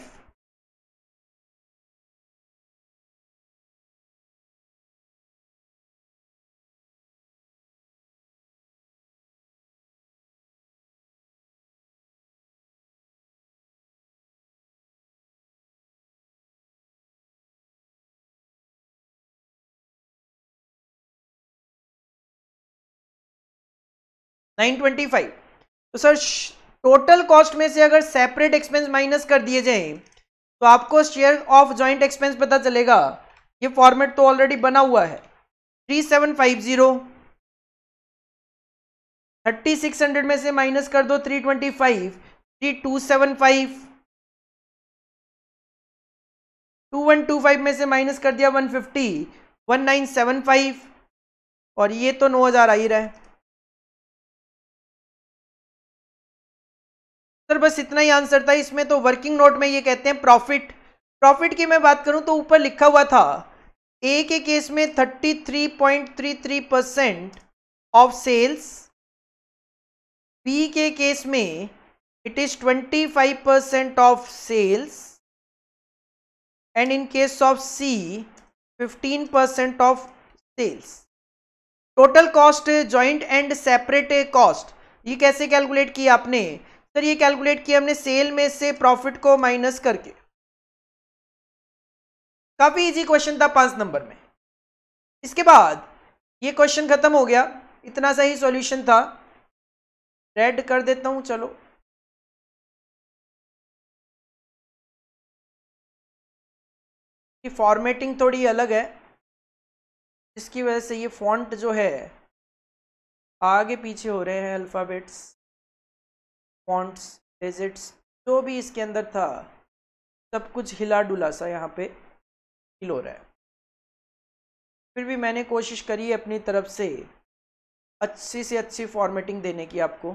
twenty five तो सर टोटल कॉस्ट में से अगर सेपरेट एक्सपेंस माइनस कर दिए जाए तो आपको शेयर ऑफ ज्वाइंट एक्सपेंस पता चलेगा ये फॉर्मेट तो ऑलरेडी बना हुआ है three seven five zero thirty six hundred में से माइनस कर दो three twenty five three two seven five two one two five में से माइनस कर दिया one fifty one nine seven five और ये तो नौ हज़ार आ ही रहा है सर बस इतना ही आंसर था इसमें तो वर्किंग नोट में ये कहते हैं प्रॉफिट प्रॉफिट की मैं बात करूं तो ऊपर लिखा हुआ था ए के केस में 33.33 परसेंट ऑफ सेल्स बी के केस में it is 25 percent of sales and in case of C 15 percent of sales total cost joint and separate cost ये कैसे कैलकुलेट किया आपने फिर ये कैलकुलेट किया हमने सेल में से प्रॉफिट को माइनस करके काफी इजी क्वेश्चन था पांच नंबर में इसके बाद ये क्वेश्चन खत्म हो गया इतना सा ही सॉल्यूशन था रेड कर देता हूं चलो फॉर्मेटिंग थोड़ी अलग है जिसकी वजह से ये फॉन्ट जो है आगे पीछे हो रहे हैं अल्फ़ाबेट्स फॉन्ट्स डेजिट्स जो भी इसके अंदर था सब कुछ हिला डुला सा यहाँ पे हिल हो रहा है फिर भी मैंने कोशिश करी अपनी तरफ से अच्छी से अच्छी फॉर्मेटिंग देने की आपको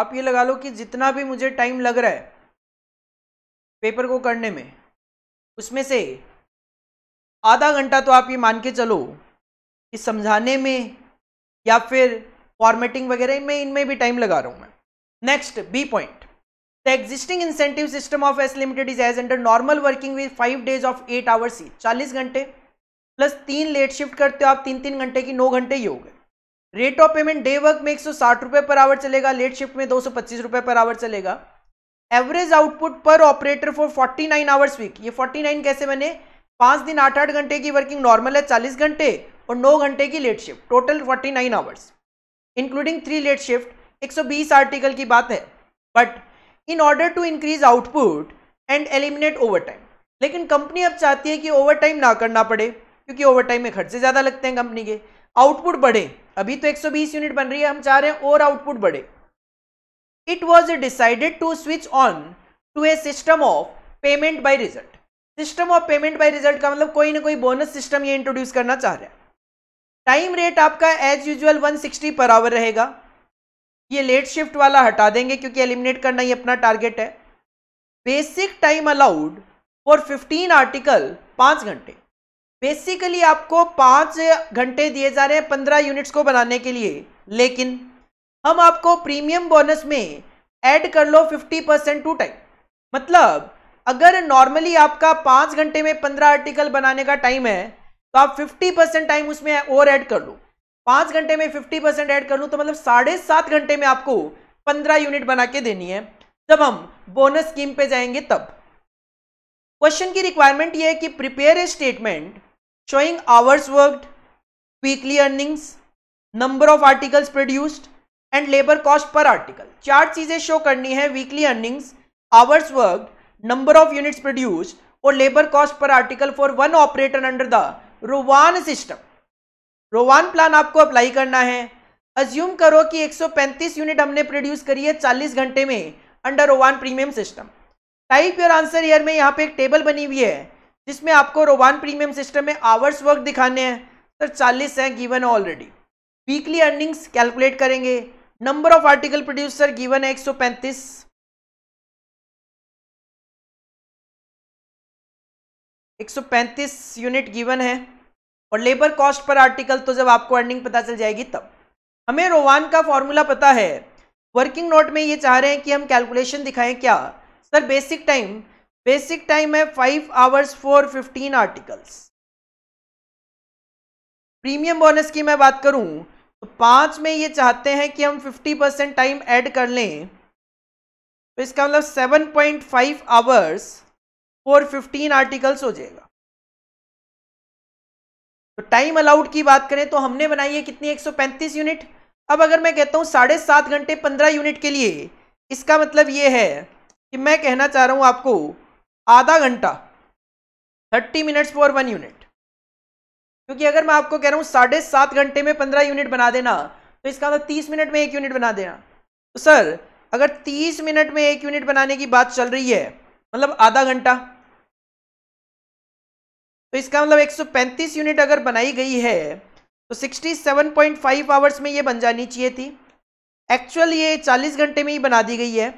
आप ये लगा लो कि जितना भी मुझे टाइम लग रहा है पेपर को करने में उसमें से आधा घंटा तो आप ये मान के चलो कि समझाने में या फिर फॉर्मेटिंग वगैरह में इनमें भी टाइम लगा रहा हूँ मैं next B point the existing incentive system of S limited is as under normal working with five days of eight hours ही चालीस घंटे प्लस तीन लेट शिफ्ट करते हो आप तीन तीन घंटे की नौ घंटे ही हो गए rate of payment day work में एक सौ पर आवर चलेगा लेट शिफ्ट में दो सौ पर आवर चलेगा average output per operator for 49 nine hours week ये 49 कैसे बने पांच दिन आठ आठ घंटे की वर्किंग नॉर्मल है 40 घंटे और 9 घंटे की late shift total 49 hours including three late shift 120 article की बात है but in order to increase output and eliminate time लेकिन कंपनी अब चाहती है कि टाइम ना करना पड़े क्योंकि ओवरटाइम में खर्चे ज़्यादा लगते हैं कंपनी के आउटपुट बढ़े अभी तो 120 यूनिट बन रही है हम चाह रहे हैं और आउटपुट बढ़े it was decided to switch on to a system of payment by result system of payment by result का मतलब कोई ना कोई बोनस सिस्टम ये इंट्रोड्यूस करना चाह रहे हैं टाइम रेट आपका एज यूजल 160 पर आवर रहेगा ये लेट शिफ्ट वाला हटा देंगे क्योंकि एलिमिनेट करना ही अपना टारगेट है basic time allowed for 15 article पाँच घंटे बेसिकली आपको पाँच घंटे दिए जा रहे हैं पंद्रह यूनिट्स को बनाने के लिए लेकिन हम आपको प्रीमियम बोनस में ऐड कर लो फिफ्टी परसेंट टू टाइम मतलब अगर नॉर्मली आपका पाँच घंटे में पंद्रह आर्टिकल बनाने का टाइम है तो आप फिफ्टी परसेंट टाइम उसमें और ऐड कर लो पाँच घंटे में फिफ्टी परसेंट ऐड कर लूँ तो मतलब साढ़े सात घंटे में आपको पंद्रह यूनिट बना के देनी है जब हम बोनस स्कीम पे जाएंगे तब क्वेश्चन की रिक्वायरमेंट ये है कि prepare a statement showing hours worked, weekly earnings number of articles produced and labour cost per article चार चीजें शो करनी है weekly earnings hours work number of units produce और labour cost per article for one operator under the Rowan system Rowan plan आपको apply करना है assume करो कि 135 यूनिट हमने प्रोड्यूस करी है चालीस घंटे में under Rowan premium system type your answer here में यहाँ पे एक टेबल बनी हुई है जिसमें आपको रोवान प्रीमियम सिस्टम में आवर्स वर्क दिखाने हैं सर चालीस हैं गिवन है ऑलरेडी वीकली अर्निंग्स कैलकुलेट करेंगे number of article producer given है एक सौ पैंतीस एक सौ पैंतीस यूनिट गिवन है और लेबर कॉस्ट पर आर्टिकल तो जब आपको अर्निंग पता चल जाएगी तब हमें रोवान का फॉर्मूला पता है वर्किंग नोट में ये चाह रहे हैं कि हम कैलकुलेशन दिखाएं क्या sir basic time basic time है five hours for fifteen articles premium bonus की मैं बात करूं तो पांच में ये चाहते हैं कि हम फिफ्टी परसेंट टाइम ऐड कर लें तो इसका मतलब seven point five hours for fifteen articles हो जाएगा तो टाइम अलाउड की बात करें तो हमने बनाई है कितनी एक सौ पैंतीस यूनिट अब अगर मैं कहता हूं साढ़े सात घंटे पंद्रह यूनिट के लिए इसका मतलब ये है कि मैं कहना चाह रहा हूं आपको आधा घंटा thirty minutes for one unit क्योंकि अगर मैं आपको कह रहा हूँ साढ़े सात घंटे में पंद्रह यूनिट बना देना तो इसका मतलब तीस मिनट में एक यूनिट बना देना तो सर अगर तीस मिनट में एक यूनिट बनाने की बात चल रही है मतलब आधा घंटा तो इसका मतलब एक सौ पैंतीस यूनिट अगर बनाई गई है तो sixty seven point five hours में ये बन जानी चाहिए थी एक्चुअल ये चालीस घंटे में ही बना दी गई है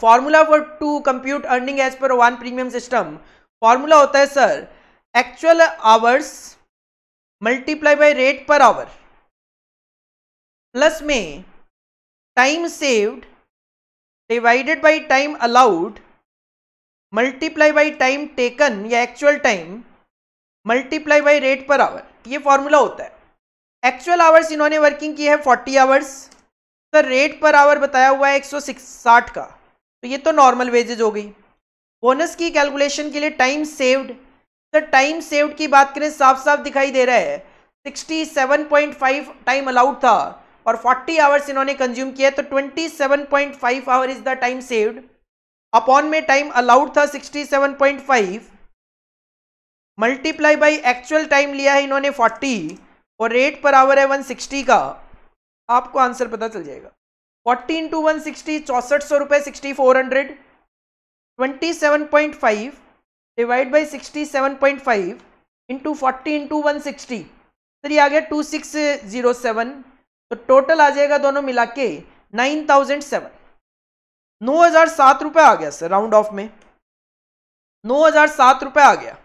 formula for to compute earning as per one premium system formula होता है sir actual hours multiply by rate per hour plus में time saved divided by time allowed multiply by time taken या actual time multiply by rate per hour ये formula होता है actual hours इन्होंने working की है 40 hours sir rate per hour बताया हुआ है 160 का तो ये तो नॉर्मल वेजेज हो गई बोनस की कैलकुलेशन के लिए time saved sir time saved की बात करें साफ साफ दिखाई दे रहा है 67.5 टाइम अलाउड था और 40 आवर्स इन्होंने कंज्यूम किया तो 27.5 seven point hour is the time saved upon में टाइम अलाउड था 67.5 मल्टीप्लाई बाय एक्चुअल टाइम लिया है इन्होंने 40 और रेट पर आवर है 160 का आपको आंसर पता चल जाएगा फोर्टी इंटू वन सिक्सटी चौसठ सौ रुपये sixty four hundred twenty seven point five divide by sixty seven point five into forty into one sixty sir ये आ गया टू सिक्स जीरो सेवन तो टोटल आ जाएगा दोनों मिला के नाइन थाउजेंड सेवन नौ हज़ार सात रुपये आ गया सर राउंड ऑफ में नौ हज़ार सात रुपये आ गया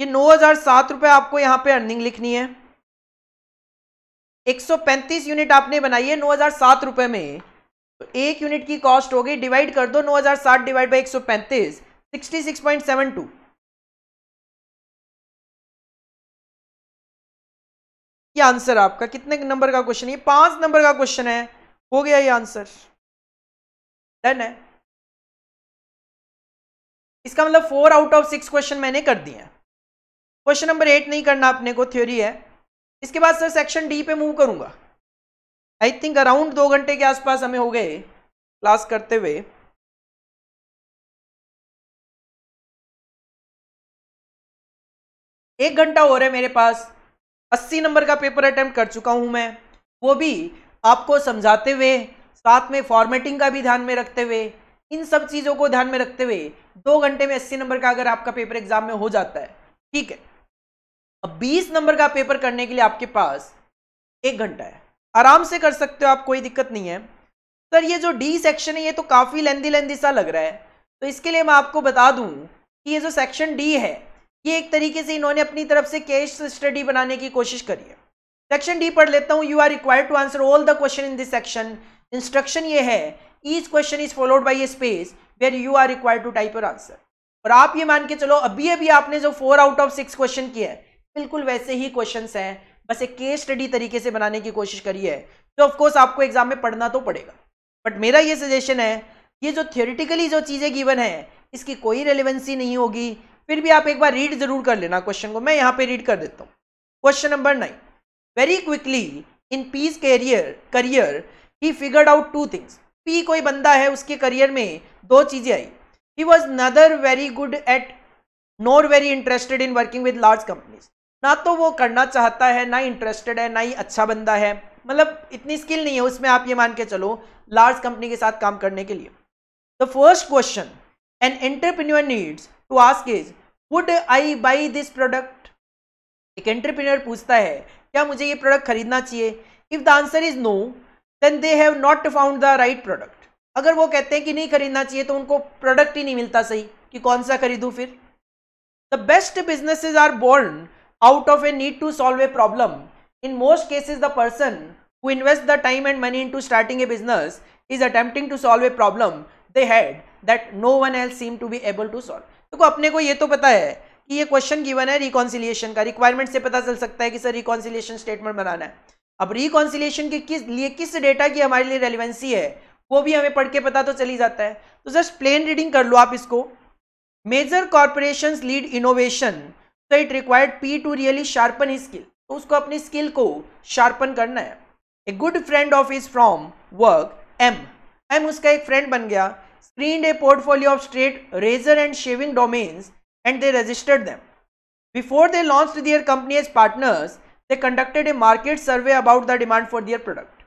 ये नौ हज़ार सात रुपये आपको यहाँ पे अर्निंग लिखनी है एक सौ पैंतीस यूनिट आपने बनाई है नौ हज़ार सात रुपये में तो एक यूनिट की कॉस्ट हो गई डिवाइड कर दो 9060 डिवाइड बाई 135 66.72 ये आंसर आपका कितने नंबर का क्वेश्चन है पांच नंबर का क्वेश्चन है हो गया ये आंसर डन है इसका मतलब four out of six question मैंने कर दिए क्वेश्चन नंबर एट नहीं करना अपने को थ्योरी है इसके बाद सर सेक्शन डी पे मूव करूंगा आई थिंक अराउंड दो घंटे के आसपास हमें हो गए क्लास करते हुए एक घंटा हो रहा है मेरे पास अस्सी नंबर का पेपर अटेम्प्ट कर चुका हूं मैं वो भी आपको समझाते हुए साथ में फॉर्मेटिंग का भी ध्यान में रखते हुए इन सब चीज़ों को ध्यान में रखते हुए दो घंटे में अस्सी नंबर का अगर आपका पेपर एग्जाम में हो जाता है ठीक है अब बीस नंबर का पेपर करने के लिए आपके पास एक घंटा है आराम से कर सकते हो आप कोई दिक्कत नहीं है सर ये जो डी सेक्शन है ये तो काफ़ी लेंदी लेंदी सा लग रहा है तो इसके लिए मैं आपको बता दूँ कि ये जो सेक्शन डी है ये एक तरीके से इन्होंने अपनी तरफ से केस स्टडी बनाने की कोशिश करी है सेक्शन डी पढ़ लेता हूँ you are required to answer all the question in this section instruction ये है each question is followed by a space where you are required to type your answer और आप ये मान के चलो अभी अभी आपने जो four out of six question किया है बिल्कुल वैसे ही क्वेश्चन हैं बस एक केस स्टडी तरीके से बनाने की कोशिश करी है तो ऑफकोर्स आपको एग्जाम में पढ़ना तो पड़ेगा बट मेरा ये सजेशन है ये जो थियोरिटिकली जो चीज़ें गिवन है इसकी कोई रेलिवेंसी नहीं होगी फिर भी आप एक बार रीड जरूर कर लेना क्वेश्चन को मैं यहाँ पे रीड कर देता हूँ question number nine very quickly in P's career career he figured out two things P कोई बंदा है उसके करियर में दो चीज़ें I he was neither very good at nor very interested in working with large companies ना तो वो करना चाहता है ना इंटरेस्टेड है ना ही अच्छा बंदा है मतलब इतनी स्किल नहीं है उसमें आप ये मान के चलो लार्ज कंपनी के साथ काम करने के लिए the first question an entrepreneur needs to ask is would I buy this product एक एंटरप्रेन्योर पूछता है क्या मुझे ये प्रोडक्ट खरीदना चाहिए if the answer is no then they have not found the right product अगर वो कहते हैं कि नहीं खरीदना चाहिए तो उनको प्रोडक्ट ही नहीं मिलता सही कि कौन सा खरीदूँ फिर the best businesses are born out of a need to solve a problem. In most cases, the person who invest the time and money into starting a business is attempting to solve a problem they had that no one else seemed to be able to solve. देखो तो अपने को ये तो पता है कि ये क्वेश्चन गिवन है रिकॉन्सिलिएशन का रिक्वायरमेंट से पता चल सकता है कि सर रिकॉन्सिलिएशन स्टेटमेंट बनाना है अब रिकॉन्सिलिएशन के किस लिए किस डेटा की हमारे लिए रेलिवेंसी है वो भी हमें पढ़ के पता तो चली जाता है तो जस्ट प्लेन रीडिंग कर लो आप इसको मेजर कॉरपोरेशन लीड इनोवेशन तो it required P to really sharpen he skill तो उसको अपनी स्किल को शार्पन करना है a good friend of is from work M M उसका एक फ्रेंड बन गया screen a portfolio of straight razor and shaving domains and they registered them before they launch their company as partners they conducted a market survey about the demand for their product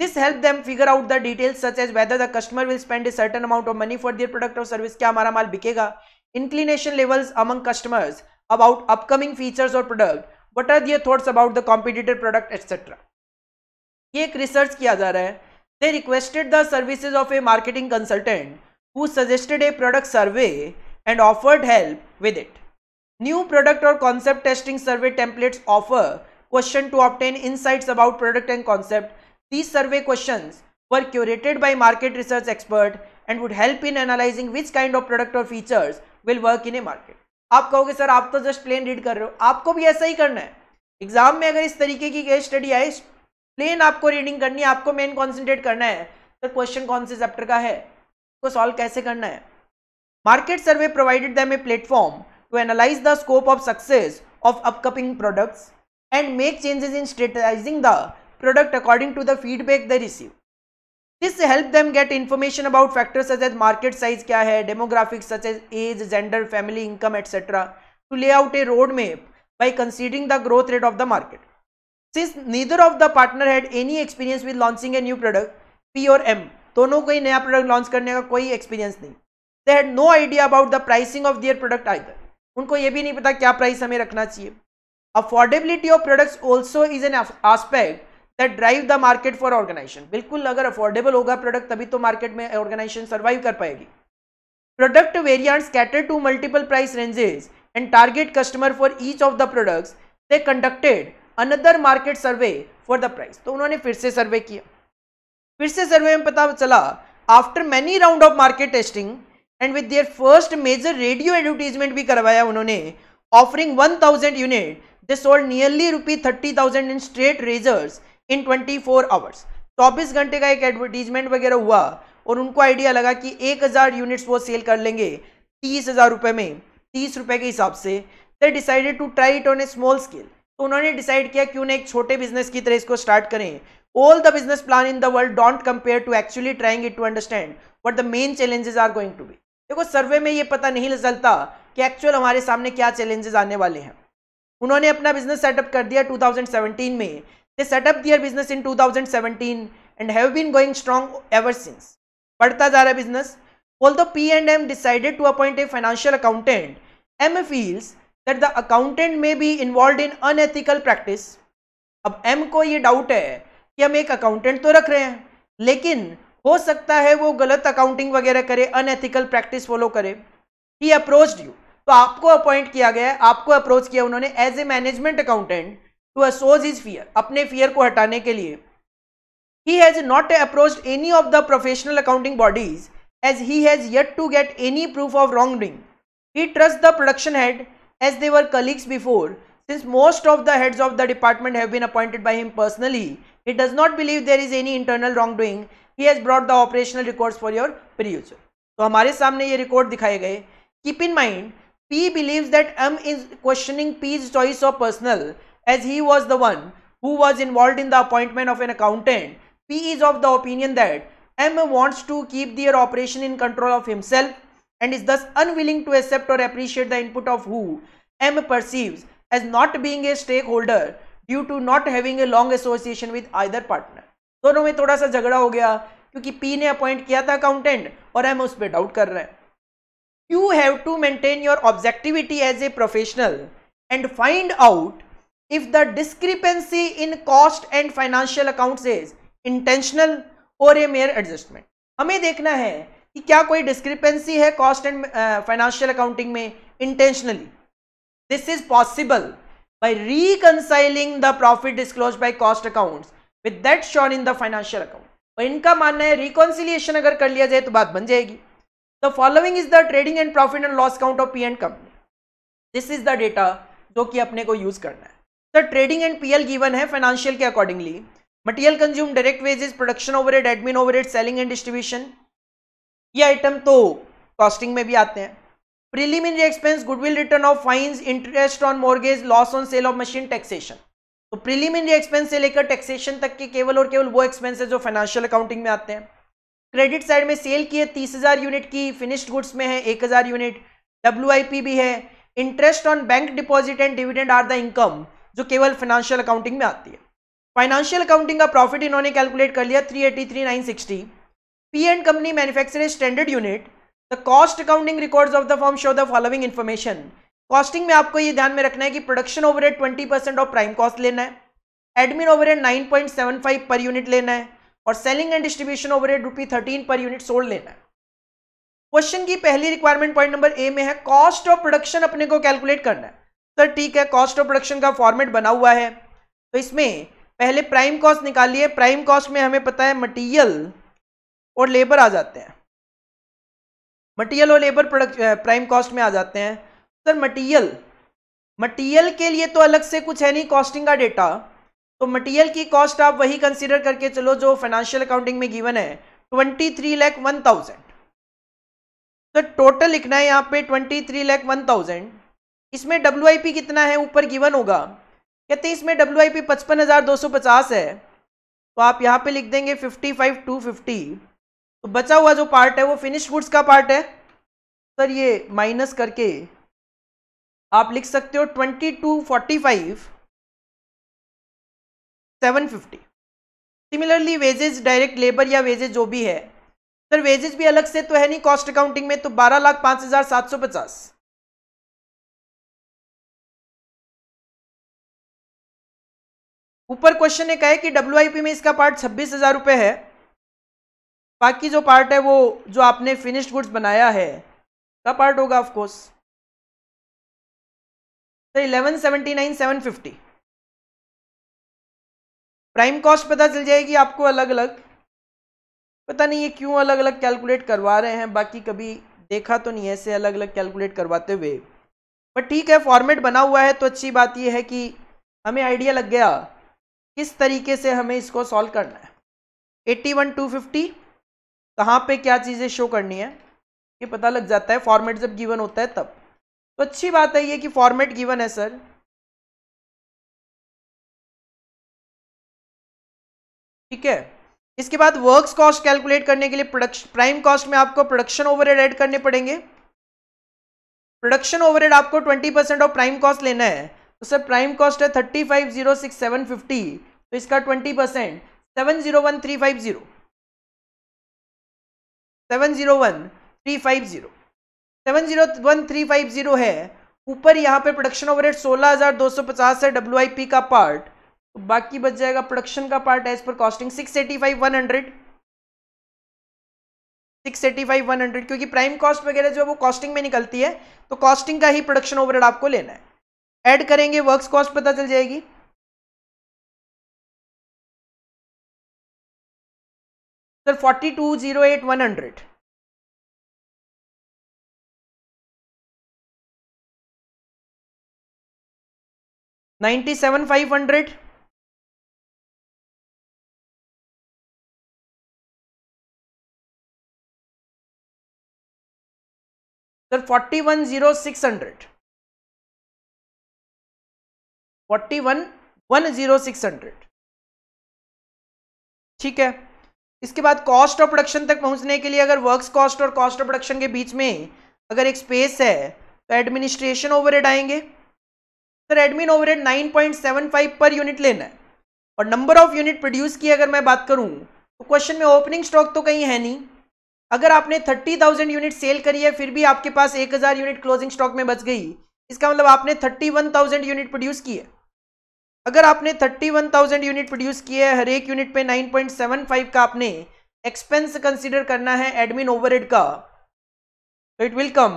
this help them figure out the details such as whether the customer will spend a certain amount of money for their product और service क्या हमारा माल बिकेगा inclination levels among customers about upcoming features or product what are their thoughts about the competitor product etc ये एक research किया they requested the services of a marketing consultant who suggested a product survey and offered help with it. New product or concept testing survey templates offer question to obtain insights about product and concept. These survey questions were curated by market research expert and would help in analyzing which kind of product or features will work in a market. आप कहोगे sir आप तो just plain read कर रहे हो आपको भी ऐसा ही करना है एग्जाम में अगर इस तरीके की केस स्टडी आए प्लेन आपको रीडिंग करनी है आपको मेन कॉन्सेंट्रेट करना है सर क्वेश्चन कौन से चैप्टर का है उसको सॉल्व कैसे करना है market survey provided them a platform to analyse the scope of success of upcoming products and make changes in strategising the product according to the feedback the receive this help them get information about factors as as market size क्या है demographic such as as gender family income etcetera to lay out a road map by considering the growth rate of the market since neither of the partner had any experience with launching a new product P और M दोनों को ही नया product launch करने का कोई experience नहीं they had no idea about the pricing of their product either उनको ये भी नहीं पता क्या प्राइस हमें रखना चाहिए affordability of products also is an aspect that drive the market for organisation बिल्कुल अगर अफोर्डेबल होगा प्रोडक्ट तभी तो मार्केट में ऑर्गेनाइजेशन सर्वाइव कर पाएगी product variant cater to multiple price ranges and target customer for each of the products they conducted another market survey for the price तो उन्होंने फिर से सर्वे किया फिर से सर्वे में पता चला after many round of market testing and with their first major radio advertisement भी करवाया उन्होंने offering one thousand unit they sold nearly rupee thirty thousand in straight razors in 24 hours चौबीस घंटे का एक एडवर्टीजमेंट वगैरह हुआ और उनको आइडिया लगा कि एक हज़ार यूनिट्स वो सेल कर लेंगे तीस हज़ार रुपये में तीस रुपये के हिसाब से they decided to try it on a small scale तो उन्होंने डिसाइड किया क्यों ना एक छोटे बिजनेस की तरह इसको स्टार्ट करें all the business plan in the world don't compare to actually trying it to understand what the main challenges are going to be देखो सर्वे में ये पता नहीं चलता कि एक्चुअल हमारे सामने क्या चैलेंजेस आने वाले हैं उन्होंने अपना बिजनेस सेटअप कर दिया 2017 में They set up their business in 2017 and have been going strong ever since. बढ़ता जा रहा है business Although P&M decided to appoint a financial accountant, M feels that the accountant may be involved in unethical practice. ab M ko ye doubt hai ki hum ek accountant to rakh rahe hain lekin हो सकता है वो गलत accounting वगैरह करे unethical practice follow करे ही approached you तो आपको अपॉइंट किया गया है आपको अप्रोच किया उन्होंने as a management accountant to assuage his fear अपने फियर को हटाने के लिए he has not approach any of the professional accounting bodies as he has yet to get any proof of wrongdoing he trust the production head as they were colleagues before since most of the heads of the department have been appointed by him personally he does not believe there is any internal wrongdoing he has brought the operational record for your perusal तो हमारे सामने ये record दिखाए गए keep in mind P believe that M is questioning P's choice of personal as he was the one who was involved in the appointment of an accountant, P is of the opinion that M wants to keep their operation in control of himself and is thus unwilling to accept or appreciate the input of who M perceives as not being a stakeholder due to not having a long association with either partner. dono mein thoda sa jhagda ho gaya kyunki p ne appoint kiya tha accountant aur m us pe doubt kar raha hai you have to maintain your objectivity as a professional and find out if the discrepancy in cost and financial account is intentional और a mayor adjustment हमें देखना है कि क्या कोई discrepancy है cost and financial accounting में intentionally this is possible by reconciling the profit disclose by cost accounts with that shown in the financial account और इनका मानना है रिकॉन्सिलिएशन अगर कर लिया जाए तो बात बन जाएगी the following is the trading and profit and loss account of P and company this is the data जो कि अपने को यूज करना है sir trading and PL given है फाइनेंशियल के accordingly material consume direct wages production ad admin ad selling and distribution ये item तो कॉस्टिंग में भी आते हैं preliminary expense goodwill return of fines interest on mortgage loss on sale of machine taxation तो preliminary expense से लेकर taxation तक के केवल और केवल वो एक्सपेंस है जो फाइनेंशियल अकाउंटिंग में आते हैं क्रेडिट साइड में सेल की है तीस हजार यूनिट की फिनिश्ड गुड्स में है एक हजार यूनिट डब्ल्यू भी है interest on bank deposit and dividend are the income जो केवल फाइनेंशियल अकाउंटिंग में आती है फाइनेंशियल अकाउंटिंग का प्रॉफिट इन्होंने कैलकुलेट कर लिया three eighty three nine sixty P and company manufacture standard unit the cost accounting records of the form show the following information costing में आपको ये ध्यान में रखना है कि production overhead twenty percent of prime cost लेना है admin over nine point seven five per unit लेना है और selling and distribution over rupee thirteen per unit sold लेना है क्वेश्चन की पहली रिक्वायरमेंट पॉइंट नंबर ए में है कॉस्ट ऑफ प्रोडक्शन अपने को कैलकुलेट करना है तो ठीक है कॉस्ट ऑफ प्रोडक्शन का फॉर्मेट बना हुआ है तो इसमें पहले प्राइम कॉस्ट निकालिए प्राइम कॉस्ट में हमें पता है मटीरियल और लेबर आ जाते हैं मटीरियल और लेबर प्रोडक्ट प्राइम कॉस्ट में आ जाते हैं सर मटीरियल मटीरियल के लिए तो अलग से कुछ है नहीं कॉस्टिंग का डेटा तो मटीरियल की कॉस्ट आप वही कंसीडर करके चलो जो फाइनेंशियल अकाउंटिंग में गिवन है twenty three lakh one thousand तो टोटल लिखना है यहाँ पे twenty three lakh one thousand इसमें डब्ल्यू कितना है ऊपर गिवन होगा कहते हैं इसमें डब्ल्यू आई पी पचपन हज़ार दो सौ पचास है तो आप यहाँ पे लिख देंगे फिफ्टी फाइव टू फिफ्टी तो बचा हुआ जो पार्ट है वो फिनिश गुड्स का पार्ट है सर ये माइनस करके आप लिख सकते हो twenty two forty five seven fifty similarly wages direct labour या वेजेज जो भी है सर वेजेज भी अलग से तो है नहीं कॉस्ट अकाउंटिंग में तो बारह लाख पाँच हज़ार सात सौ पचास ऊपर क्वेश्चन ने कहा है कि डब्ल्यू में इसका पार्ट छब्बीस हजार रुपये है बाकी जो पार्ट है वो जो आपने फिनिश्ड गुड्स बनाया है का पार्ट होगा ऑफकोर्स तो eleven seventy nine seven fifty prime cost पता चल जाएगी आपको अलग अलग पता नहीं ये क्यों अलग अलग कैलकुलेट करवा रहे हैं बाकी कभी देखा तो नहीं ऐसे अलग अलग कैलकुलेट करवाते हुए बट ठीक है फॉर्मेट बना हुआ है तो अच्छी बात यह है कि हमें आइडिया लग गया किस तरीके से हमें इसको सॉल्व करना है एट्टी वन टू फिफ्टी कहाँ पर क्या चीज़ें शो करनी है ये पता लग जाता है फॉर्मेट जब गिवन होता है तब तो अच्छी बात है ये कि फॉर्मेट गिवन है सर ठीक है इसके बाद वर्क्स कॉस्ट कैलकुलेट करने के लिए प्रोडक्शन प्राइम कॉस्ट में आपको प्रोडक्शन ओवरहेड ऐड करने पड़ेंगे प्रोडक्शन ओवरहेड आपको 20 परसेंट ऑफ प्राइम कॉस्ट लेना है तो सर प्राइम कॉस्ट है thirty five zero six seven fifty तो इसका twenty percent seven zero one three five zero seven zero one three five zero seven zero one three five zero है ऊपर यहाँ पे प्रोडक्शन ओवरहेड पचास है W I P का part तो बाकी बच जाएगा प्रोडक्शन का part as per costing six six eighty eighty five five one hundred one hundred क्योंकि प्राइम कॉस्ट वगैरह जो है वो कॉस्टिंग में निकलती है तो कॉस्टिंग का ही प्रोडक्शन ओवरहेड आपको लेना है एड करेंगे वर्क कॉस्ट पता चल जाएगी sir forty two zero eight one hundred ninety seven five hundred sir forty one zero six hundred forty one one zero six hundred ठीक है इसके बाद कॉस्ट ऑफ प्रोडक्शन तक पहुंचने के लिए अगर वर्क्स कॉस्ट और कॉस्ट ऑफ प्रोडक्शन के बीच में अगर एक स्पेस है तो एडमिनिस्ट्रेशन ओवर आएंगे sir admin over 9.75 per unit लेना है और नंबर ऑफ यूनिट प्रोड्यूस की अगर मैं बात करूँ तो क्वेश्चन में ओपनिंग स्टॉक तो कहीं है नहीं अगर आपने 30,000 यूनिट सेल करी है फिर भी आपके पास 1,000 यूनिट क्लोजिंग स्टॉक में बच गई इसका मतलब आपने 31,000 यूनिट प्रोड्यूस की है अगर आपने 31,000 यूनिट प्रोड्यूस किए है हर एक यूनिट पे 9.75 का आपने एक्सपेंस कंसीडर करना है एडमिन ओवरहेड का तो it will come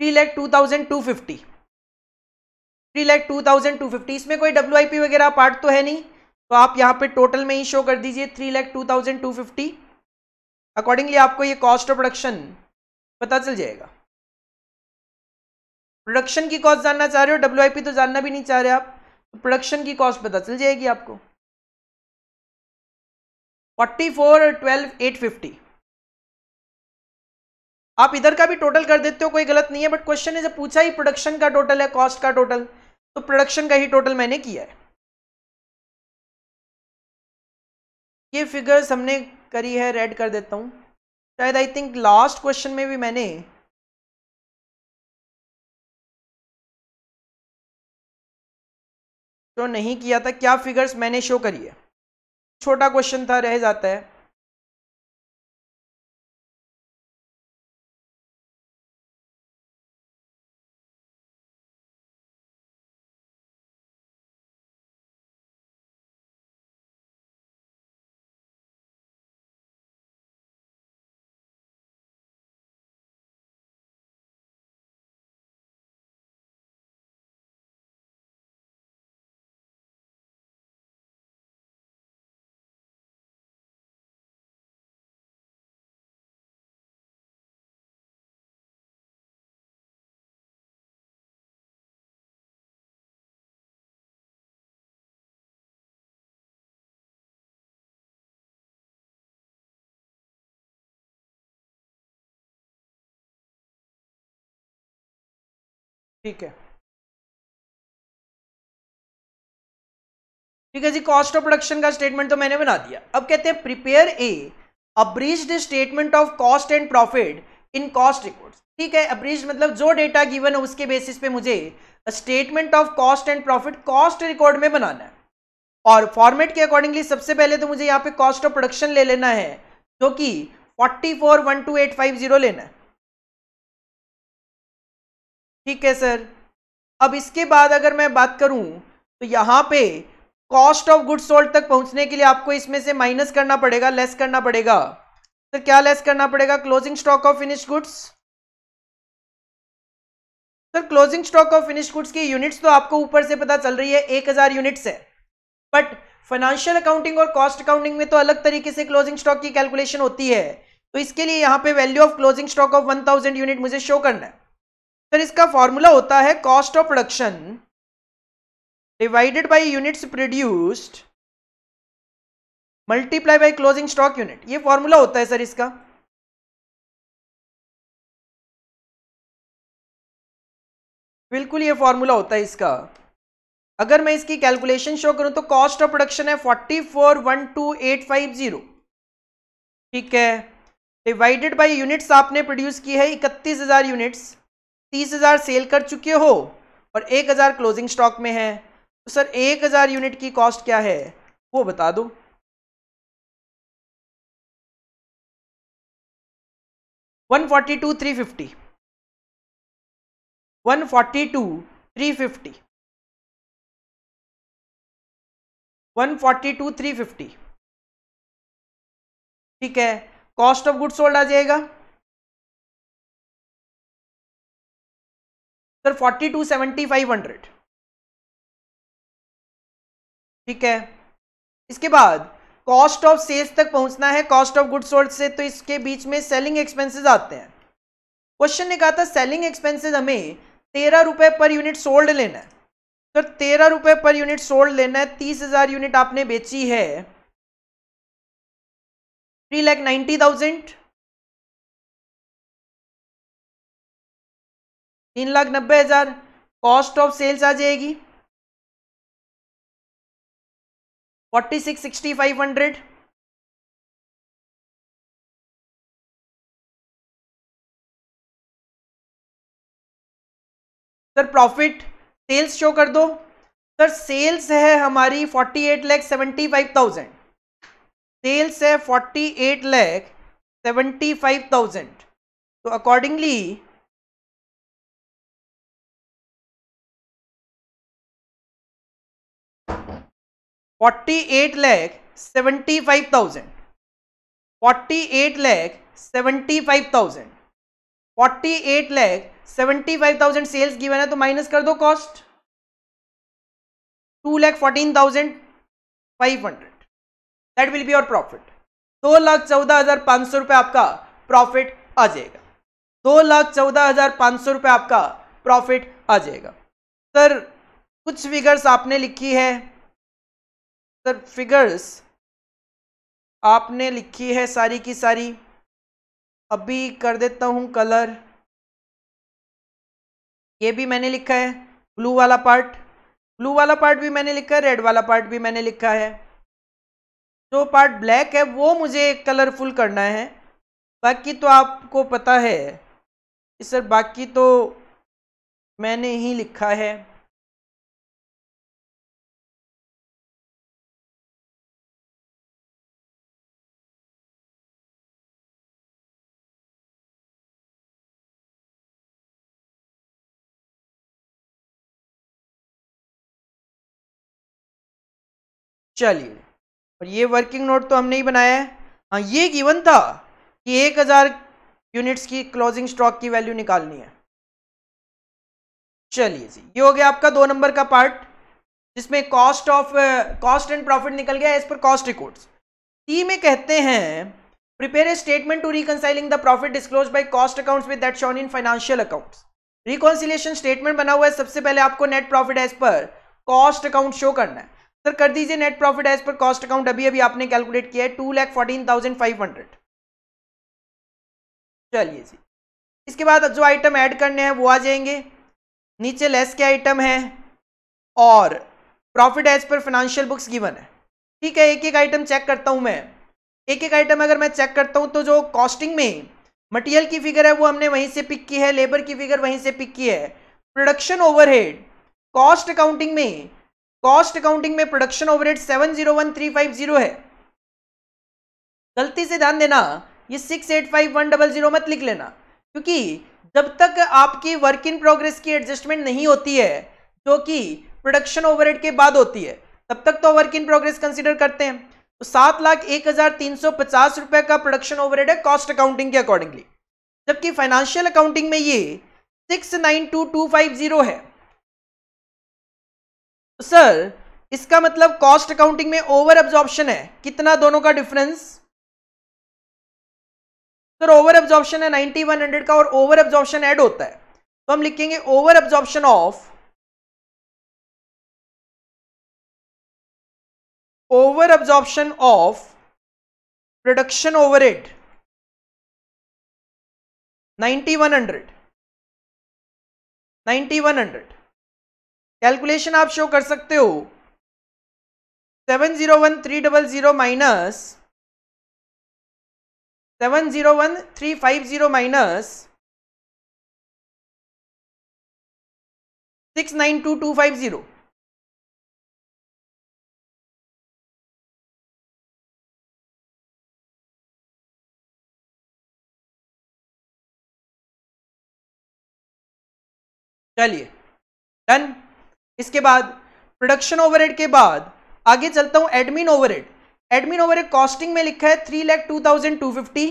three lakh two thousand two fifty three lakh two thousand two fifty इसमें कोई डब्ल्यू आई पी वगैरह पार्ट तो है नहीं तो आप यहाँ पे टोटल में ही शो कर दीजिए three lakh two thousand two fifty accordingly आपको ये कॉस्ट ऑफ प्रोडक्शन पता चल जाएगा प्रोडक्शन की कॉस्ट जानना चाह रहे हो डब्ल्यू तो जानना भी नहीं चाह रहे आप तो प्रोडक्शन की कॉस्ट पता चल जाएगी आपको forty four twelve eight fifty आप इधर का भी टोटल कर देते हो कोई गलत नहीं है बट क्वेश्चन ने जब पूछा ही प्रोडक्शन का टोटल है कॉस्ट का टोटल तो प्रोडक्शन का ही टोटल मैंने किया है ये फिगर्स हमने करी है रेड कर देता हूँ शायद आई थिंक लास्ट क्वेश्चन में भी मैंने तो नहीं किया था क्या फिगर्स मैंने शो करी है छोटा क्वेश्चन था रह जाता है ठीक है ठीक है जी कॉस्ट ऑफ प्रोडक्शन का स्टेटमेंट तो मैंने बना दिया अब कहते हैं prepare a abridged statement of cost and profit in cost record ठीक है अब्रीज मतलब जो डेटा गिवन है उसके बेसिस पे मुझे statement of cost and profit cost record में बनाना है और फॉर्मेट के अकॉर्डिंगली सबसे पहले तो मुझे यहाँ पे कॉस्ट ऑफ प्रोडक्शन ले लेना है जो कि forty four one two eight five zero लेना है ठीक है सर अब इसके बाद अगर मैं बात करूं तो यहां पे कॉस्ट ऑफ गुड सोल्ड तक पहुंचने के लिए आपको इसमें से माइनस करना पड़ेगा लेस करना पड़ेगा सर तो क्या लेस करना पड़ेगा closing stock of finish goods sir closing stock of finish goods की यूनिट्स तो आपको ऊपर से पता चल रही है एक हजार यूनिट्स है बट फाइनेंशियल अकाउंटिंग और कॉस्ट अकाउंटिंग में तो अलग तरीके से क्लोजिंग स्टॉक की कैलकुलेशन होती है तो इसके लिए यहाँ पे value of closing stock of one thousand unit मुझे शो करना है सर इसका फॉर्मूला होता है cost of production divided by units produced multiply by closing stock unit ये फॉर्मूला होता है सर इसका बिल्कुल ये फॉर्मूला होता है इसका अगर मैं इसकी कैलकुलेशन शो करूं तो कॉस्ट ऑफ प्रोडक्शन है forty four one two eight five zero ठीक है डिवाइडेड बाय यूनिट्स आपने प्रोड्यूस की है इकतीस हजार यूनिट्स तीस हज़ार सेल कर चुके हो और एक हज़ार क्लोजिंग स्टॉक में है तो सर एक हज़ार यूनिट की कॉस्ट क्या है वो बता दो one forty two three fifty one forty two three fifty one forty two three fifty ठीक है कॉस्ट ऑफ गुड सोल्ड आ जाएगा sir forty two seventy five hundred ठीक है इसके बाद कॉस्ट ऑफ सेल्स तक पहुंचना है कॉस्ट ऑफ गुड सोल्ड से तो इसके बीच में सेलिंग एक्सपेंसेस आते हैं क्वेश्चन ने कहा था सेलिंग एक्सपेंसेस हमें तेरह रुपए पर यूनिट सोल्ड लेना है सर तेरह रुपए पर यूनिट सोल्ड लेना है तीस हजार यूनिट आपने बेची है थ्री लैख नाइन्टी थाउजेंड तीन लाख नब्बे हजार कॉस्ट ऑफ सेल्स आ जाएगी forty six sixty five hundred sir profit sales show कर दो सर सेल्स है हमारी forty eight lakh seventy five thousand sales है forty eight lakh seventy five thousand तो accordingly forty eight lakh seventy five thousand forty eight lakh seventy five thousand forty eight lakh seventy five thousand sales given है तो minus कर दो cost two lakh fourteen thousand five hundred that will be your profit दो लाख चौदह हजार पाँच सौ रुपये आपका प्रॉफिट आ जाएगा दो लाख चौदह हजार पाँच सौ रुपये आपका प्रॉफिट आ जाएगा सर कुछ फिगर्स आपने लिखी है सर फिगर्स आपने लिखी है सारी की सारी अभी कर देता हूँ कलर ये भी मैंने लिखा है ब्लू वाला पार्ट ब्लू वाला पार्ट भी मैंने लिखा है रेड वाला पार्ट भी मैंने लिखा है जो पार्ट ब्लैक है वो मुझे कलरफुल करना है बाकी तो आपको पता है सर बाकी तो मैंने ही लिखा है चलिए और ये वर्किंग नोट तो हमने ही बनाया है हाँ ये गिवन था कि एक हज़ार यूनिट्स की क्लोजिंग स्टॉक की वैल्यू निकालनी है चलिए जी ये हो गया आपका दो नंबर का पार्ट जिसमें cost of cost and profit निकल गया एज पर कॉस्ट रिकॉर्ड सी में कहते हैं prepare a statement to reconciling the profit disclose by cost accounts with that shown in financial accounts reconciliation statement बना हुआ है सबसे पहले आपको net profit as per cost account show करना है सर कर दीजिए net profit as per cost account अभी अभी आपने कैलकुलेट किया है two lakh fourteen thousand five hundred चलिए जी इसके बाद जो आइटम ऐड करने हैं वो आ जाएंगे नीचे लेस के आइटम है और profit as per financial books given है ठीक है एक एक आइटम चेक करता हूँ मैं एक एक आइटम अगर मैं चेक करता हूँ तो जो कॉस्टिंग में मटेरियल की फिगर है वो हमने वहीं से पिक की है लेबर की फिगर वहीं से पिक की है प्रोडक्शन ओवरहेड कॉस्ट अकाउंटिंग में कॉस्ट अकाउंटिंग में प्रोडक्शन ओवरहेड 701350 है गलती से ध्यान देना ये 685100 मत लिख लेना क्योंकि जब तक आपकी वर्क इन प्रोग्रेस की एडजस्टमेंट नहीं होती है जो कि प्रोडक्शन ओवरहेड के बाद होती है तब तक तो वर्क इन प्रोग्रेस कंसिडर करते हैं तो सात लाख एक हजार तीन सौ पचास रुपए का प्रोडक्शन ओवरहेड है कॉस्ट अकाउंटिंग के अकॉर्डिंगली जबकि फाइनेंशियल अकाउंटिंग में ये six nine two two five zero है सर इसका मतलब कॉस्ट अकाउंटिंग में ओवर एब्जॉर्प्शन है कितना दोनों का डिफरेंस सर ओवर एब्जॉर्प्शन है 9100 का और ओवर एब्जॉर्प्शन ऐड होता है तो हम लिखेंगे over absorption of over absorption of production overhead ninety one hundred ninety one hundred calculation आप शो कर सकते हो seven zero one three double zero minus seven zero one three five zero minus six nine two two five zero चलिए done इसके बाद production overhead के बाद आगे चलता हूँ admin overhead admin overhead costing में लिखा है three lakh two thousand two fifty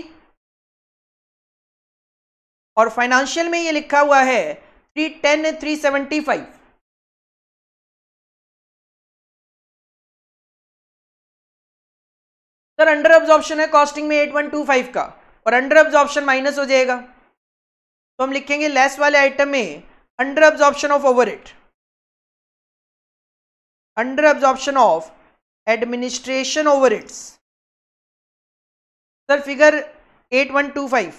और फाइनेंशियल में ये लिखा हुआ है three ten three seventy five sir under absorption है कॉस्टिंग में एट वन टू फाइव का और अंडर ऑब्जॉर्प्शन माइनस हो जाएगा तो हम लिखेंगे लेस वाले आइटम में under absorption of overhead under absorption of administration overheads sir figure eight one two five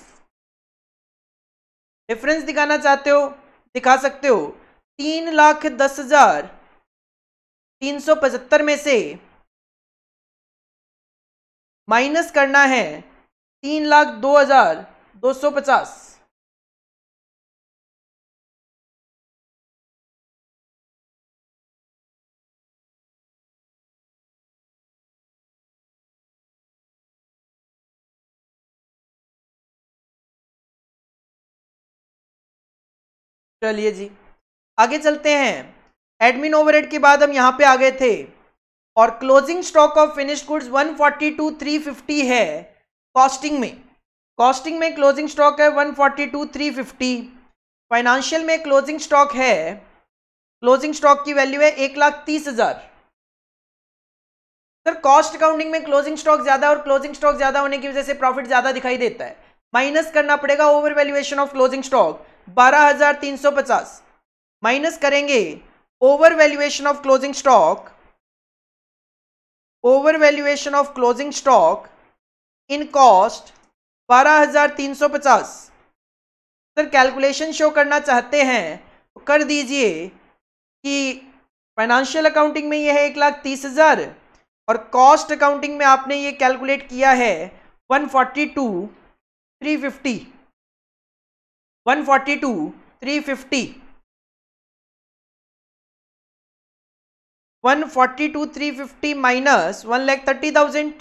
difference दिखाना चाहते हो दिखा सकते हो तीन लाख दस हजार तीन सौ पचहत्तर में से माइनस करना है तीन लाख दो हजार दो सौ पचास चलिए जी आगे चलते हैं एडमिन ओवरहेड के बाद हम यहाँ पे आ गए थे और closing stock of finish goods 142350 two है कॉस्टिंग में कॉस्टिंग में क्लोजिंग स्टॉक है 142350 फाइनेंशियल में क्लोजिंग स्टॉक है क्लोजिंग स्टॉक की वैल्यू है एक लाख तीस हजार सर कॉस्ट अकाउंटिंग में क्लोजिंग स्टॉक ज्यादा और क्लोजिंग स्टॉक ज्यादा होने की वजह से प्रॉफिट ज्यादा दिखाई देता है माइनस करना पड़ेगा over valuation of closing stock बारह हजार तीन सौ पचास माइनस करेंगे over valuation of closing stock over valuation of closing stock in cost बारह हजार तीन सौ पचास सर कैलकुलेशन शो करना चाहते हैं तो कर दीजिए कि फाइनेंशियल अकाउंटिंग में यह है एक लाख तीस हज़ार और कॉस्ट अकाउंटिंग में आपने ये कैलकुलेट किया है one forty two three fifty one forty two three fifty one forty two three fifty minus one lakh thirty thousand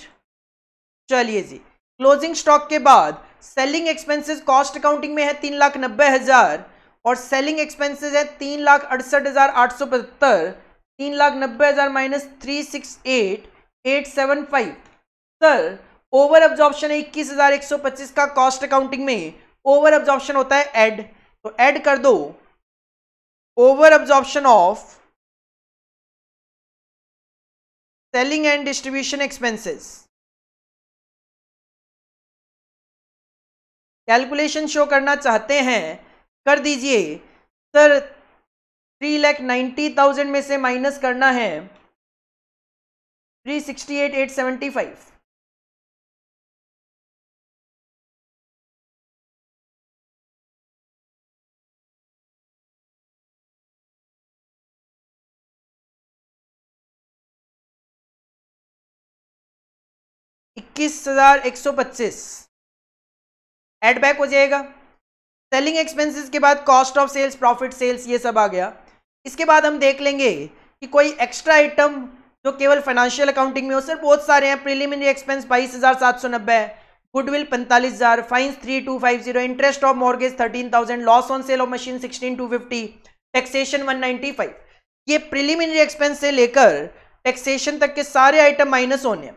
चलिए जी क्लोजिंग स्टॉक के बाद सेलिंग एक्सपेंसेस कॉस्ट अकाउंटिंग में है तीन लाख नब्बे हजार और सेलिंग एक्सपेंसेस है तीन लाख अड़सठ हजार आठ सौ पचहत्तर तीन लाख नब्बे हजार minus three six eight eight seven five sir over absorption है इक्कीस हजार एक सौ पच्चीस का कॉस्ट अकाउंटिंग में ओवर ऑब्जॉर्प्शन होता है एड तो एड कर दो over absorption of selling and distribution expenses calculation show करना चाहते हैं कर दीजिए sir three lakh ninety thousand में से माइनस करना है three sixty eight eight seventy five इक्कीस हजार एक सौ पच्चीस एड बैक हो जाएगा सेलिंग एक्सपेंसेस के बाद cost of sales profit sales ये सब आ गया इसके बाद हम देख लेंगे कि कोई एक्स्ट्रा आइटम जो केवल फाइनेंशियल अकाउंटिंग में हो सर बहुत सारे हैं प्रीलिमिनरी एक्सपेंस बाईस हज़ार सात सौ नब्बे गुडविल पैंतालीस हज़ार fines three two five zero interest of mortgage thirteen thousand loss on sale of machine sixteen two fifty taxation one ninety five ये प्रिलिमिनरी एक्सपेंस से लेकर टैक्सेशन तक के सारे आइटम माइनस होने हैं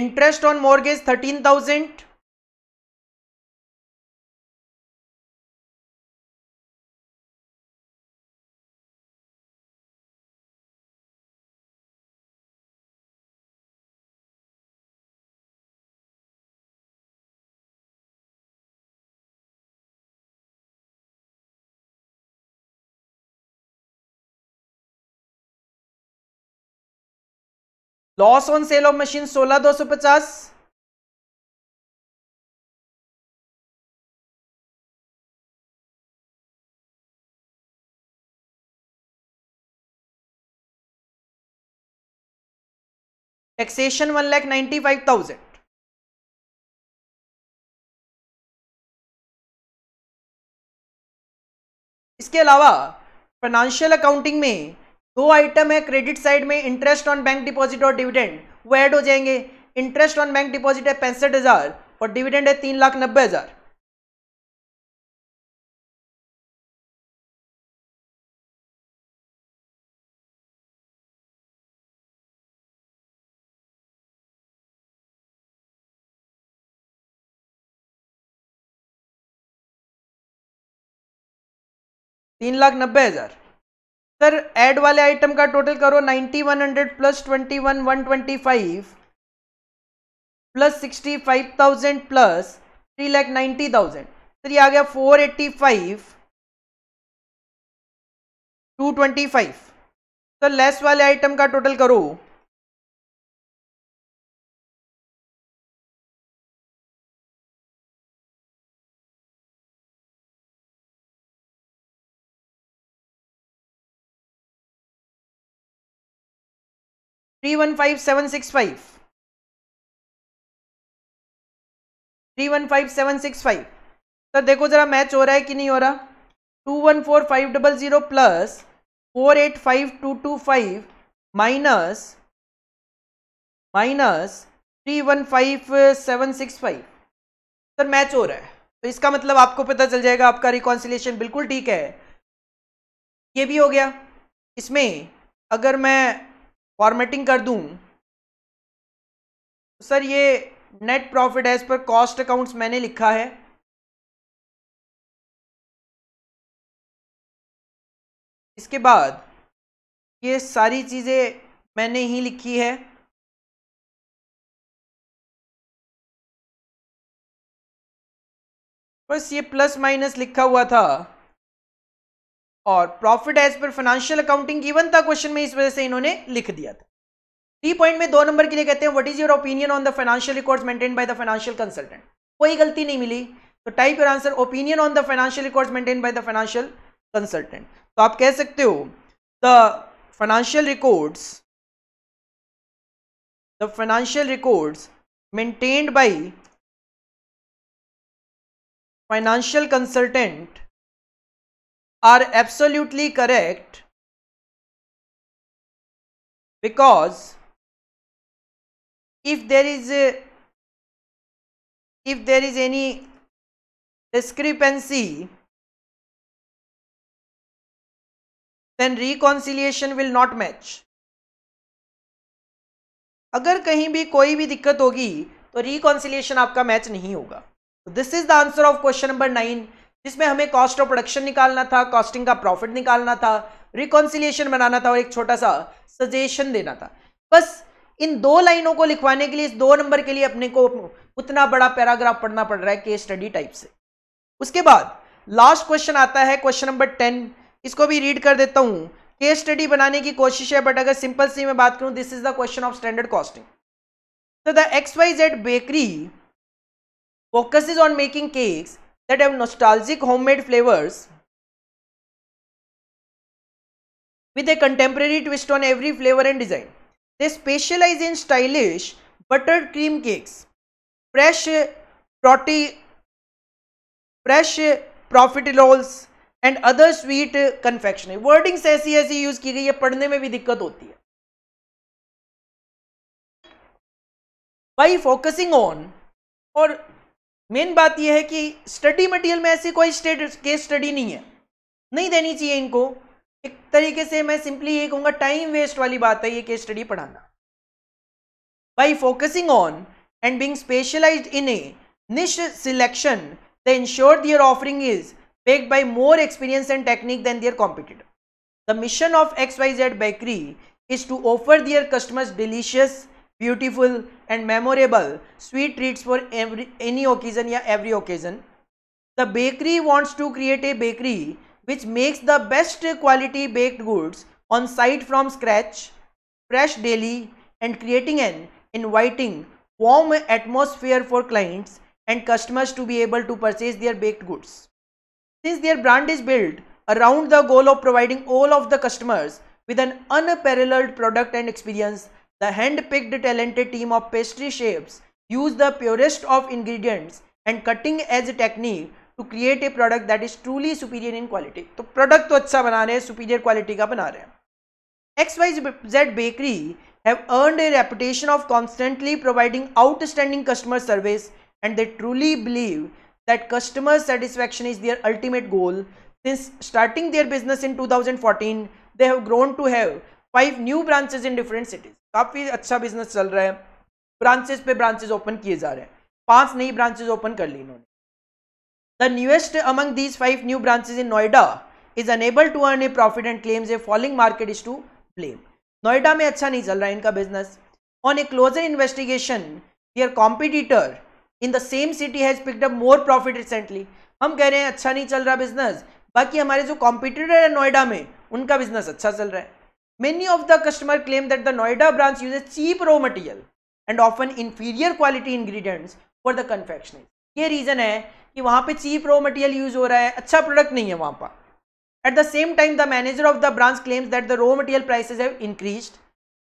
interest on mortgage 13000 loss on sale of machine सोलह दो सौ पचास taxation one lakh ninety five thousand इसके अलावा फाइनेंशियल अकाउंटिंग में दो आइटम है क्रेडिट साइड में इंटरेस्ट ऑन बैंक डिपॉजिट और डिविडेंड वो ऐड हो जाएंगे इंटरेस्ट ऑन बैंक डिपॉजिट है पैंसठ हज़ार और डिविडेंड है तीन लाख नब्बे हज़ार तीन लाख नब्बे हज़ार सर ऐड वाले आइटम का टोटल करो 9100 plus 21125 plus 65000 plus three lakh ninety thousand sir ये आ गया four eighty five two twenty five sir तो लेस वाले आइटम का टोटल करो three one five seven six five three one five seven six five sir देखो जरा मैच हो रहा है कि नहीं हो रहा two one four five double zero plus four eight five two two five minus minus three one five seven six five sir match हो रहा है तो इसका मतलब आपको पता चल जाएगा आपका रिकॉन्सिलेशन बिल्कुल ठीक है ये भी हो गया इसमें अगर मैं फॉर्मेटिंग कर दूं तो सर ये net profit as per cost accounts मैंने लिखा है इसके बाद ये सारी चीज़ें मैंने ही लिखी है बस ये प्लस माइनस लिखा हुआ था और profit as per financial accounting even था क्वेश्चन में इस वजह से इन्होंने लिख दिया था टी पॉइंट में दो नंबर के लिए कहते हैं what is your opinion on the financial records maintain by the financial consultant कोई गलती नहीं मिली तो type your answer opinion on the financial records maintain by the financial consultant तो आप कह सकते हो the financial records the financial records maintained by financial consultant are absolutely correct because if there is a, if there is any discrepancy then reconciliation will not match अगर कहीं भी कोई भी दिक्कत होगी तो रिकॉन्सिलियशन आपका मैच नहीं होगा this is the answer of question number nine जिसमें हमें कॉस्ट ऑफ प्रोडक्शन निकालना था कॉस्टिंग का प्रॉफिट निकालना था रिकॉन्सिलिएशन बनाना था और एक छोटा सा सजेशन देना था बस इन दो लाइनों को लिखवाने के लिए इस दो नंबर के लिए अपने को उतना बड़ा पैराग्राफ पढ़ना पड़ रहा है केस स्टडी टाइप से उसके बाद लास्ट क्वेश्चन आता है क्वेश्चन नंबर टेन इसको भी रीड कर देता हूँ केस स्टडी बनाने की कोशिश है बट अगर सिंपल सी मैं बात करूँ this is the question of standard costing X Y Z bakery focuses on making cakes that have nostalgic homemade flavors with a contemporary twist on every flavor and design. They specialize in stylish buttered cream cakes, fresh proti, fresh profiteroles and other sweet confectionery wordings ऐसी ऐसी use की गई है पढ़ने में भी दिक्कत होती है बाई फोकसिंग ऑन और मेन बात यह है कि स्टडी मटेरियल में ऐसी कोई स्टेट केस स्टडी नहीं है नहीं देनी चाहिए इनको एक तरीके से मैं सिंपली ये कहूँगा टाइम वेस्ट वाली बात है ये केस स्टडी पढ़ाना by focusing on and being specialise in a niche selection the ensure their offering is more experience and technique than their competitor the mission of X Y Z bakery is to offer their customers delicious beautiful and memorable sweet treats for any occasion yeah every occasion the bakery wants to create a bakery which makes the best quality baked goods on site from scratch fresh daily and creating an inviting warm atmosphere for clients and customers to be able to purchase their baked goods since their brand is built around the goal of providing all of the customers with an unparalleled product and experience the hand-picked talented team of pastry chefs use the purest of ingredients and cutting edge technique to create a product that is truly superior in quality. So, product is superior quality. XYZ Bakery have earned a reputation of constantly providing outstanding customer service and they truly believe that customer satisfaction is their ultimate goal. Since starting their business in 2014, they have grown to have five new branches in different cities काफ़ी अच्छा business चल रहा है branches पे branches open किए जा रहे हैं पांच नई ब्रांचेज ओपन कर ली इन्होंने the newest among these five new branches in Noida is unable to earn a profit and claims a falling market is to blame Noida में अच्छा नहीं चल रहा है इनका business on a closer investigation your competitor in the same city has picked up more profit recently हम कह रहे हैं अच्छा नहीं चल रहा बिजनेस बाकी हमारे जो कॉम्पिटिटर है नोएडा में उनका बिजनेस अच्छा चल रहा है Many of the customer claim that the Noida branch uses cheap raw material and often inferior quality ingredients for the confection ये रीज़न है कि वहाँ पर चीप रॉ मटेरियल यूज़ हो रहा है अच्छा प्रोडक्ट नहीं है वहाँ पर at the same time the manager of the branch claims that the raw material price have increased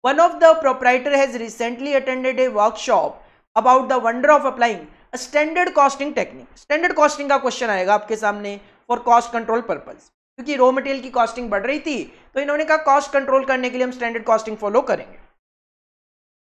one of the proprietor has recently attended a workshop about the wonder of applying standard costing technique standard costing का question आएगा आपके सामने for cost control purpose क्योंकि raw material की costing बढ़ रही थी तो इन्होंने कहा कॉस्ट कंट्रोल करने के लिए हम स्टैंडर्ड कॉस्टिंग फॉलो करेंगे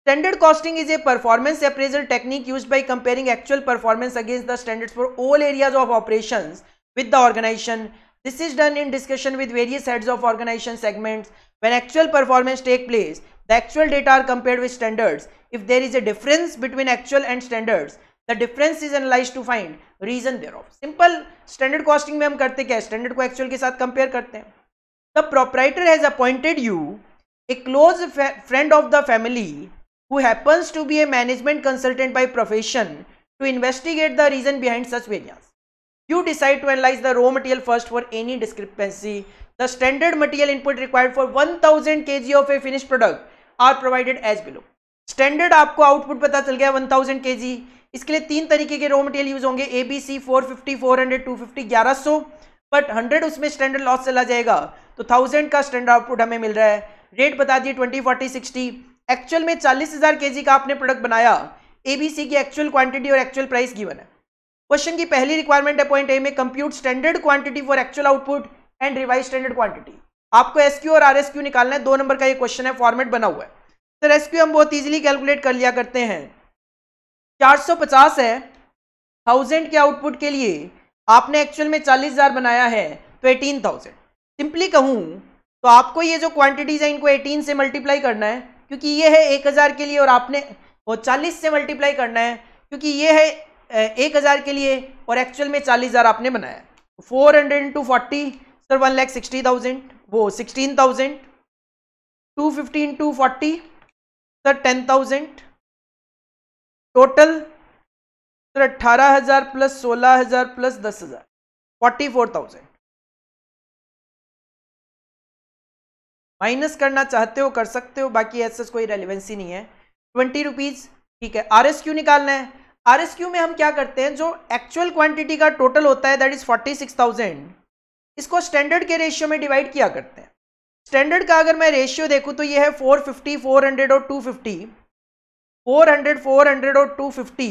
standard costing is a performance appraisal technique use by comparing actual performance against the standard for all areas of operation with the organisation this is done in discussion with various heads of organisation segments when actual performance take place the actual data are compare with standards if there is a difference between actual and standards the difference is analyse to find reason there of simple standard costing में हम करते क्या standard को actual के साथ compare करते हैं the proprietor has appointed you a close friend of the family who happens to be a management consultant by profession to investigate the reason behind such variance. You decide to analyze the raw material first for any discrepancy. The standard material input required for 1000 kg of a finished product are provided as below. Standard आपको output पता चल गया 1000 kg इसके लिए तीन तरीके के raw material use होंगे A B C four fifty four hundred two fifty ग्यारह सौ बट हंड्रेड उसमें स्टैंडर्ड लॉस चला जाएगा तो थाउजेंड का स्टैंडर्ड आउटपुट हमें मिल रहा है रेट बता दिए ट्वेंटी फोर्टी सिक्सटी एक्चुअल में चालीस हजार के जी का आपने प्रोडक्ट बनाया एबीसी की एक्चुअल क्वांटिटी और एक्चुअल प्राइस गिवन है क्वेश्चन की पहली रिक्वायरमेंट है पॉइंट ए में compute standard quantity for actual output and revise standard quantity आपको एसक्यू और क्यू निकालना है दो नंबर का ये क्वेश्चन है फॉर्मेट बना हुआ है सर एसक्यू हम बहुत ईजिली कैलकुलेट कर लिया करते हैं पचास है थाउजेंड के आउटपुट के लिए आपने एक्चुअल में चालीस हज़ार बनाया है तो एटीन थाउजेंड सिंपली कहूँ तो आपको ये जो क्वांटिटीज़ है इनको एटीन से मल्टीप्लाई करना है क्योंकि ये है एक हज़ार के लिए और आपने वो चालीस से मल्टीप्लाई करना है क्योंकि ये है एक हज़ार के लिए और एक्चुअल में चालीस हज़ार आपने बनाया four hundred into forty sir one lakh sixty thousand वो sixteen thousand two fifty into forty sir ten thousand total फिर अट्ठारह हजार प्लस सोलह हजार प्लस दस हजार फोर्टी फोर थाउजेंड माइनस करना चाहते हो कर सकते हो बाकी ऐसे कोई रेलिवेंसी नहीं है ट्वेंटी रुपीज ठीक है आर एस क्यू निकालना है आर एस क्यू में हम क्या करते हैं जो एक्चुअल क्वांटिटी का टोटल होता है that is forty six thousand इसको स्टैंडर्ड के रेशियो में डिवाइड किया करते हैं स्टैंडर्ड का अगर मैं रेशियो देखूँ तो ये है फोर फिफ्टी फोर हंड्रेड और two fifty four hundred four hundred और टू फिफ्टी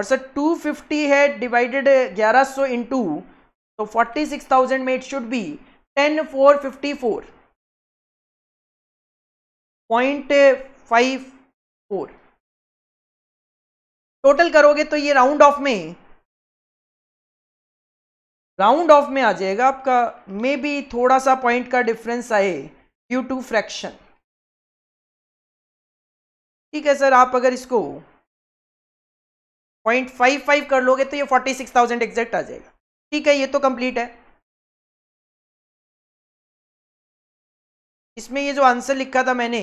और सर 250 है डिवाइडेड 1100 सौ इंटू तो 46,000 में it should be 10,454 point five four total करोगे तो ये राउंड ऑफ में राउंड ऑफ में आ जाएगा आपका मे बी थोड़ा सा पॉइंट का डिफरेंस आए ड्यू टू फ्रैक्शन ठीक है सर आप अगर इसको पॉइंट फाइव फाइव कर लोगे तो ये फोर्टी सिक्स थाउजेंड एग्जैक्ट आ जाएगा ठीक है ये तो कंप्लीट है इसमें ये जो आंसर लिखा था मैंने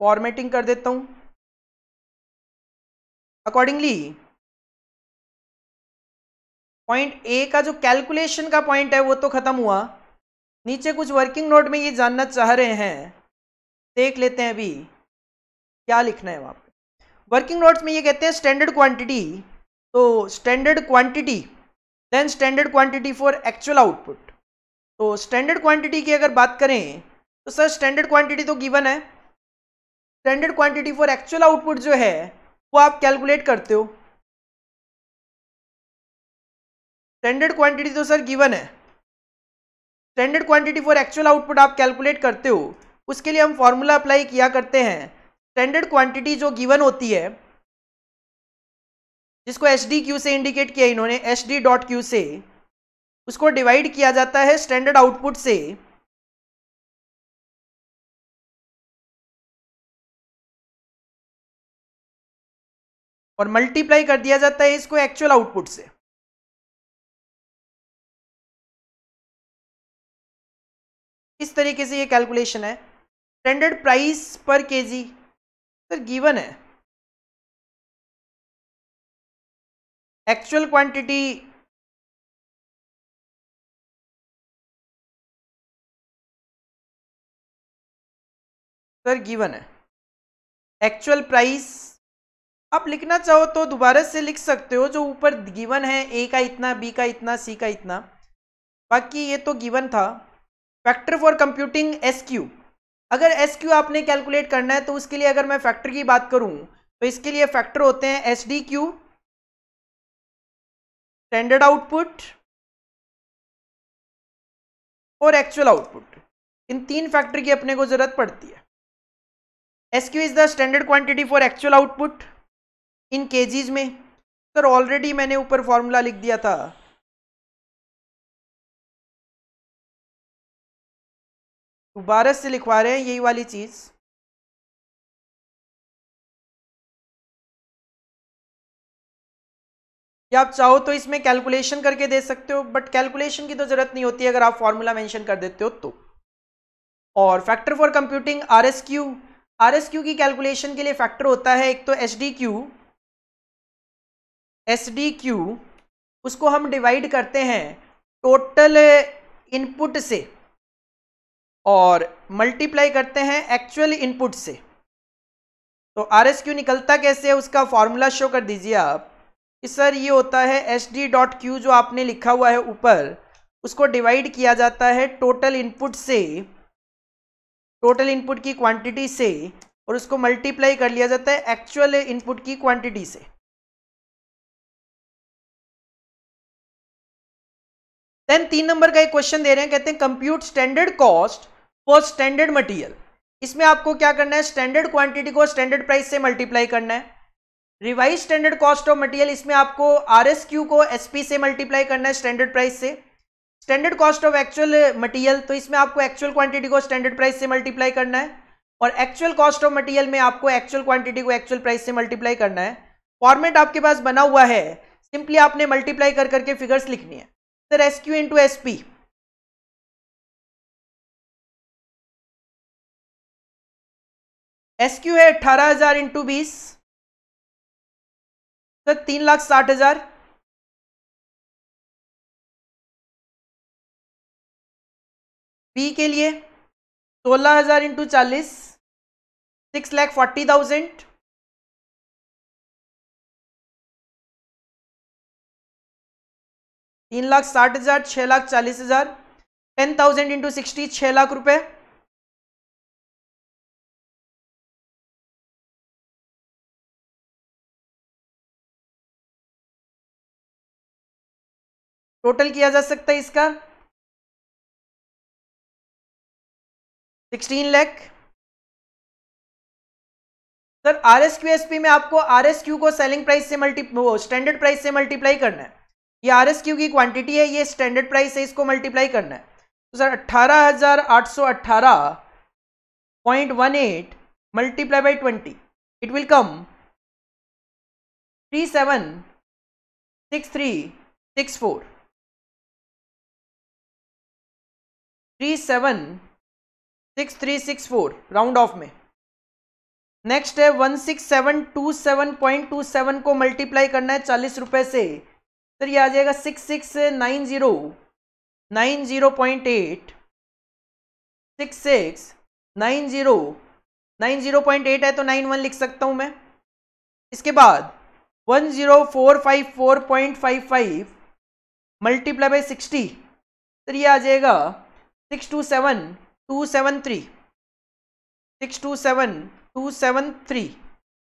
फॉर्मेटिंग कर देता हूं अकॉर्डिंगली पॉइंट ए का जो कैलकुलेशन का पॉइंट है वो तो खत्म हुआ नीचे कुछ वर्किंग नोट में ये जानना चाह रहे हैं देख लेते हैं अभी क्या लिखना है वहाँ पर वर्किंग नोट्स में ये कहते हैं स्टैंडर्ड क्वांटिटी तो standard quantity then standard quantity for actual output तो स्टैंडर्ड क्वांटिटी की अगर बात करें तो सर स्टैंडर्ड क्वांटिटी तो गिवन है standard quantity for actual output जो है वो आप कैलकुलेट करते हो स्टैंडर्ड क्वांटिटी तो सर गिवन है standard quantity for actual output आप कैलकुलेट करते हो उसके लिए हम फॉर्मूला अप्लाई किया करते हैं स्टैंडर्ड क्वांटिटी जो गिवन होती है जिसको एच डी क्यू से इंडिकेट किया इन्होंने एच डी डॉट क्यू से उसको डिवाइड किया जाता है स्टैंडर्ड आउटपुट से और मल्टीप्लाई कर दिया जाता है इसको एक्चुअल आउटपुट से इस तरीके से ये कैलकुलेशन है standard price per KG sir given है एक्चुअल क्वांटिटी सर गिवन है एक्चुअल प्राइस आप लिखना चाहो तो दोबारा से लिख सकते हो जो ऊपर गिवन है ए का इतना बी का इतना सी का इतना बाकी ये तो गिवन था factor for computing S Q अगर एस क्यू आपने कैलकुलेट करना है तो उसके लिए अगर मैं फैक्टर की बात करूं तो इसके लिए फैक्टर होते हैं S D Q standard output और एक्चुअल आउटपुट इन तीन फैक्टर की अपने को ज़रूरत पड़ती है S Q is the standard quantity for actual output in KGs में सर ऑलरेडी मैंने ऊपर फॉर्मूला लिख दिया था दोबारा से लिखवा रहे हैं यही वाली चीज़ या आप चाहो तो इसमें कैलकुलेशन करके दे सकते हो बट कैलकुलेशन की तो ज़रूरत नहीं होती अगर आप फॉर्मूला मेंशन कर देते हो तो और factor for computing R S Q R S Q की कैलकुलेशन के लिए फैक्टर होता है एक तो H D Q S D Q उसको हम डिवाइड करते हैं टोटल इनपुट से और मल्टीप्लाई करते हैं एक्चुअल इनपुट से तो आर एस क्यू निकलता कैसे है उसका फॉर्मूला शो कर दीजिए आप कि सर ये होता है एच डी डॉट क्यू जो आपने लिखा हुआ है ऊपर उसको डिवाइड किया जाता है टोटल इनपुट से टोटल इनपुट की क्वांटिटी से और उसको मल्टीप्लाई कर लिया जाता है एक्चुअल इनपुट की क्वांटिटी से देन तीन नंबर का एक क्वेश्चन दे रहे हैं कहते हैं compute standard cost for standard material इसमें आपको क्या करना है स्टैंडर्ड क्वांटिटी को स्टैंडर्ड प्राइस से मल्टीप्लाई करना है revise standard cost of material इसमें आपको आर एस क्यू को एस पी से मल्टीप्लाई करना है स्टैंडर्ड प्राइस से standard cost of actual material तो इसमें आपको एक्चुअल क्वांटिटी को स्टैंडर्ड प्राइस से मल्टीप्लाई करना है और एक्चुअल कॉस्ट ऑफ मटेरियल में आपको एक्चुअल क्वांटिटी को एक्चुअल प्राइस से मल्टीप्लाई करना है फॉर्मेट आपके पास बना हुआ है सिंपली आपने मल्टीप्लाई कर करके फिगर्स लिखनी है the into S P S Q है अट्ठारह हजार इंटू बीस सर तो तीन लाख साठ हजार पी के लिए सोलह हजार इंटू चालीस सिक्स लैख फोर्टी थाउजेंड तीन लाख साठ हजार छह लाख चालीस हजार टेन थाउजेंड इंटू सिक्सटी छह लाख रुपए टोटल किया जा सकता है इसका sixteen lakh sir R S Q S P में आपको आर एस क्यू को सेलिंग प्राइस से मल्टी स्टैंडर्ड प्राइस से मल्टीप्लाई करना है ये आर एस क्यू की क्वांटिटी है ये स्टैंडर्ड प्राइस है इसको मल्टीप्लाई करना है तो सर अट्ठारह हजार आठ सौ अट्ठारह point one eight multiply by twenty it will come three seven six three six four three seven six three six four round off में नेक्स्ट है one six seven two seven point two seven को multiply करना है चालीस रुपए से sir ये आ जाएगा six six nine zero nine zero point eight six six nine zero nine zero point eight है तो नाइन वन लिख सकता हूँ मैं इसके बाद one zero four five four point five five multiply by sixty sir ये आ जाएगा six two seven two seven three six two seven two seven three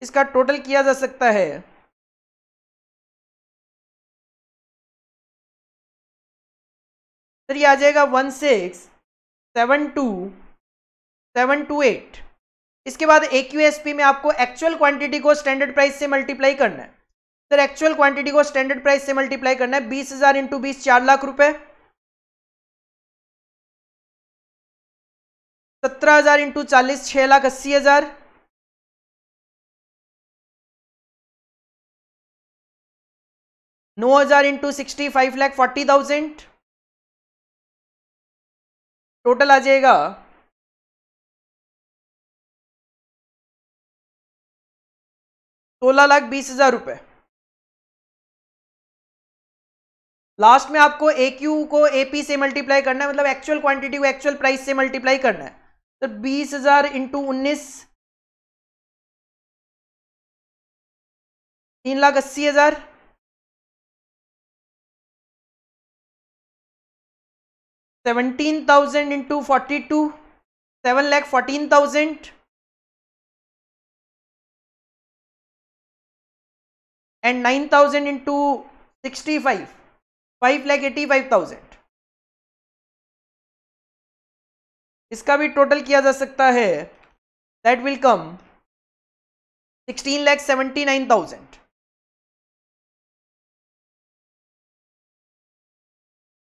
इसका टोटल किया जा सकता है सर ये आ जाएगा one six seven two seven two eight इसके बाद ए क्यू एस पी में आपको एक्चुअल क्वांटिटी को स्टैंडर्ड प्राइस से मल्टीप्लाई करना है सर एक्चुअल क्वांटिटी को स्टैंडर्ड प्राइस से मल्टीप्लाई करना है बीस हज़ार इंटू बीस चार लाख रुपए सत्रह हज़ार इंटू चालीस छह लाख अस्सी हज़ार नौ हज़ार into sixty five lakh forty thousand total आ जाएगा सोलह लाख बीस हजार रुपये लास्ट में आपको ए क्यू को एपी से मल्टीप्लाई करना है मतलब एक्चुअल क्वांटिटी को एक्चुअल प्राइस से मल्टीप्लाई करना है तो बीस हजार इंटू उन्नीस तीन लाख अस्सी हजार seventeen thousand into forty two seven lakh fourteen thousand and nine thousand into sixty five five lakh eighty five thousand इसका भी टोटल किया जा सकता है that will come sixteen lakh seventy nine thousand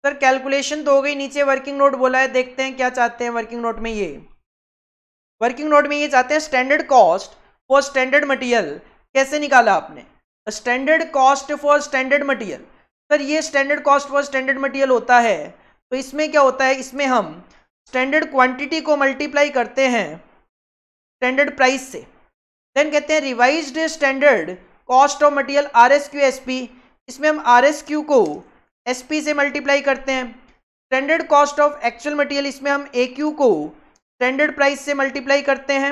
sir calculation तो हो गई नीचे वर्किंग नोट बोला है देखते हैं क्या चाहते हैं वर्किंग नोट में ये वर्किंग नोट में ये चाहते हैं standard cost for standard material कैसे निकाला आपने standard cost for standard material sir ये standard cost for standard material होता है तो इसमें क्या होता है इसमें हम स्टैंडर्ड क्वांटिटी को मल्टीप्लाई करते हैं स्टैंडर्ड प्राइस से देन कहते हैं revised standard cost of material R S Q S P इसमें हम आर एस क्यू को एस पी से मल्टीप्लाई करते हैं standard cost of actual material इसमें हम ए क्यू को स्टैंडर्ड प्राइस से मल्टीप्लाई करते हैं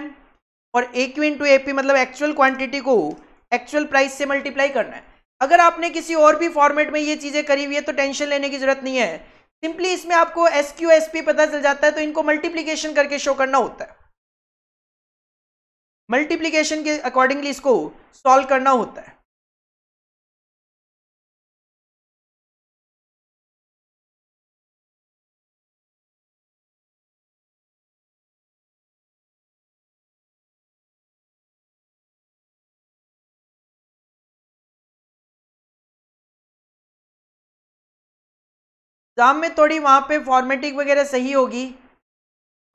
और A Q into A P मतलब एक्चुअल क्वांटिटी को एक्चुअल प्राइस से मल्टीप्लाई करना है अगर आपने किसी और भी फॉर्मेट में ये चीज़ें करी हुई है तो टेंशन लेने की जरूरत नहीं है सिंपली इसमें आपको एस क्यू एस पी पता चल जाता है तो इनको मल्टीप्लीकेशन करके शो करना होता है मल्टीप्लीकेशन के अकॉर्डिंगली इसको सॉल्व करना होता है एग्ज़ाम में थोड़ी वहाँ पे फॉर्मेटिंग वगैरह सही होगी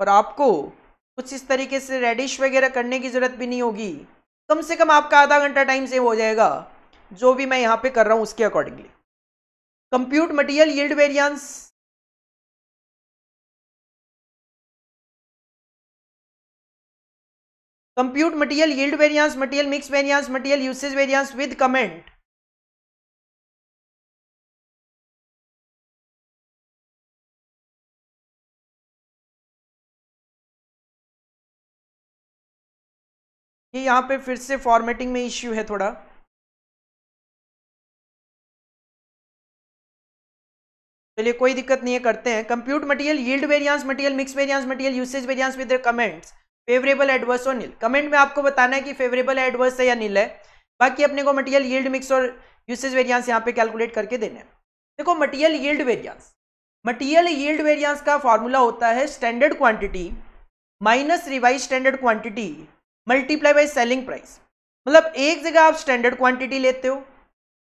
और आपको कुछ इस तरीके से रेडिश वगैरह करने की ज़रूरत भी नहीं होगी कम से कम आपका आधा घंटा टाइम सेव हो जाएगा जो भी मैं यहाँ पे कर रहा हूँ उसके accordingly compute material yield variance compute material yield variance material mix variance material usage variance with comment कि यहां पे फिर से फॉर्मेटिंग में इश्यू है थोड़ा चलिए कोई दिक्कत नहीं है करते हैं compute material yield variance material mix variance material usage variance with comments favourable adverse और नील कमेंट में आपको बताना है कि फेवरेबल एडवर्स है या नील है बाकी अपने को मटेरियल यील्ड मिक्स और यूसेज वेरियांस यहाँ पे कैलकुलेट करके देने देखो material yield variance material yield variance का फॉर्मूला होता है standard quantity minus revise standard quantity multiply by selling price मतलब एक जगह आप स्टैंडर्ड क्वांटिटी लेते हो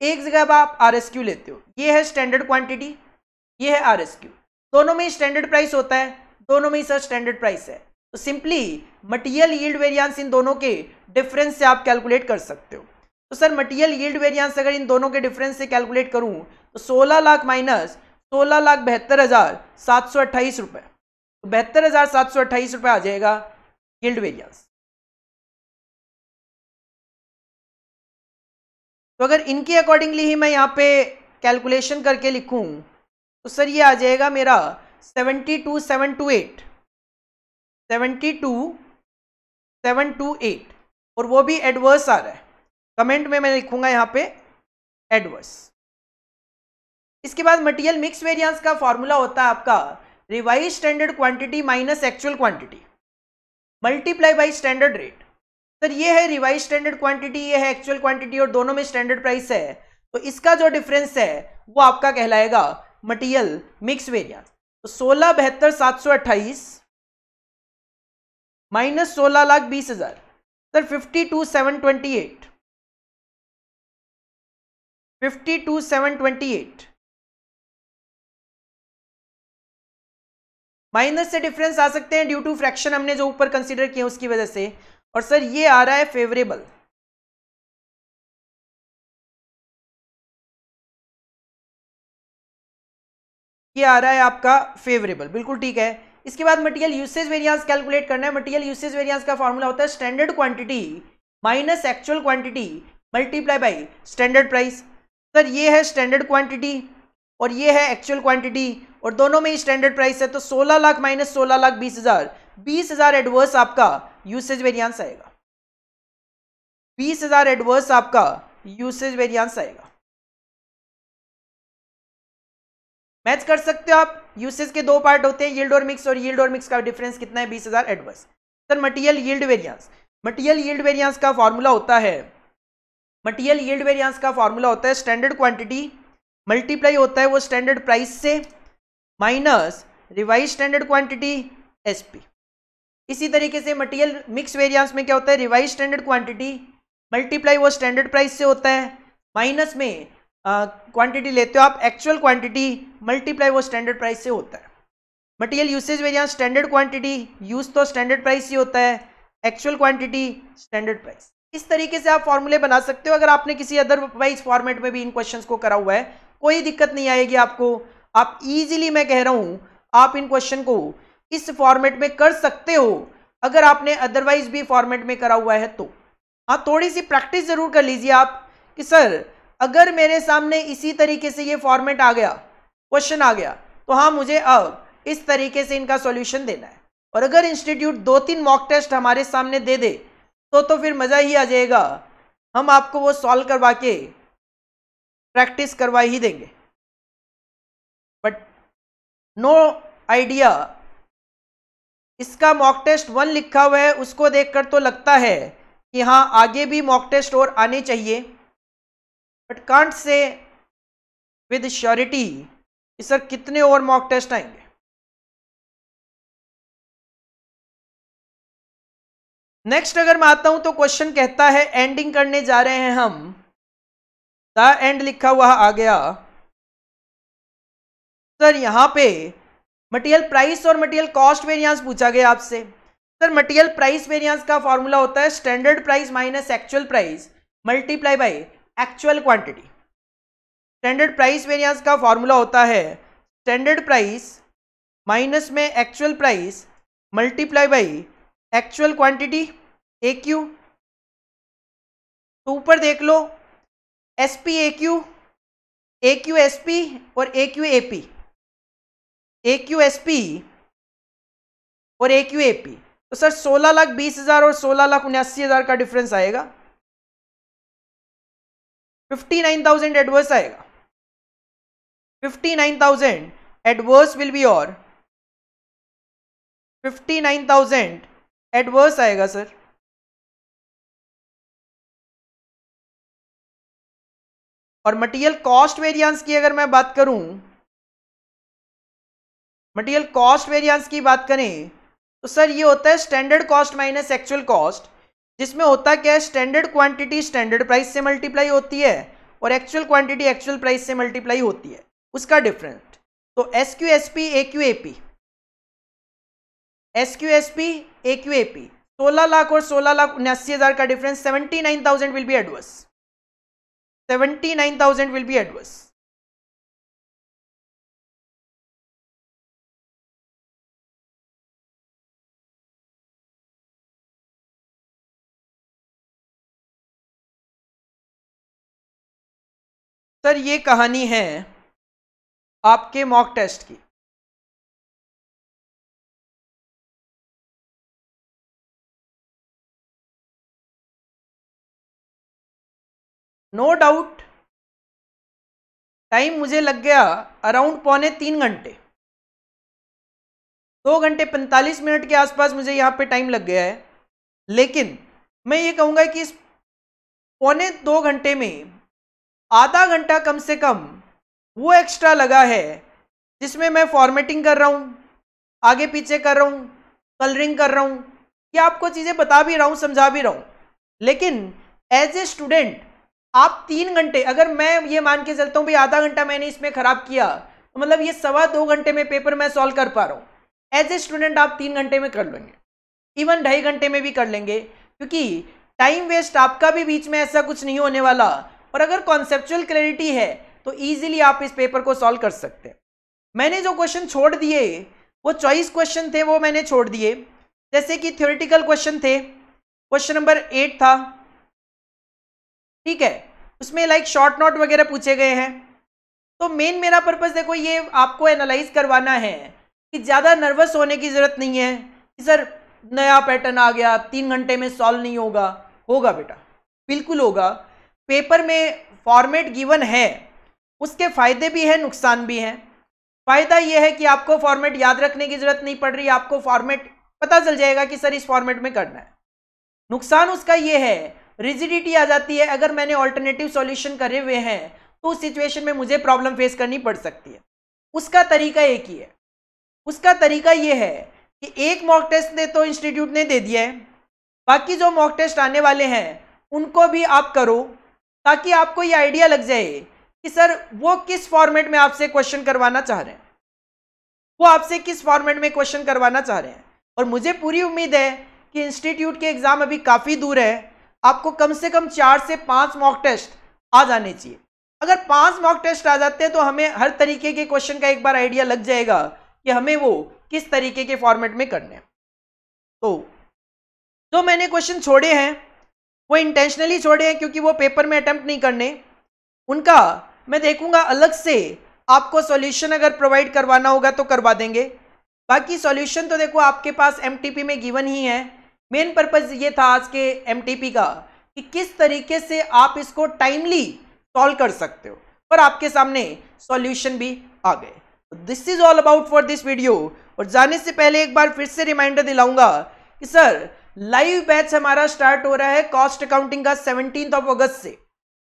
एक जगह आप आर एस क्यू लेते हो ये है स्टैंडर्ड क्वांटिटी ये है आर एस क्यू दोनों में स्टैंडर्ड प्राइस होता है दोनों में सर स्टैंडर्ड प्राइस है तो सिंपली मटीरियल यील्ड वेरियंस इन दोनों के डिफरेंस से आप कैलकुलेट कर सकते हो तो सर मटीरियल यील्ड वेरियंस अगर इन दोनों के डिफरेंस से कैलकुलेट करूँ तो सोलह लाख माइनस सोलह लाख बहत्तर हज़ार सात सौ अट्ठाईस रुपये तो बहत्तर हज़ार सात सौ अट्ठाईस रुपये आ जाएगा यील्ड वेरियंस तो अगर इनके अकॉर्डिंगली ही मैं यहाँ पे कैलकुलेशन करके लिखूँ तो सर ये आ जाएगा मेरा seventy two seven two eight seventy two seven two eight और वो भी एडवर्स आ रहा है कमेंट में मैं लिखूँगा यहाँ पे एडवर्स इसके बाद मटेरियल मिक्स वेरिएंस का फॉर्मूला होता है आपका revise standard quantity minus actual quantity multiply by standard rate sir ये है रिवाइज स्टैंडर्ड क्वांटिटी ये है एक्चुअल क्वांटिटी और दोनों में स्टैंडर्ड प्राइस है तो इसका जो डिफरेंस है वो आपका कहलाएगा मटेरियल मिक्स वेरियंस तो सोलह बहत्तर सात सौ अट्ठाईस माइनस सोलह लाख बीस हजार sir fifty two seven twenty eight fifty two seven twenty eight minus से डिफरेंस आ सकते हैं ड्यू टू फ्रैक्शन हमने जो ऊपर कंसीडर किए उसकी वजह से और सर ये आ रहा है फेवरेबल ये आ रहा है आपका फेवरेबल बिल्कुल ठीक है इसके बाद मटेरियल यूसेज वेरियंस कैलकुलेट करना है मटेरियल यूसेज वेरियंस का फॉर्मूला होता है standard quantity minus actual quantity multiply by standard price sir ये है स्टैंडर्ड क्वांटिटी और ये है एक्चुअल क्वांटिटी और दोनों में ही स्टैंडर्ड प्राइस है तो 16 लाख माइनस सोलह लाख बीस हज़ार बीस हज़ार एडवर्स आपका यूसेज वेरियंस आएगा बीस हजार एडवर्स आपका यूसेज वेरियंस आएगा मैच कर सकते हो आप यूसेज के दो पार्ट होते हैं यील्ड और मिक्स और यील्ड और मिक्स का डिफरेंस कितना है बीस हजार adverse sir material yield variance material yield variance का फॉर्मूला होता है मटीरियल यील्ड वेरियंस का फॉर्मूला होता है स्टैंडर्ड क्वांटिटी मल्टीप्लाई होता है वो स्टैंडर्ड प्राइस से minus revise standard quantity SP इसी तरीके से मटेरियल मिक्स वेरियांस में क्या होता है रिवाइज स्टैंडर्ड क्वांटिटी मल्टीप्लाई वो स्टैंडर्ड प्राइस से होता है माइनस में क्वांटिटी uh, लेते हो आप एक्चुअल क्वांटिटी मल्टीप्लाई वो स्टैंडर्ड प्राइस से होता है material usage variance standard quantity use तो स्टैंडर्ड प्राइस ही होता है एक्चुअल क्वांटिटी स्टैंडर्ड प्राइस इस तरीके से आप फॉर्मूले बना सकते हो अगर आपने किसी अदरवाइज फॉर्मेट में भी इन क्वेश्चंस को करा हुआ है कोई दिक्कत नहीं आएगी आपको आप इजीली मैं कह रहा हूँ आप इन क्वेश्चन को इस फॉर्मेट में कर सकते हो अगर आपने अदरवाइज भी फॉर्मेट में करा हुआ है तो हाँ थोड़ी सी प्रैक्टिस ज़रूर कर लीजिए आप कि सर अगर मेरे सामने इसी तरीके से ये फॉर्मेट आ गया क्वेश्चन आ गया तो हाँ मुझे अब इस तरीके से इनका सॉल्यूशन देना है और अगर इंस्टीट्यूट दो तीन मॉक टेस्ट हमारे सामने दे दे तो तो फिर मज़ा ही आ जाएगा हम आपको वो सॉल्व करवा के प्रैक्टिस करवा ही देंगे बट नो आइडिया इसका मॉक टेस्ट वन लिखा हुआ है उसको देखकर तो लगता है कि हाँ आगे भी मॉक टेस्ट और आने चाहिए but can't say with surety कि सर कितने और मॉक टेस्ट आएंगे नेक्स्ट अगर मैं आता हूं तो क्वेश्चन कहता है एंडिंग करने जा रहे हैं हम द एंड लिखा हुआ आ गया सर यहां पे मटेरियल प्राइस और मटेरियल कॉस्ट वेरियांस पूछा गया आपसे सर मटेरियल प्राइस वेरियांस का फॉर्मूला होता है standard price minus actual price multiply by actual quantity standard price variance का फॉर्मूला होता है स्टैंडर्ड प्राइस माइनस में actual price multiply by actual quantity A Q तो ऊपर देख लो S P A Q A Q S P और A Q A P A Q S P और ए क्यू ए पी तो sir सोलह लाख बीस हजार और सोलह लाख उन्यासी हजार का डिफरेंस आएगा फिफ्टी नाइन थाउजेंड एडवर्स आएगा fifty nine thousand adverse will be और फिफ्टी नाइन थाउजेंड एडवर्स आएगा सर और मटेरियल कॉस्ट वेरियंस की अगर मैं बात करूं मटेरियल कॉस्ट वेरियंस की बात करें तो सर ये होता है standard cost minus actual cost जिसमें होता क्या है स्टैंडर्ड क्वांटिटी स्टैंडर्ड प्राइस से मल्टीप्लाई होती है और एक्चुअल क्वांटिटी एक्चुअल प्राइस से मल्टीप्लाई होती है उसका डिफरेंस तो S Q S P A Q A P S Q S P A Q A P सोलह लाख और सोलह लाख उन्यासी हजार का difference seventy nine thousand will be adverse seventy nine thousand will be adverse sir ये कहानी है आपके मॉक टेस्ट की नो डाउट टाइम मुझे लग गया अराउंड पौने तीन घंटे दो घंटे पैंतालीस मिनट के आसपास मुझे यहाँ पे टाइम लग गया है लेकिन मैं ये कहूँगा कि इस पौने दो घंटे में आधा घंटा कम से कम वो एक्स्ट्रा लगा है जिसमें मैं फॉर्मेटिंग कर रहा हूँ आगे पीछे कर रहा हूँ कलरिंग कर रहा हूँ या आपको चीज़ें बता भी रहा हूँ समझा भी रहा हूँ लेकिन एज ए स्टूडेंट आप तीन घंटे अगर मैं ये मान के चलता हूँ भाई आधा घंटा मैंने इसमें ख़राब किया तो मतलब ये सवा दो घंटे में पेपर मैं सॉल्व कर पा रहा हूँ एज ए स्टूडेंट आप तीन घंटे में कर लेंगे इवन ढाई घंटे में भी कर लेंगे क्योंकि टाइम वेस्ट आपका भी बीच में ऐसा कुछ नहीं होने वाला और अगर कॉन्सेप्चुअल क्लैरिटी है तो ईजिली आप इस पेपर को सॉल्व कर सकते हैं मैंने जो क्वेश्चन छोड़ दिए वो चॉइस क्वेश्चन थे वो मैंने छोड़ दिए जैसे कि थ्योरिटिकल क्वेश्चन थे क्वेश्चन नंबर एट था ठीक है उसमें लाइक शॉर्ट नोट वगैरह पूछे गए हैं तो मेन मेरा पर्पज़ देखो ये आपको एनालाइज करवाना है कि ज़्यादा नर्वस होने की ज़रूरत नहीं है कि सर नया पैटर्न आ गया तीन घंटे में सॉल्व नहीं होगा होगा बेटा बिल्कुल होगा पेपर में फॉर्मेट गिवन है उसके फ़ायदे भी हैं नुकसान भी हैं फ़ायदा यह है कि आपको फॉर्मेट याद रखने की ज़रूरत नहीं पड़ रही आपको फॉर्मेट पता चल जाएगा कि सर इस फॉर्मेट में करना है नुकसान उसका ये है रिजिडिटी आ जाती है अगर मैंने ऑल्टरनेटिव सॉल्यूशन करे हुए हैं तो उस सिचुएशन में मुझे प्रॉब्लम फेस करनी पड़ सकती है उसका तरीका एक ही है उसका तरीका ये है कि एक मॉक टेस्ट ने तो इंस्टीट्यूट ने दे दिया है बाकी जो मॉक टेस्ट आने वाले हैं उनको भी आप करो ताकि आपको ये आइडिया लग जाए कि सर वो किस फॉर्मेट में आपसे क्वेश्चन करवाना चाह रहे हैं वो आपसे किस फॉर्मेट में क्वेश्चन करवाना चाह रहे हैं और मुझे पूरी उम्मीद है कि इंस्टीट्यूट के एग्ज़ाम अभी काफ़ी दूर है आपको कम से कम चार से पांच मॉक टेस्ट आ जाने चाहिए अगर पांच मॉक टेस्ट आ जाते हैं तो हमें हर तरीके के क्वेश्चन का एक बार आइडिया लग जाएगा कि हमें वो किस तरीके के फॉर्मेट में करने हैं तो जो मैंने क्वेश्चन छोड़े हैं वो इंटेंशनली छोड़े हैं क्योंकि वो पेपर में अटैम्प्ट नहीं करने उनका मैं देखूंगा अलग से आपको सॉल्यूशन अगर प्रोवाइड करवाना होगा तो करवा देंगे बाकी सॉल्यूशन तो देखो आपके पास एमटीपी में गिवन ही है मेन पर्पज़ ये था आज के एमटीपी का कि किस तरीके से आप इसको टाइमली सॉल्व कर सकते हो पर आपके सामने सॉल्यूशन भी आ गए this is all about for this video और जाने से पहले एक बार फिर से रिमाइंडर दिलाऊंगा कि सर लाइव बैच हमारा स्टार्ट हो रहा है कॉस्ट अकाउंटिंग का सेवनटीन ऑफ अगस्त से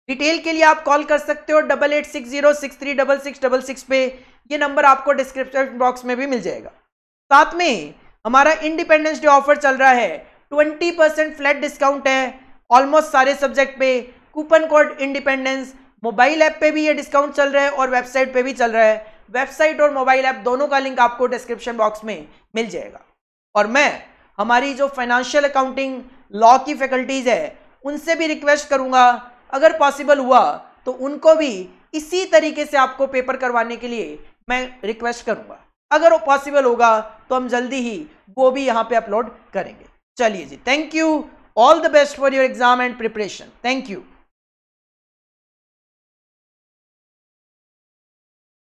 डिटेल के लिए आप कॉल कर सकते हो double eight six zero six three double six double six पे ये नंबर आपको डिस्क्रिप्शन बॉक्स में भी मिल जाएगा साथ में हमारा इंडिपेंडेंस डे ऑफर चल रहा है ट्वेंटी परसेंट फ्लैट डिस्काउंट है ऑलमोस्ट सारे सब्जेक्ट पे coupon code independence mobile app पे भी ये डिस्काउंट चल रहा है और वेबसाइट पे भी चल रहा है वेबसाइट और मोबाइल ऐप दोनों का लिंक आपको डिस्क्रिप्शन बॉक्स में मिल जाएगा और मैं हमारी जो फाइनेंशियल अकाउंटिंग लॉ की फैकल्टीज़ है उनसे भी रिक्वेस्ट करूँगा अगर पॉसिबल हुआ तो उनको भी इसी तरीके से आपको पेपर करवाने के लिए मैं रिक्वेस्ट करूँगा अगर वो पॉसिबल होगा तो हम जल्दी ही वो भी यहाँ पे अपलोड करेंगे चलिए जी thank you all the best for your exam and preparation thank you